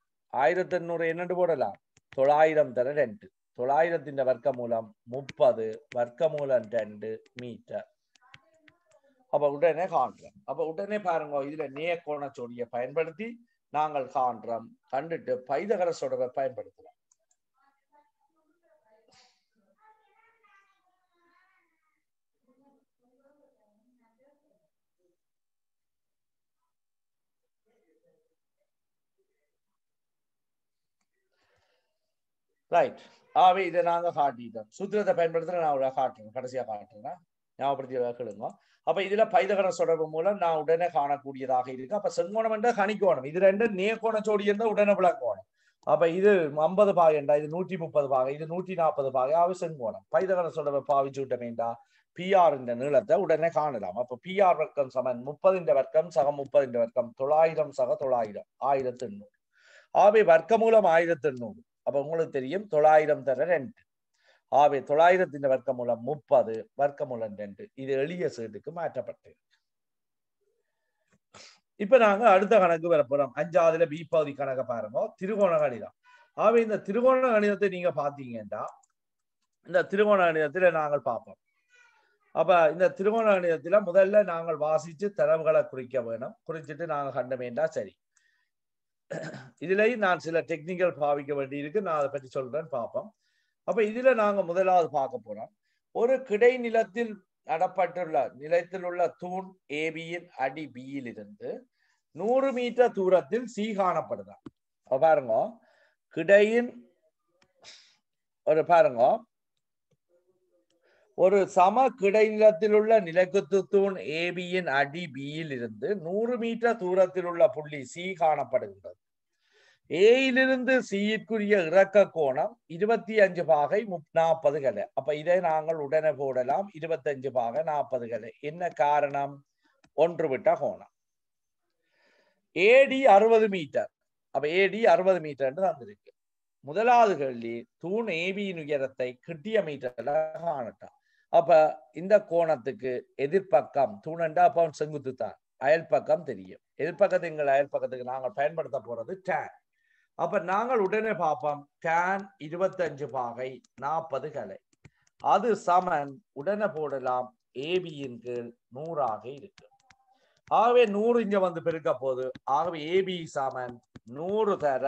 ஆயிரத்தி எண்ணூறு என்னென்று போடலாம் தொள்ளாயிரம் தர ரெண்டு தொள்ளாயிரத்தின் வர்க்க மூலம் முப்பது வர்க்க மூலம் ரெண்டு மீட்டர் அப்ப உடனே காண்றேன் அப்ப உடனே பாருங்க இதுல நேக்கோண சொடியை பயன்படுத்தி நாங்கள் காண்றோம் கண்டுட்டு பைதகர சொடரை பயன்படுத்துறோம் ரைட் ஆவே இதை நாங்க காட்டிட்டோம் சுத்திரத்தை பயன்படுத்துறேன் நான் காட்டுறேன் கடைசியா காட்டுறேன் ஞாபகப்படுத்தியதாக கேளுங்க அப்ப இதுல பைதகர சொடர்பு மூலம் நான் உடனே காணக்கூடியதாக இருக்கு அப்ப செங்கோணம் என்ற கணிக்கோணம் இது ரெண்டு நேக்கோண சோடி இருந்தால் உடனே விளக்கோணம் அப்ப இது ஐம்பது பாகண்டா இது நூற்றி முப்பது பாகை இது நூற்றி நாற்பது பாகை ஆவி செங்கோணம் பைதகர சொடர்பு பாவிச்சு விட்டமேண்டா பிஆர் இந்த நீளத்தை உடனே காணலாம் அப்ப பிஆர் வர்க்கம் சமன் முப்பதின் வர்க்கம் சக முப்பதின் வர்க்கம் தொள்ளாயிரம் சக தொள்ளாயிரம் ஆயிரத்து எண்ணூறு ஆவி வர்க்க மூலம் ஆயிரத்து எண்ணூறு அப்ப உங்களுக்கு தெரியும் தொள்ளாயிரம் தர ரெண்டு ஆகவே தொள்ளாயிரத்தின் வர்க்கமூலம் முப்பது வர்க்கமூலம் ரெண்டு இது எளிய சீட்டுக்கு மாற்றப்பட்டது இப்ப நாங்க அடுத்த கணக்கு வரப்போறோம் அஞ்சாவதுல பி பகுதி கணக்கை பாருங்க திருகோண கணிதம் ஆகவே இந்த திருகோண கணிதத்தை நீங்க பாத்தீங்கன்னா இந்த திருகோண கணிதத்துல நாங்கள் பார்ப்போம் அப்ப இந்த திருகோண கணிதத்துல முதல்ல நாங்கள் வாசிச்சு தரவுகளை குறிக்க வேணும் குறிச்சிட்டு நாங்க வேண்டாம் சரி இதுலயும் நான் சில டெக்னிக்கல் பாவிக்க வேண்டியிருக்கு நான் அதை பத்தி சொல்றேன் பார்ப்போம் அப்ப இதுல நாங்க முதலாவது பார்க்க போறோம் ஒரு கிடை நிலத்தில் நடப்பட்டுள்ள நிலத்தில் உள்ள தூண் ஏபியின் அடி பியில் இருந்து நூறு மீட்டர் தூரத்தில் சி காணப்படுதான் பாருங்க கிடையின் ஒரு பாருங்க ஒரு சம கிடை நிலத்தில் உள்ள நிலக்குத்து தூண் ஏபியின் அடி பியில் இருந்து நூறு மீட்டர் தூரத்தில் உள்ள புள்ளி சி காணப்படுகின்றது ஏயிலிருந்து சீக்குரிய இறக்க கோணம் இருபத்தி அஞ்சு பாகை நாற்பது கலை அப்ப இதை நாங்கள் உடனே போடலாம் இருபத்தஞ்சு பாகை நாற்பது கலை என்ன காரணம் ஒன்று விட்ட கோணம் ஏடி அறுபது மீட்டர் அப்ப ஏடி அறுபது மீட்டர்னு தந்திருக்கு முதலாவது கல்வி தூண் ஏபியின் உயரத்தை கிட்டிய மீட்டர்ல காணட்டான் அப்ப இந்த கோணத்துக்கு எதிர்ப்பக்கம் தூணண்டா அப்ப செங்குத்து தான் அயல் பக்கம் தெரியும் எதிர்ப்பக்கத்து எங்கள் அயல் பக்கத்துக்கு நாங்கள் பயன்படுத்த போறது டேன் அப்ப நாங்கள் உடனே பார்ப்போம் டேன் இருபத்தஞ்சு பாகை நாற்பது கலை அது சமன் உடனே போடலாம் ஏபியின் கீழ் நூறாக இருக்கு ஆகவே நூறு இங்க வந்து பெருக்க போது ஆகவே ஏபி சமன் நூறு தர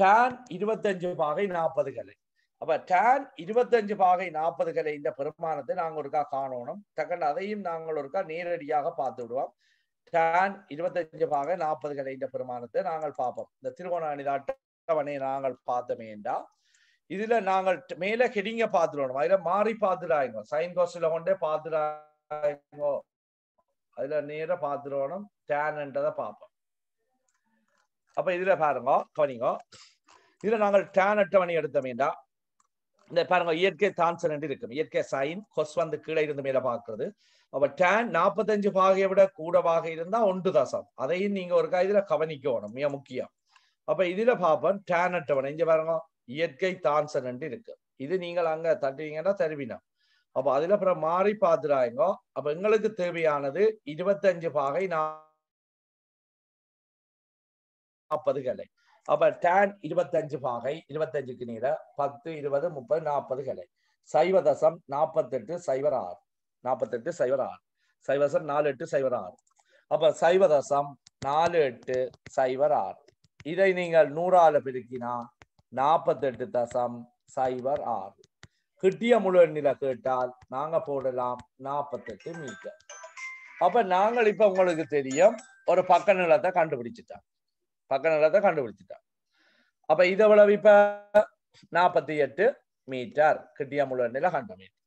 டேன் இருபத்தஞ்சு பாகை நாற்பது கலை அப்ப டேன் இருபத்தஞ்சு பாகை நாற்பது கலை இந்த பெருமானத்தை நாங்கள் ஒருக்கா காணணும் டக்குன்னு அதையும் நாங்கள் ஒருக்கா நேரடியாக பார்த்து விடுவோம் டான் இருபத்தஞ்சு பாக நாற்பது கிடைத்த பெருமானத்தை நாங்கள் பார்ப்போம் இந்த திருவோண அணிதாட்டவனை நாங்கள் என்றா இதுல நாங்கள் மேல ஹெடிங்க பார்த்துடணும் அதுல மாறி பார்த்துடாங்க சைன் கோஸ்ட்ல கொண்டே பார்த்துடாங்க அதுல நேர பார்த்துடணும் டேன்ன்றதை பார்ப்போம் அப்ப இதுல பாருங்க கவனிங்க இதுல நாங்கள் டேன் அட்டவணை எடுத்தோமேண்டா இந்த பாருங்க இயற்கை தான்சன் என்று இருக்கும் இயற்கை சைன் கொஸ் வந்து கீழே இருந்து மேல பாக்குறது அப்ப டேன் நாற்பத்தஞ்சு பாகையை விட கூடவாக இருந்தா ஒன்று தசம் அதையும் நீங்க ஒரு இதுல கவனிக்கணும் மிக முக்கியம் அப்ப இதுல பார்ப்போம் டேன் அட்டவணை இங்க பாருங்க இயற்கை தான்சன் என்று இருக்கு இது நீங்கள் அங்க தட்டுவீங்கன்னா தருவினா அப்ப அதுல அப்புறம் மாறி பாத்துறாங்க அப்ப எங்களுக்கு தேவையானது இருபத்தஞ்சு பாகை நாற்பது கலை அப்ப டேன் இருபத்தஞ்சு பாகை இருபத்தஞ்சுக்கு நீரை பத்து இருபது முப்பது நாற்பது கிளை சைவதசம் நாற்பத்தெட்டு சைவர் ஆறு நாற்பத்தெட்டு சைவர் ஆறு சைவசம் நாலு எட்டு சைவர் ஆறு அப்ப சைவதசம் நாலு எட்டு சைவர் ஆறு இதை நீங்கள் நூறால பிரிக்கினா நாற்பத்தெட்டு தசம் சைவர் ஆறு கிட்டிய முழு எண்ணில கேட்டால் நாங்க போடலாம் நாற்பத்தெட்டு மீட்டர் அப்ப நாங்கள் இப்ப உங்களுக்கு தெரியும் ஒரு பக்க நிலத்தை கண்டுபிடிச்சிட்டாங்க பக்க நிலத்தை கண்டுபிடிச்சிட்டான் அப்ப இது எவ்வளவு இப்ப நாற்பத்தி எட்டு மீட்டர் கிட்டியா முழு நில கண்ட மீட்டர்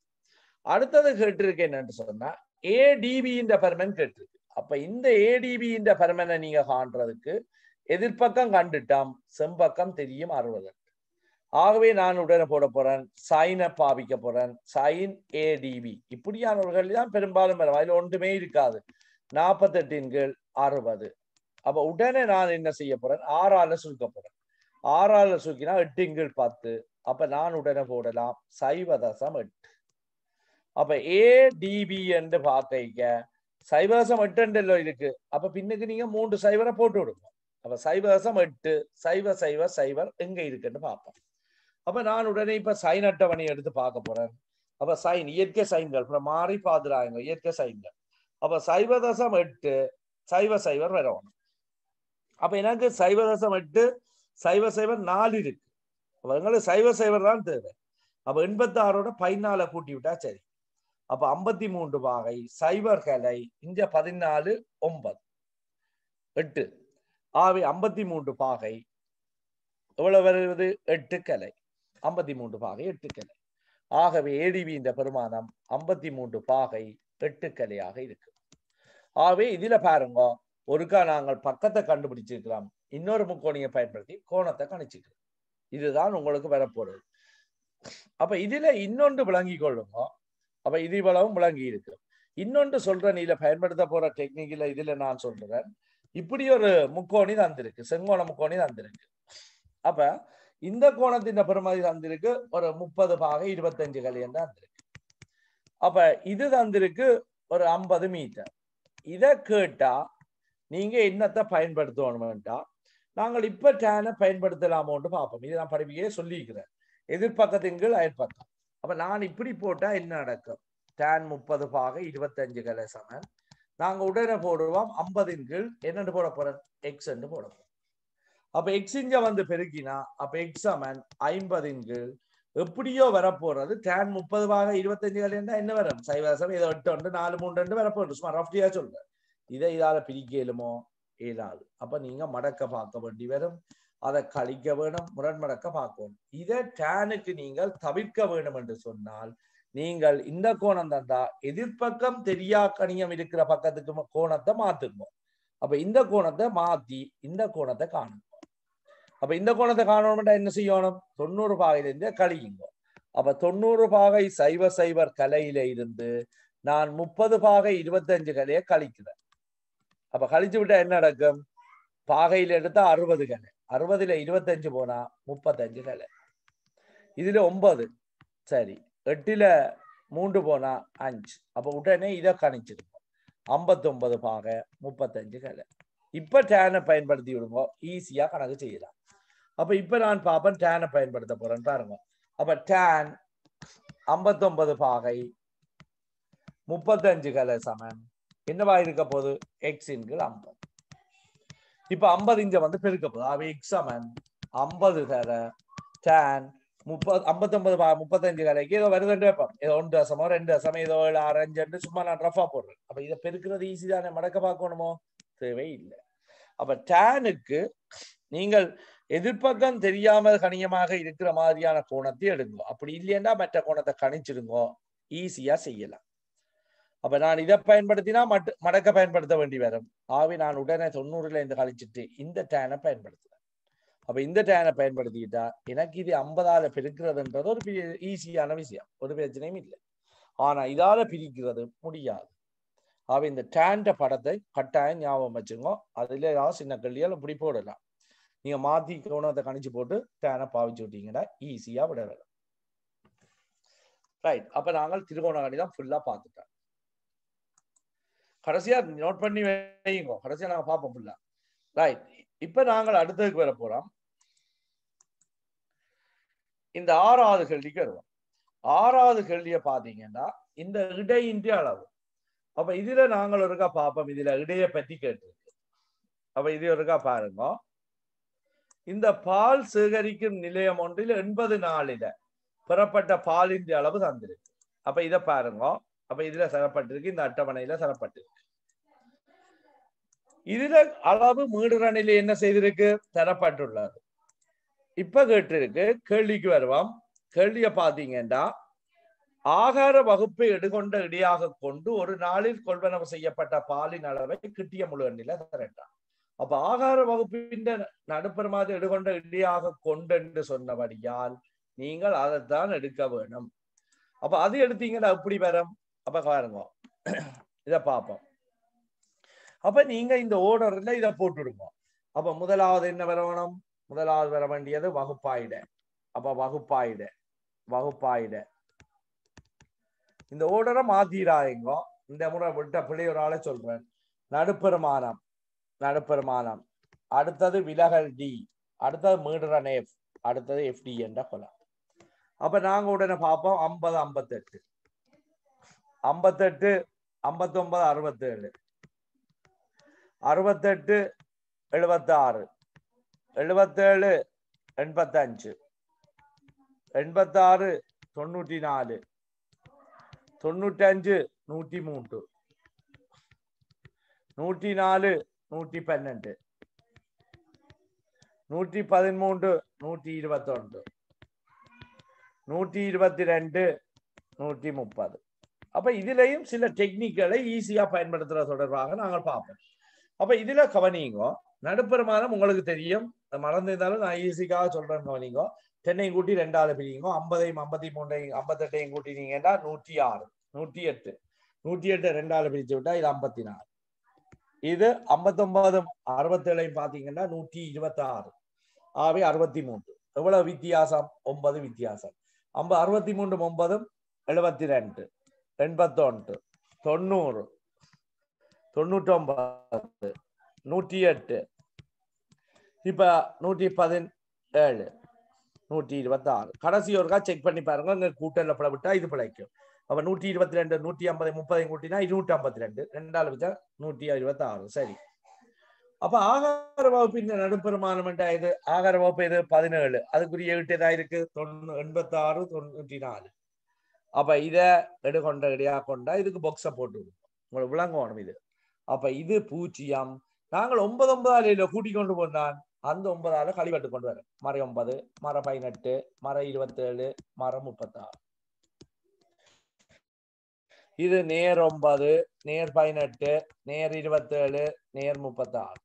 அடுத்தது கேட்டிருக்கு என்னன்னு சொன்னா ஏடிபின்ற பருமன் கேட்டிருக்கு அப்ப இந்த ஏடிபின்ற பருமனை நீங்க காண்றதுக்கு எதிர்ப்பக்கம் கண்டுட்டாம் செம்பக்கம் தெரியும் அறுபது ஆகவே நான் உடனே போட போறேன் சைனை பாவிக்க போறேன் சைன் ஏடிபி இப்படியானவர்கள் தான் பெரும்பாலும் வரும் ஒன்றுமே இருக்காது நாற்பத்தெட்டின் கீழ் அறுபது அப்ப உடனே நான் என்ன செய்ய போறேன் ஆறால சுருக்க போறேன் ஆறால சுருக்கினா எட்டுங்கள் இங்கிள் பத்து அப்ப நான் உடனே போடலாம் சைவ தசம் எட்டு அப்ப ஏ டிபி என்று பார்த்தீங்க சைவதசம் எட்டு இருக்கு அப்ப பின்னுக்கு நீங்க மூன்று சைவரை போட்டு விடுங்க அப்ப சைவதசம் எட்டு சைவ சைவ சைவர் எங்க இருக்குன்னு பார்ப்போம் அப்ப நான் உடனே இப்ப சைன் அட்டவணை எடுத்து பார்க்க போறேன் அப்ப சைன் இயற்கை சைன்கள் அப்புறம் மாறி பாதுறாங்க இயற்கை சைன்கள் அப்ப சைவதசம் எட்டு சைவ சைவர் வரணும் அப்ப எனக்கு சைவ ரசம் எட்டு சைவ சைவர் நாலு இருக்கு அவங்களுக்கு சைவ சைவர் தான் தேவை அப்ப எண்பத்தி ஆறோட பதினால கூட்டி விட்டா சரி அப்ப ஐம்பத்தி மூன்று வகை சைவர் கலை இங்க பதினாலு ஒன்பது எட்டு ஆவி ஐம்பத்தி மூன்று பாகை எவ்வளவு வருவது எட்டு கலை ஐம்பத்தி மூன்று பாகை எட்டு கலை ஆகவே ஏடிவி இந்த பெருமானம் ஐம்பத்தி மூன்று பாகை எட்டு கலையாக இருக்கு ஆகவே இதுல பாருங்க ஒருக்கா நாங்கள் பக்கத்தை கண்டுபிடிச்சிருக்கிறோம் இன்னொரு முக்கோணியை பயன்படுத்தி கோணத்தை கணிச்சுக்கலாம் இதுதான் உங்களுக்கு வரப்போறது அப்ப இதுல இன்னொன்று விளங்கி கொள்ளுமோ அப்ப இது இவ்வளவும் விளங்கி இருக்கு இன்னொன்று சொல்றேன் இதுல பயன்படுத்த போற டெக்னிக்ல இதுல நான் சொல்றேன் இப்படி ஒரு முக்கோணி தந்திருக்கு செங்கோண முக்கோணி தந்திருக்கு அப்ப இந்த கோணத்தின் பெருமதி தந்திருக்கு ஒரு முப்பது பாக இருபத்தஞ்சு கலியன் தந்திருக்கு அப்ப இது தந்திருக்கு ஒரு ஐம்பது மீட்டர் இத கேட்டா நீங்க என்னத்தை பயன்படுத்தணும்ட்டா நாங்கள் இப்ப டேனை பயன்படுத்தலாமோன்னு பார்ப்போம் இது நான் படிப்பையே சொல்லியிருக்கிறேன் எதிர்பக்கத்தின் கீழ் அயற்பக்கம் அப்ப நான் இப்படி போட்டா என்ன நடக்கும் டேன் முப்பது பாக இருபத்தஞ்சு கலை சமன் நாங்க உடனே போடுவோம் ஐம்பதின் கீழ் என்னென்று போட போறேன் எக்ஸ் என்று போட போறோம் அப்ப எக்ஸ் இங்க வந்து பெருக்கினா அப்ப எக்ஸ் அமன் ஐம்பதின் கீழ் எப்படியோ வரப்போறது டேன் முப்பது பாக இருபத்தஞ்சு கலை என்ன வரும் சைவாசம் இதை எட்டு ஒன்று நாலு மூணு ரெண்டு வரப்போகுது சும்மா ரஃப்டியா சொல்றேன் இதை இதால பிரிக்க இயலுமோ இயலாது அப்ப நீங்க மடக்க பார்க்க வேண்டி வரும் அதை கழிக்க வேணும் முரண்மடக்க பார்க்கணும் இதை டேனுக்கு நீங்கள் தவிர்க்க வேணும் என்று சொன்னால் நீங்கள் இந்த கோணம் தந்தா எதிர்ப்பக்கம் தெரியா கணியம் இருக்கிற பக்கத்துக்கு கோணத்தை மாத்துங்க அப்ப இந்த கோணத்தை மாத்தி இந்த கோணத்தை காணுங்க அப்ப இந்த கோணத்தை காணணும் என்ன செய்யணும் தொண்ணூறு பாகையிலிருந்து கழியுங்க அப்ப தொண்ணூறு பாகை சைவ சைவர் கலையில இருந்து நான் முப்பது பாகை இருபத்தஞ்சு கலையை கழிக்கிறேன் அப்ப கழிச்சு விட்டா என்ன நடக்கும் பாகையில எடுத்தா அறுபது கலை அறுபதுல இருபத்தஞ்சு போனா முப்பத்தஞ்சு கலை இதுல ஒன்பது சரி எட்டுல மூன்று போனா அஞ்சு அப்ப உடனே இதை கணிச்சிருப்போம் ஐம்பத்தொன்பது பாகை முப்பத்தஞ்சு கலை இப்ப டேனை பயன்படுத்தி விடுங்க ஈஸியா கணக்கு செய்யலாம் அப்ப இப்ப நான் பாப்பேன் டேனை பயன்படுத்த போறேன் பாருங்க அப்ப டேன் ஐம்பத்தொன்பது பாகை முப்பத்தஞ்சு கலை சமன் என்னவா இருக்க போகுது எக்ஸ் என்கிற ஐம்பது இப்ப ஐம்பது இங்க வந்து பெருக்க போது அவை எக்ஸமன் ஐம்பது தர டேன் முப்பது ஐம்பத்தொன்பது முப்பத்தஞ்சு கலைக்கு ஏதோ வருதுன்னு வைப்போம் ஏதோ ஒன்று தசமோ ரெண்டு தசமோ ஏதோ ஏழு ஆறு அஞ்சுன்னு சும்மா நான் ரஃபா போடுறேன் அப்ப இதை பெருக்கிறது ஈஸி தானே மடக்க பார்க்கணுமோ தேவை இல்லை அப்ப டேனுக்கு நீங்கள் எதிர்ப்பக்கம் தெரியாமல் கணியமாக இருக்கிற மாதிரியான கோணத்தை எடுங்க அப்படி இல்லையென்னா மற்ற கோணத்தை கணிச்சிடுங்கோ ஈஸியா செய்யலாம் அப்ப நான் இதை பயன்படுத்தினா மட் மடக்க பயன்படுத்த வேண்டி வரும் ஆவி நான் உடனே தொண்ணூறுல இருந்து கழிச்சிட்டு இந்த டேனை பயன்படுத்துவேன் அப்ப இந்த டேனை பயன்படுத்திக்கிட்டா எனக்கு இது ஐம்பதால பிரிக்கிறதுன்றது ஒரு ஈஸியான விஷயம் ஒரு பிரச்சனையும் இல்லை ஆனா இதால பிரிக்கிறது முடியாது ஆகவே இந்த டேண்ட படத்தை கட்டாயம் ஞாபகம் வச்சுங்க அதுல ஏதாவது சின்ன கல்வியால் இப்படி போடலாம் நீங்க மாத்தி கோணத்தை கணிச்சு போட்டு டேனை பாவிச்சு விட்டீங்கன்னா ஈஸியா விடலாம் ரைட் அப்ப நாங்கள் திருகோண கணி தான் ஃபுல்லா பார்த்துட்டோம் கடைசியா நோட் பண்ணி வைங்க கடைசியா நாங்க பாப்போம் ரைட் இப்ப நாங்கள் அடுத்ததுக்கு வர போறோம் இந்த ஆறாவது கேள்விக்கு வருவோம் ஆறாவது கேள்விய பாத்தீங்கன்னா இந்த இடையின்றி அளவு அப்ப இதுல நாங்கள் ஒருக்கா பார்ப்போம் இதுல இடைய பத்தி கேட்டு அப்ப இது ஒருக்கா பாருங்க இந்த பால் சேகரிக்கும் நிலையம் ஒன்றில் எண்பது நாளில பெறப்பட்ட பாலின்றி அளவு தந்திருக்கு அப்ப இதை பாருங்க அப்ப இதுல சரப்பட்டிருக்கு இந்த அட்டவணையில சரப்பட்டிருக்கு இதுல அளவு மீடுற நிலை என்ன செய்திருக்கு தரப்பட்டுள்ளது இப்ப கேட்டிருக்கு கேள்விக்கு வருவோம் கேள்விய பாத்தீங்கன்னா ஆகார வகுப்பை எடுகொண்ட இடியாக கொண்டு ஒரு நாளில் கொள்வனவு செய்யப்பட்ட பாலின் அளவை கிட்டிய முழு எண்ணில தரட்டான் அப்ப ஆகார வகுப்பின் மாதம் எடுகொண்ட இடியாக கொண்டு என்று சொன்னபடியால் நீங்கள் அதைத்தான் எடுக்க வேணும் அப்ப அது எடுத்தீங்கன்னா எப்படி வரும் அப்ப பாருங்க இத பாப்போம் அப்ப நீங்க இந்த ஓர்டர்ல இதை போட்டுடுங்க அப்ப முதலாவது என்ன வேணும் முதலாவது வர வேண்டியது வகுப்பாயிட அப்ப வகுப்பாயிட வகுப்பாயிட இந்த ஓர்டரை மாத்திராங்க இந்த முறை விட்ட பிள்ளை ஒரு ஆளை சொல்றேன் நடுப்பெருமானம் நடுப்பெருமானம் அடுத்தது விலகல் டி அடுத்தது மீடுரன் எஃப் அடுத்தது எஃப்டி என்ற கொலை அப்ப நாங்க உடனே பார்ப்போம் ஐம்பது ஐம்பத்தெட்டு ஐம்பத்தெட்டு ஐம்பத்தி ஐம்பத்தொன்பது அறுபத்தேழு அறுபத்தெட்டு எழுபத்தாறு எழுபத்தேழு எண்பத்தஞ்சு எண்பத்தாறு தொண்ணூற்றி நாலு தொண்ணூற்றஞ்சு நூற்றி மூன்று நூற்றி நாலு நூற்றி பன்னெண்டு நூற்றி பதிமூன்று நூற்றி இருபத்தொன்று நூற்றி இருபத்தி ரெண்டு நூற்றி முப்பது அப்ப இதுலயும் சில டெக்னிக்களை ஈஸியா பயன்படுத்துற தொடர்பாக நாங்கள் பார்ப்போம் அப்ப இதுல கவனிங்கோ நடுப்பெருமானம் உங்களுக்கு தெரியும் இருந்தாலும் நான் ஈஸிக்காக சொல்றேன் கவனிங்கோ தென்னையும் கூட்டி ரெண்டாவது பிரிங்கோ ஐம்பதையும் ஐம்பத்தி மூன்றையும் ஐம்பத்தெட்டையும் கூட்டினீங்கன்னா நூற்றி ஆறு நூற்றி எட்டு நூற்றி எட்டு ரெண்டாவது பிரிச்சு விட்டா இது ஐம்பத்தி நாலு இது ஐம்பத்தொன்பதும் அறுபத்தேழையும் பார்த்தீங்கன்னா நூற்றி இருபத்தி ஆறு ஆவே அறுபத்தி மூன்று எவ்வளவு வித்தியாசம் ஒன்பது வித்தியாசம் ஐம்ப அறுபத்தி மூன்று ஒன்பதும் எழுபத்தி ரெண்டு எண்பத்தொன்று தொண்ணூறு தொண்ணூற்றொன்பது நூற்றி எட்டு இப்போ நூற்றி பதினேழு நூற்றி இருபத்தி ஆறு கடைசி ஒருக்கா செக் பண்ணி பாருங்க இங்கே கூட்டல பல விட்டா இது பிழைக்கும் அப்போ நூற்றி இருபத்தி ரெண்டு நூற்றி ஐம்பது முப்பதையும் கூட்டினா இருநூற்றி ஐம்பத்தி ரெண்டு ரெண்டாவது வச்சா நூற்றி இருபத்தி ஆறு சரி அப்போ ஆகார வகுப்பின் நடுப்பெருமானம் என்ற இது ஆகார வகுப்பு இது பதினேழு அதுக்குரிய எட்டு இதாக இருக்கு தொண்ணூ எண்பத்தி ஆறு தொண்ணூற்றி நாலு அப்போ இதை எடுக்கொண்ட இடையா கொண்டா இதுக்கு பொக்ஸை போட்டு உங்களுக்கு விளங்கணும் இது அப்போ இது பூஜ்ஜியம் நாங்கள் ஒன்பது ஒன்பதால் இல்ல கூட்டிக் கொண்டு போனான் அந்த ஒன்பதால கழிவட்டு கொண்டு வர மறை ஒன்பது மர பதினெட்டு மர இருபத்தேழு மர முப்பத்தாறு இது நேர் ஒன்பது நேர் பதினெட்டு நேர் இருபத்தேழு நேர் முப்பத்தாறு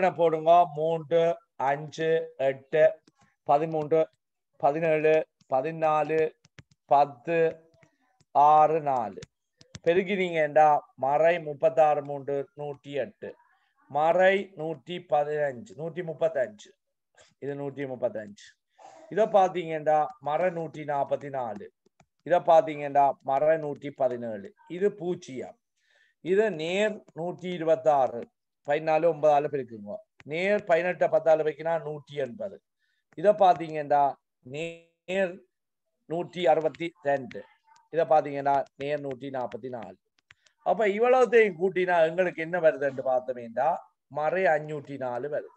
என்ன போடுங்க மூன்று அஞ்சு எட்டு பதிமூன்று பதினேழு பதினாலு பத்து ஆறு நாலு பெருகினீங்கண்டா மறை முப்பத்தாறு மூன்று நூற்றி எட்டு மறை நூற்றி பதினஞ்சு நூற்றி முப்பத்தஞ்சு இது நூற்றி முப்பத்தஞ்சு இதை பார்த்தீங்கன்னா மர நூற்றி நாற்பத்தி நாலு இதை பார்த்தீங்கன்னா மர நூற்றி பதினேழு இது பூச்சியம் இது நேர் நூற்றி இருபத்தாறு பதினாலு ஒன்பதாலு பிரிக்குங்க நேர் பதினெட்டு பத்தாலு பிரிக்கினா நூற்றி எண்பது இதை பார்த்தீங்கன்னா நேர் நேர் நூற்றி அறுபத்தி ரெண்டு இதை பார்த்தீங்கன்னா நேர் நூற்றி நாற்பத்தி நாலு அப்போ இவ்வளவுத்தையும் கூட்டினா எங்களுக்கு என்ன வருதுன்னு பார்த்தோம்னா மறை அஞ்சூற்றி நாலு வருது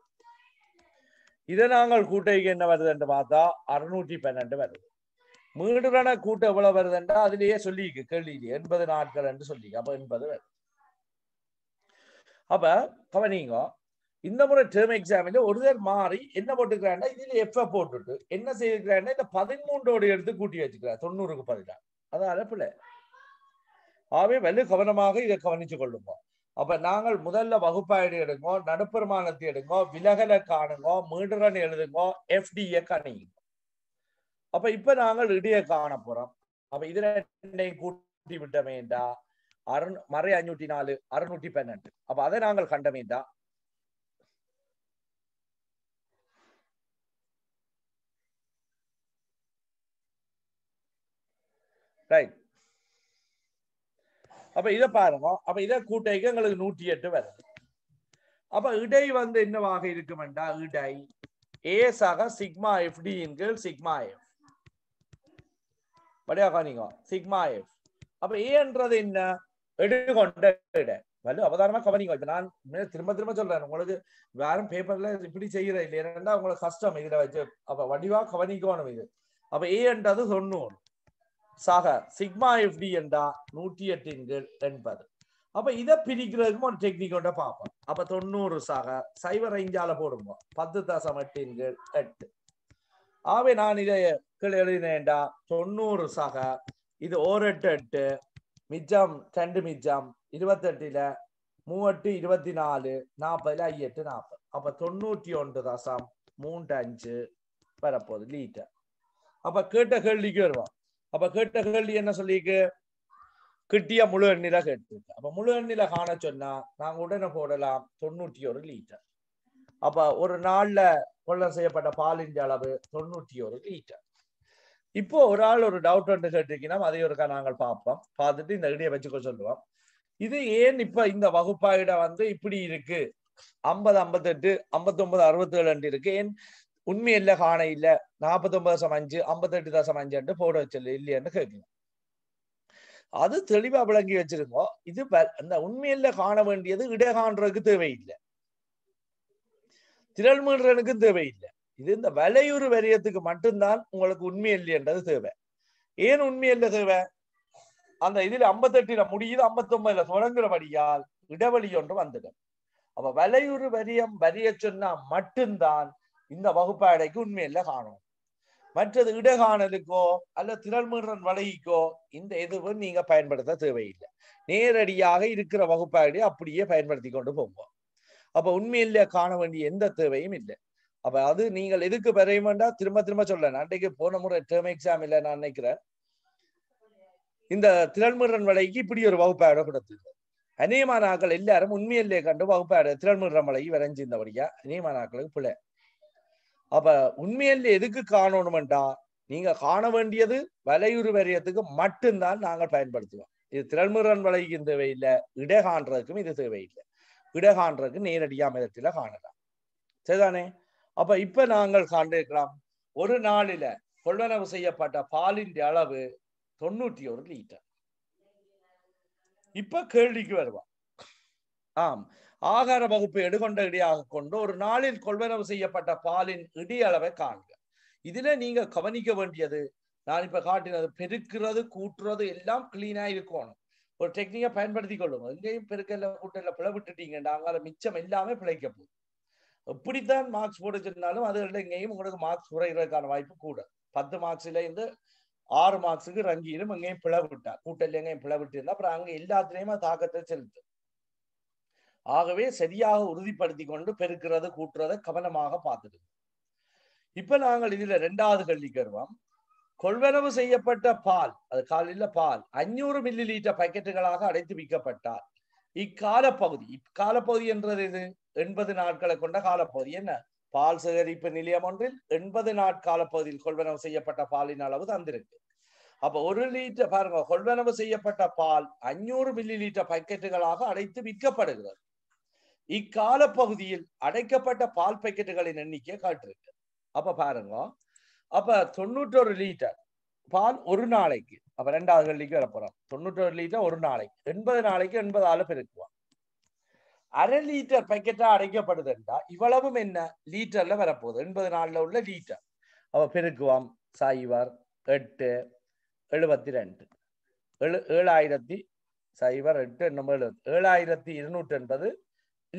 இதை நாங்கள் கூட்டைக்கு என்ன வருதுன்னு பார்த்தா அறுநூற்றி பன்னெண்டு வருது மீடுரண கூட்டம் எவ்வளவு வருதுன்றா அதுலயே சொல்லிக்கு கேள்வி எண்பது நாட்கள் என்று சொல்லி அப்ப எண்பது வருது அப்ப கவனிங்க இந்த முறை டேர்ம் எக்ஸாமில் ஒருத்தர் மாறி என்ன போட்டுக்கிறாண்டா இதில் எஃப்ஐ போட்டுட்டு என்ன செய்திருக்கிறாங்கன்னா இந்த பதிமூன்றோடு எடுத்து கூட்டி வச்சுக்கிறார் தொண்ணூறுக்கு பதினாறு அது அழைப்பில் ஆகவே வலு கவனமாக இதை கவனிச்சு கொள்ளுங்கோ அப்ப நாங்கள் முதல்ல வகுப்பாயடி எடுங்கோ நடுப்பெருமானத்தை எடுங்கோ விலகலை காணுங்கோ மீடுறன் எழுதுங்கோ எஃப்டிஏ கணியுங்க அப்ப இப்ப நாங்கள் இடிய காண போறோம் அப்ப இதனை கூட்டி விட்டமேண்டா அறு மறை அஞ்சூட்டி நாலு அறுநூற்றி பன்னெண்டு அப்ப அதை நாங்கள் கண்டமேண்டா ரைட் அப்ப இத பாருங்க அப்ப இத கூட்டைக்கு எங்களுக்கு நூத்தி எட்டு வரும் அப்ப இடை வந்து என்னவாக இருக்கும் என்றா இடை ஏ சக சிக்மா எஃப் டி இன்கள் சிக்மா எஃப் படியா காணிங்க சிக்மா எஃப் அப்ப ஏன்றது என்ன எடுகொண்ட இடை வலு அவதாரமா கவனிங்க இப்ப நான் திரும்ப திரும்ப சொல்றேன் உங்களுக்கு வேற பேப்பர்ல இப்படி செய்யறேன் இல்லையா உங்களுக்கு கஷ்டம் இதுல வச்சு அப்ப வடிவா கவனிக்கணும் இது அப்ப ஏன்றது சொன்னோம் சாக சிக்மா எஃப்டி என்றா நூற்றி எட்டு இங்கு எண்பது அப்ப இதை பிரிக்கிறதுக்கும் ஒரு டெக்னிக் ஒன்றை பார்ப்போம் அப்ப தொண்ணூறு சக சைவர் ஐஞ்சால போடுவோம் பத்து தசம் எட்டு இங்கு எட்டு ஆகவே நான் இதை கீழே எழுதினேன்டா தொண்ணூறு சக இது ஓர் எட்டு எட்டு மிச்சம் ரெண்டு மிச்சம் இருபத்தெட்டுல மூவெட்டு இருபத்தி நாலு நாற்பதுல ஐயெட்டு நாற்பது அப்ப தொண்ணூற்றி ஒன்று தசம் மூன்று அஞ்சு வரப்போகுது லீட்டர் அப்ப கேட்ட கேள்விக்கு வருவோம் அப்ப கேட்ட கேள்வி என்ன சொல்லிக்கு கிட்டிய முழு எண்ணில கேட்டிருக்கு அப்ப முழு எண்ணில காண சொன்னா நாங்க உடனே போடலாம் தொண்ணூத்தி ஒரு லீட்டர் அப்ப ஒரு நாள்ல கொள்ளம் செய்யப்பட்ட பாலின் அளவு தொண்ணூத்தி ஒரு லீட்டர் இப்போ ஒரு ஆள் ஒரு டவுட் வந்து கேட்டிருக்கீங்கன்னா அதை ஒருக்கா நாங்கள் பார்ப்போம் பார்த்துட்டு இந்த இடியை வச்சுக்க சொல்லுவோம் இது ஏன் இப்ப இந்த வகுப்பாயிட வந்து இப்படி இருக்கு ஐம்பது எட்டு ஐம்பத்தி ஒன்பது அறுபத்தி ஏழு இருக்கு ஏன் உண்மை இல்ல காண இல்ல நாற்பத்தொன்பது தசம் அஞ்சு ஐம்பத்தெட்டு தசம் அஞ்சு என்று போட வச்சல இல்லையான்னு கேட்கலாம் அது தெளிவா விளங்கி வச்சிருக்கோம் இது அந்த உண்மையில காண வேண்டியது இட காண்றதுக்கு தேவையில்லை திரள் மீன்றனுக்கும் தேவையில்லை இது இந்த வலையுறு வரியத்துக்கு மட்டும்தான் உங்களுக்கு உண்மை இல்லைன்றது தேவை ஏன் உண்மை இல்லை தேவை அந்த இதுல ஐம்பத்தெட்டுல முடியுது ஐம்பத்தி ஒன்பதுல தொடங்குறபடியால் இடைவெளி ஒன்று வந்துடும் அப்ப வலையுறு வரியம் வரிய சொன்னா மட்டும்தான் இந்த வகுப்பாடைக்கு உண்மையில காணும் மற்றது இடகாணலுக்கோ அல்ல திரள்மீறன் வலகிக்கோ இந்த எதுவும் நீங்க பயன்படுத்த தேவையில்லை நேரடியாக இருக்கிற வகுப்பாடையை அப்படியே பயன்படுத்தி கொண்டு போவோம் அப்ப உண்மையில காண வேண்டிய எந்த தேவையும் இல்லை அப்ப அது நீங்கள் எதுக்கு வேண்டாம் திரும்ப திரும்ப சொல்ல அன்றைக்கு போன முறை டேர்ம் எக்ஸாம் இல்லை நான் நினைக்கிறேன் இந்த திறன்முறன் வலைக்கு இப்படி ஒரு வகுப்பாட கொடுத்துருந்தது அநேகமான ஆக்கள் எல்லாரும் உண்மையிலே கண்டு வகுப்பாடு திரள்மீறன் வலைக்கு விரைஞ்சிருந்தபடியா அநேகமான ஆக்களுக்கு பிள்ளை அப்ப உண்மையில எதுக்கு காணணும்டா நீங்க காண வேண்டியது வலையுறு வரையத்துக்கு மட்டும்தான் நாங்கள் பயன்படுத்துவோம் இது திரள்முரன் வலைக்கும் தேவையில்லை இடகான்றதுக்கும் இது தேவையில்லை இடகான்றதுக்கு நேரடியா மிதத்தில காணலாம் சரிதானே அப்ப இப்ப நாங்கள் காண்டிருக்கலாம் ஒரு நாளில கொள்வனவு செய்யப்பட்ட பாலின் அளவு தொண்ணூற்றி ஒரு லிட்டர் இப்ப கேள்விக்கு வருவான் ஆம் ஆகார வகுப்பு எடுகொண்ட இடியாக கொண்டு ஒரு நாளில் கொள்வனவு செய்யப்பட்ட பாலின் இடி அளவை காண்க இதுல நீங்க கவனிக்க வேண்டியது நான் இப்ப காட்டினது பெருக்கிறது கூட்டுறது எல்லாம் கிளீனா இருக்கணும் ஒரு டெக்னிக்கா பயன்படுத்தி கொள்ளுங்க எங்கேயும் பெருக்கல்ல கூட்டல பிளவிட்டுட்டீங்கடா அங்கால மிச்சம் எல்லாமே பிழைக்க போகுது எப்படித்தான் மார்க்ஸ் போட சொன்னாலும் அதுகளில் எங்கேயும் உங்களுக்கு மார்க்ஸ் குறைகிறதுக்கான வாய்ப்பு கூட பத்து மார்க்ஸ்ல இருந்து ஆறு மார்க்ஸுக்கு ரங்கியிலும் எங்கேயும் பிளவிட்டா கூட்டல் எங்கேயும் பிளவிட்டு இருந்தா அப்புறம் அங்க எல்லாத்துலேயுமே தாக்கத்தை செலுத்து ஆகவே சரியாக உறுதிப்படுத்தி கொண்டு பெருக்கிறத கூட்டுறத கவனமாக பார்த்துட்டு இப்ப நாங்கள் இதுல ரெண்டாவது கருவம் கொள்வனவு செய்யப்பட்ட பால் அது காலையில் பால் அஞ்சூறு மில்லி லீட்டர் பாக்கெட்டுகளாக அடைத்து விற்கப்பட்டால் இக்கால பகுதி இக்கால பகுதி என்றது இது எண்பது நாட்களை கொண்ட காலப்பகுதி என்ன பால் சேகரிப்பு நிலையம் ஒன்றில் எண்பது நாட்கால பகுதியில் கொள்வனவு செய்யப்பட்ட பாலின் அளவு தந்திருக்கு அப்ப ஒரு லீட்டர் பாருங்க கொள்வனவு செய்யப்பட்ட பால் அஞ்சூறு மில்லி லீட்டர் பாக்கெட்டுகளாக அடைத்து விற்கப்படுகிறது இக்கால பகுதியில் அடைக்கப்பட்ட பால் பாக்கெட்டுகளின் எண்ணிக்கை காட்டிருக்கு அப்ப பாருங்க அப்ப தொண்ணூற்றொரு லிட்டர் பால் ஒரு நாளைக்கு அப்ப ரெண்டாவது கல்லிக்கு வரப்போறோம் தொண்ணூற்றொரு லிட்டர் ஒரு நாளைக்கு எண்பது நாளைக்கு எண்பது ஆளு பெருக்குவோம் அரை லிட்டர் பாக்கெட்டா அடைக்கப்படுது என்றால் இவ்வளவும் என்ன லீட்டர்ல வரப்போகுது எண்பது நாள்ல உள்ள லீட்டர் அவ பெருக்குவோம் சைவர் எட்டு எழுபத்தி ரெண்டு ஏழு ஏழாயிரத்தி சைவர் எட்டு நம்ம எழுபத்தி ஏழாயிரத்தி இருநூற்றி எண்பது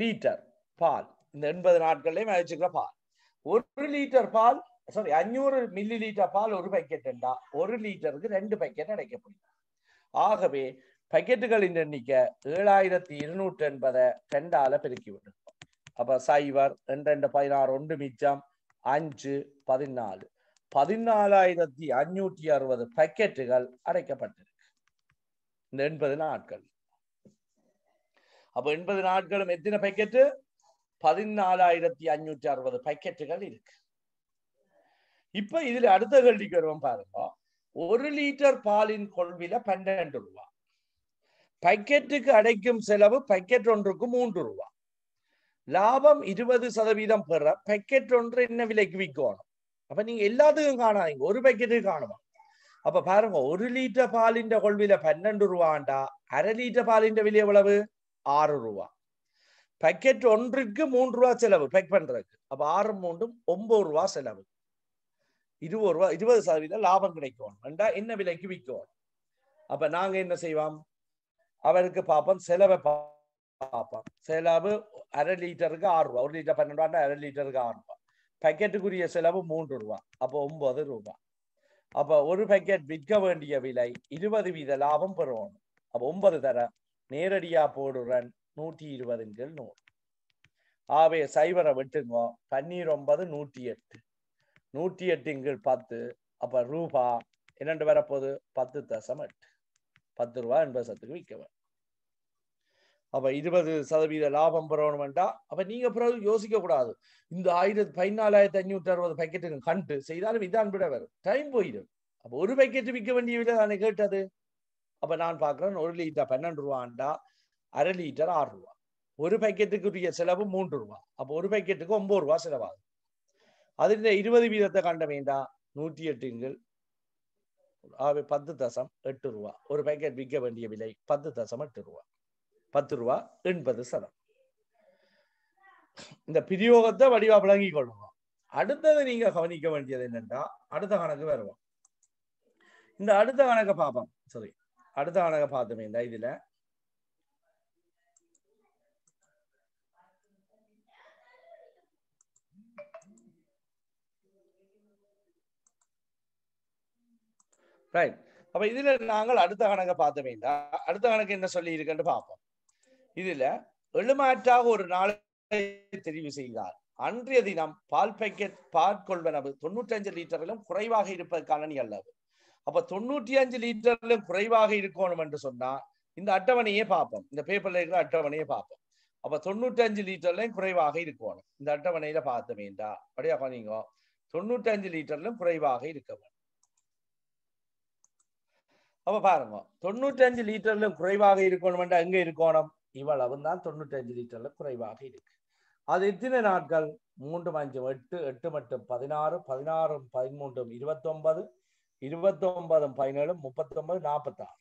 லீட்டர் பால் இந்த எண்பது நாட்கள்லையும் வச்சுக்கிற பால் ஒரு லிட்டர் பால் சாரி அஞ்சூறு மில்லி லிட்டர் பால் ஒரு பக்கெட் என்றா ஒரு லீட்டருக்கு ரெண்டு பக்கெட் அடைக்க முடியும் ஆகவே பக்கெட்டுகளின் எண்ணிக்கை ஏழாயிரத்தி இருநூற்றி எண்பதை ரெண்டால பெருக்கி விட்டுருக்கோம் அப்ப சைவர் ரெண்டு ரெண்டு பதினாறு ஒன்று மிச்சம் அஞ்சு பதினாலு பதினாலாயிரத்தி அஞ்சூற்றி அறுபது பக்கெட்டுகள் அடைக்கப்பட்டிருக்கு இந்த எண்பது நாட்கள் அப்போ எண்பது நாட்களும் எத்தனை பேக்கெட்டு பதினாலாயிரத்தி அஞ்சூற்றி அறுபது பைக்கெட்டுகள் இருக்கு இப்ப இதுல அடுத்த கேள்விக்கு வருவோம் பாருங்க ஒரு லிட்டர் பாலின் கொள்வில பன்னெண்டு ரூபா பைக்கெட்டுக்கு அடைக்கும் செலவு பைக்கெட் ஒன்றுக்கு மூன்று ரூபா லாபம் இருபது சதவீதம் பெற பைக்கெட் ஒன்று என்ன விலைக்கு விற்கணும் அப்ப நீங்க எல்லாத்துக்கும் காணாதீங்க ஒரு பக்கெட்டுக்கு காணுமா அப்ப பாருங்க ஒரு லிட்டர் பாலின் கொள்வில பன்னெண்டு ரூபாண்டா அரை லிட்டர் பாலின் விலை எவ்வளவு ஆறு ரூபா பேக்கெட் ஒன்றுக்கு மூன்று ரூபா செலவு பேக் பண்றதுக்கு அப்ப ஆறு மூன்றும் ஒன்பது ரூபா செலவு இருபது ரூபா இருபது சதவீதம் லாபம் கிடைக்கும் ரெண்டா என்ன விலைக்கு விற்கும் அப்ப நாங்க என்ன செய்வோம் அவருக்கு பார்ப்போம் செலவை பார்ப்போம் செலவு அரை லிட்டருக்கு ஆறு ரூபா ஒரு லிட்டர் பன்னெண்டு ரூபா அரை லிட்டருக்கு ஆறு ரூபா பேக்கெட்டுக்குரிய செலவு மூன்று ரூபா அப்போ ஒன்பது ரூபா அப்ப ஒரு பேக்கெட் விற்க வேண்டிய விலை இருபது வீத லாபம் பெறுவோம் அப்போ ஒன்பது தர நேரடியா போடுறன் நூற்றி இருபதுங்கள் நூறு ஆவே சைவரை விட்டுங்க பன்னீர் ஒன்பது நூற்றி எட்டு நூற்றி எட்டுங்கள் பத்து அப்ப ரூபா இரண்டு போகுது பத்து தசம் எட்டு பத்து ரூபா எண்பது சத்துக்கு விற்க வேண்டும் அப்ப இருபது சதவீத லாபம் பெறணும்டா அப்ப நீங்க பிறகு யோசிக்க கூடாது இந்த ஆயிரத்து பதினாலாயிரத்தி அஞ்சூற்றி அறுபது பேக்கெட்டுக்கு கண்டு செய்தாலும் இதான் விட வரும் டைம் போயிடும் அப்ப ஒரு பேக்கெட் விற்க வேண்டிய விட தானே கேட்டது அப்போ நான் பார்க்குறேன் ஒரு லிட்டர் பன்னெண்டு ரூபாண்டா அரை லிட்டர் ஆறு ரூபா ஒரு பைக்கெட்டுக்குரிய செலவு மூன்று ரூபா அப்போ ஒரு பைக்கெட்டுக்கு ஒன்பது ரூபா செலவாகும் அதில் இருபது வீதத்தை கண்ட வேண்டாம் நூற்றி எட்டுங்கள் ஆகவே பத்து தசம் எட்டு ரூபா ஒரு பேக்கெட் விற்க வேண்டிய விலை பத்து தசம் எட்டு ரூபா பத்து ரூபா எண்பது சதம் இந்த பிரியோகத்தை வடிவா விளங்கி கொள்ளுவோம் அடுத்தது நீங்க கவனிக்க வேண்டியது என்னென்றா அடுத்த கணக்கு வருவோம் இந்த அடுத்த கணக்கை பார்ப்போம் சரி அடுத்த அழக பார்த்துமே இந்த இதுல ரைட் அப்ப இதுல நாங்கள் அடுத்த கணக்கை வேண்டாம் அடுத்த கணக்கு என்ன சொல்லி இருக்குன்னு பார்ப்போம் இதுல எழுமாற்றாக ஒரு நாளை தெரிவு செய்தார் அன்றைய தினம் பால் பேக்கெட் பால் கொள்வனவு அஞ்சு லிட்டர்களும் குறைவாக இருப்பதற்கான நிகழ்வு அப்ப தொண்ணூற்றி அஞ்சு லிட்டர்ல குறைவாக இருக்கணும் என்று சொன்னா இந்த அட்டவணையே பார்ப்போம் இந்த பேப்பர்ல இருக்கிற அட்டவணையே பார்ப்போம் அப்ப தொண்ணூற்றி அஞ்சு லிட்டர்லயும் குறைவாக இருக்கணும் இந்த அட்டவணையில பார்த்த வேண்டா அப்படியா பண்ணீங்க தொண்ணூற்றி அஞ்சு லிட்டர்லயும் குறைவாக இருக்க வேண்டும் அப்ப பாருங்க தொண்ணூற்றி அஞ்சு லிட்டர்ல குறைவாக இருக்கணும்டா எங்க இருக்கணும் இவ்வளவு தான் தொண்ணூற்றி அஞ்சு லிட்டர்ல குறைவாக இருக்கு அது எத்தனை நாட்கள் மூன்று அஞ்சு எட்டு எட்டு மட்டும் பதினாறு பதினாறும் பதிமூன்றும் இருபத்தொன்பது இருபத்தி ஒன்பதும் பதினேழு முப்பத்தி ஒன்பது நாற்பத்தாறு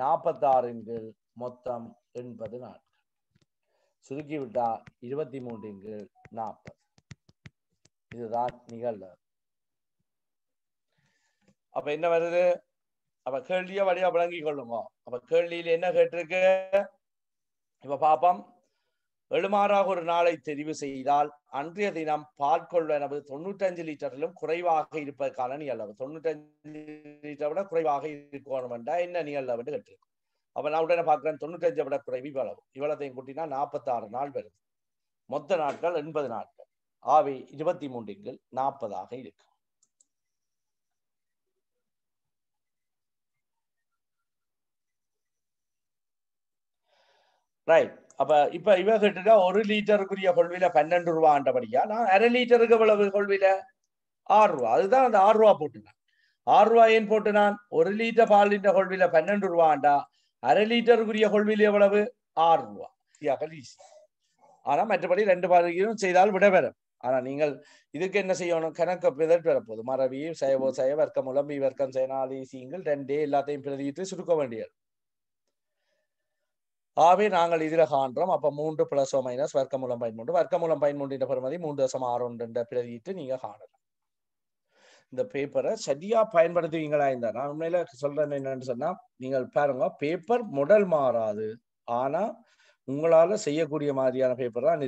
நாற்பத்தாறின் கீழ் மொத்தம் எண்பது நாட்கள் சுருக்கிவிட்டா இருபத்தி மூன்றின் கீழ் நாற்பது இதுதான் நிகழ்வு அப்ப என்ன வருது அப்ப கேள்விய வழியா விளங்கி கொள்ளுங்க அப்ப கேள்வியில என்ன கேட்டிருக்கு இப்ப பாப்போம் எழுமாறாக ஒரு நாளை தெரிவு செய்தால் அன்றைய தினம் தொண்ணூற்றி அஞ்சு லிட்டரிலும் குறைவாக இருப்பதற்கான நிகழ்வு அஞ்சு லிட்டரை விட குறைவாக இருக்கணும் என்றா என்ன என்று கேட்டிருக்கும் அப்ப நான் உடனே தொண்ணூற்றி அஞ்சை விட குறைவு இவ்வளவு இவ்வளத்தையும் கூட்டினா நாற்பத்தாறு நாள் வருது மொத்த நாட்கள் எண்பது நாட்கள் ஆவி இருபத்தி மூன்றின்கள் நாற்பதாக இருக்கும் ரைட் அப்ப இப்ப இவ கேட்டுக்கா ஒரு லிட்டருக்குரிய கொள்வில பன்னெண்டு ரூபா ஆண்டபடியா நான் அரை லிட்டருக்கு எவ்வளவு கொள்வில ஆறு ரூபா அதுதான் அந்த ஆறு ரூபா போட்டுனான் ஆறு ரூபா ஏன் போட்டுனான் ஒரு லிட்டர் பாலின்ற கொள்வில பன்னெண்டு ரூபா ஆண்டா அரை லிட்டருக்குரிய கொள்வில எவ்வளவு ஆறு ரூபா ஆனா மற்றபடி ரெண்டு பாதையும் செய்தால் விட பெறும் ஆனா நீங்கள் இதுக்கு என்ன செய்யணும் கணக்க பிதற் பெறப்போகுது மரபி சைவோ சைவ வர்க்கம் உலம்பி வர்க்கம் சேனாதி சீங்கள் ரெண்டே எல்லாத்தையும் பிரதியிட்டு சுருக்க வேண்டியது ஆகவே நாங்கள் இதில் காண்றோம் அப்போ மூன்று பிளஸ் ஓ மைனஸ் வர்க்கமூலம் பயன்மூன்று வர்க்கமூலம் பயன்மூன்றின்ற பெருமதி மூன்று தசம் ஆறு ஒன்றுன்ற பிரதியிட்டு நீங்கள் காணலாம் இந்த பேப்பரை சரியா பயன்படுத்துவீங்களா இந்த நான் உண்மையில சொல்றேன் என்னன்னு சொன்னா நீங்கள் பாருங்க பேப்பர் முடல் மாறாது ஆனா உங்களால செய்யக்கூடிய மாதிரியான பேப்பர் தான்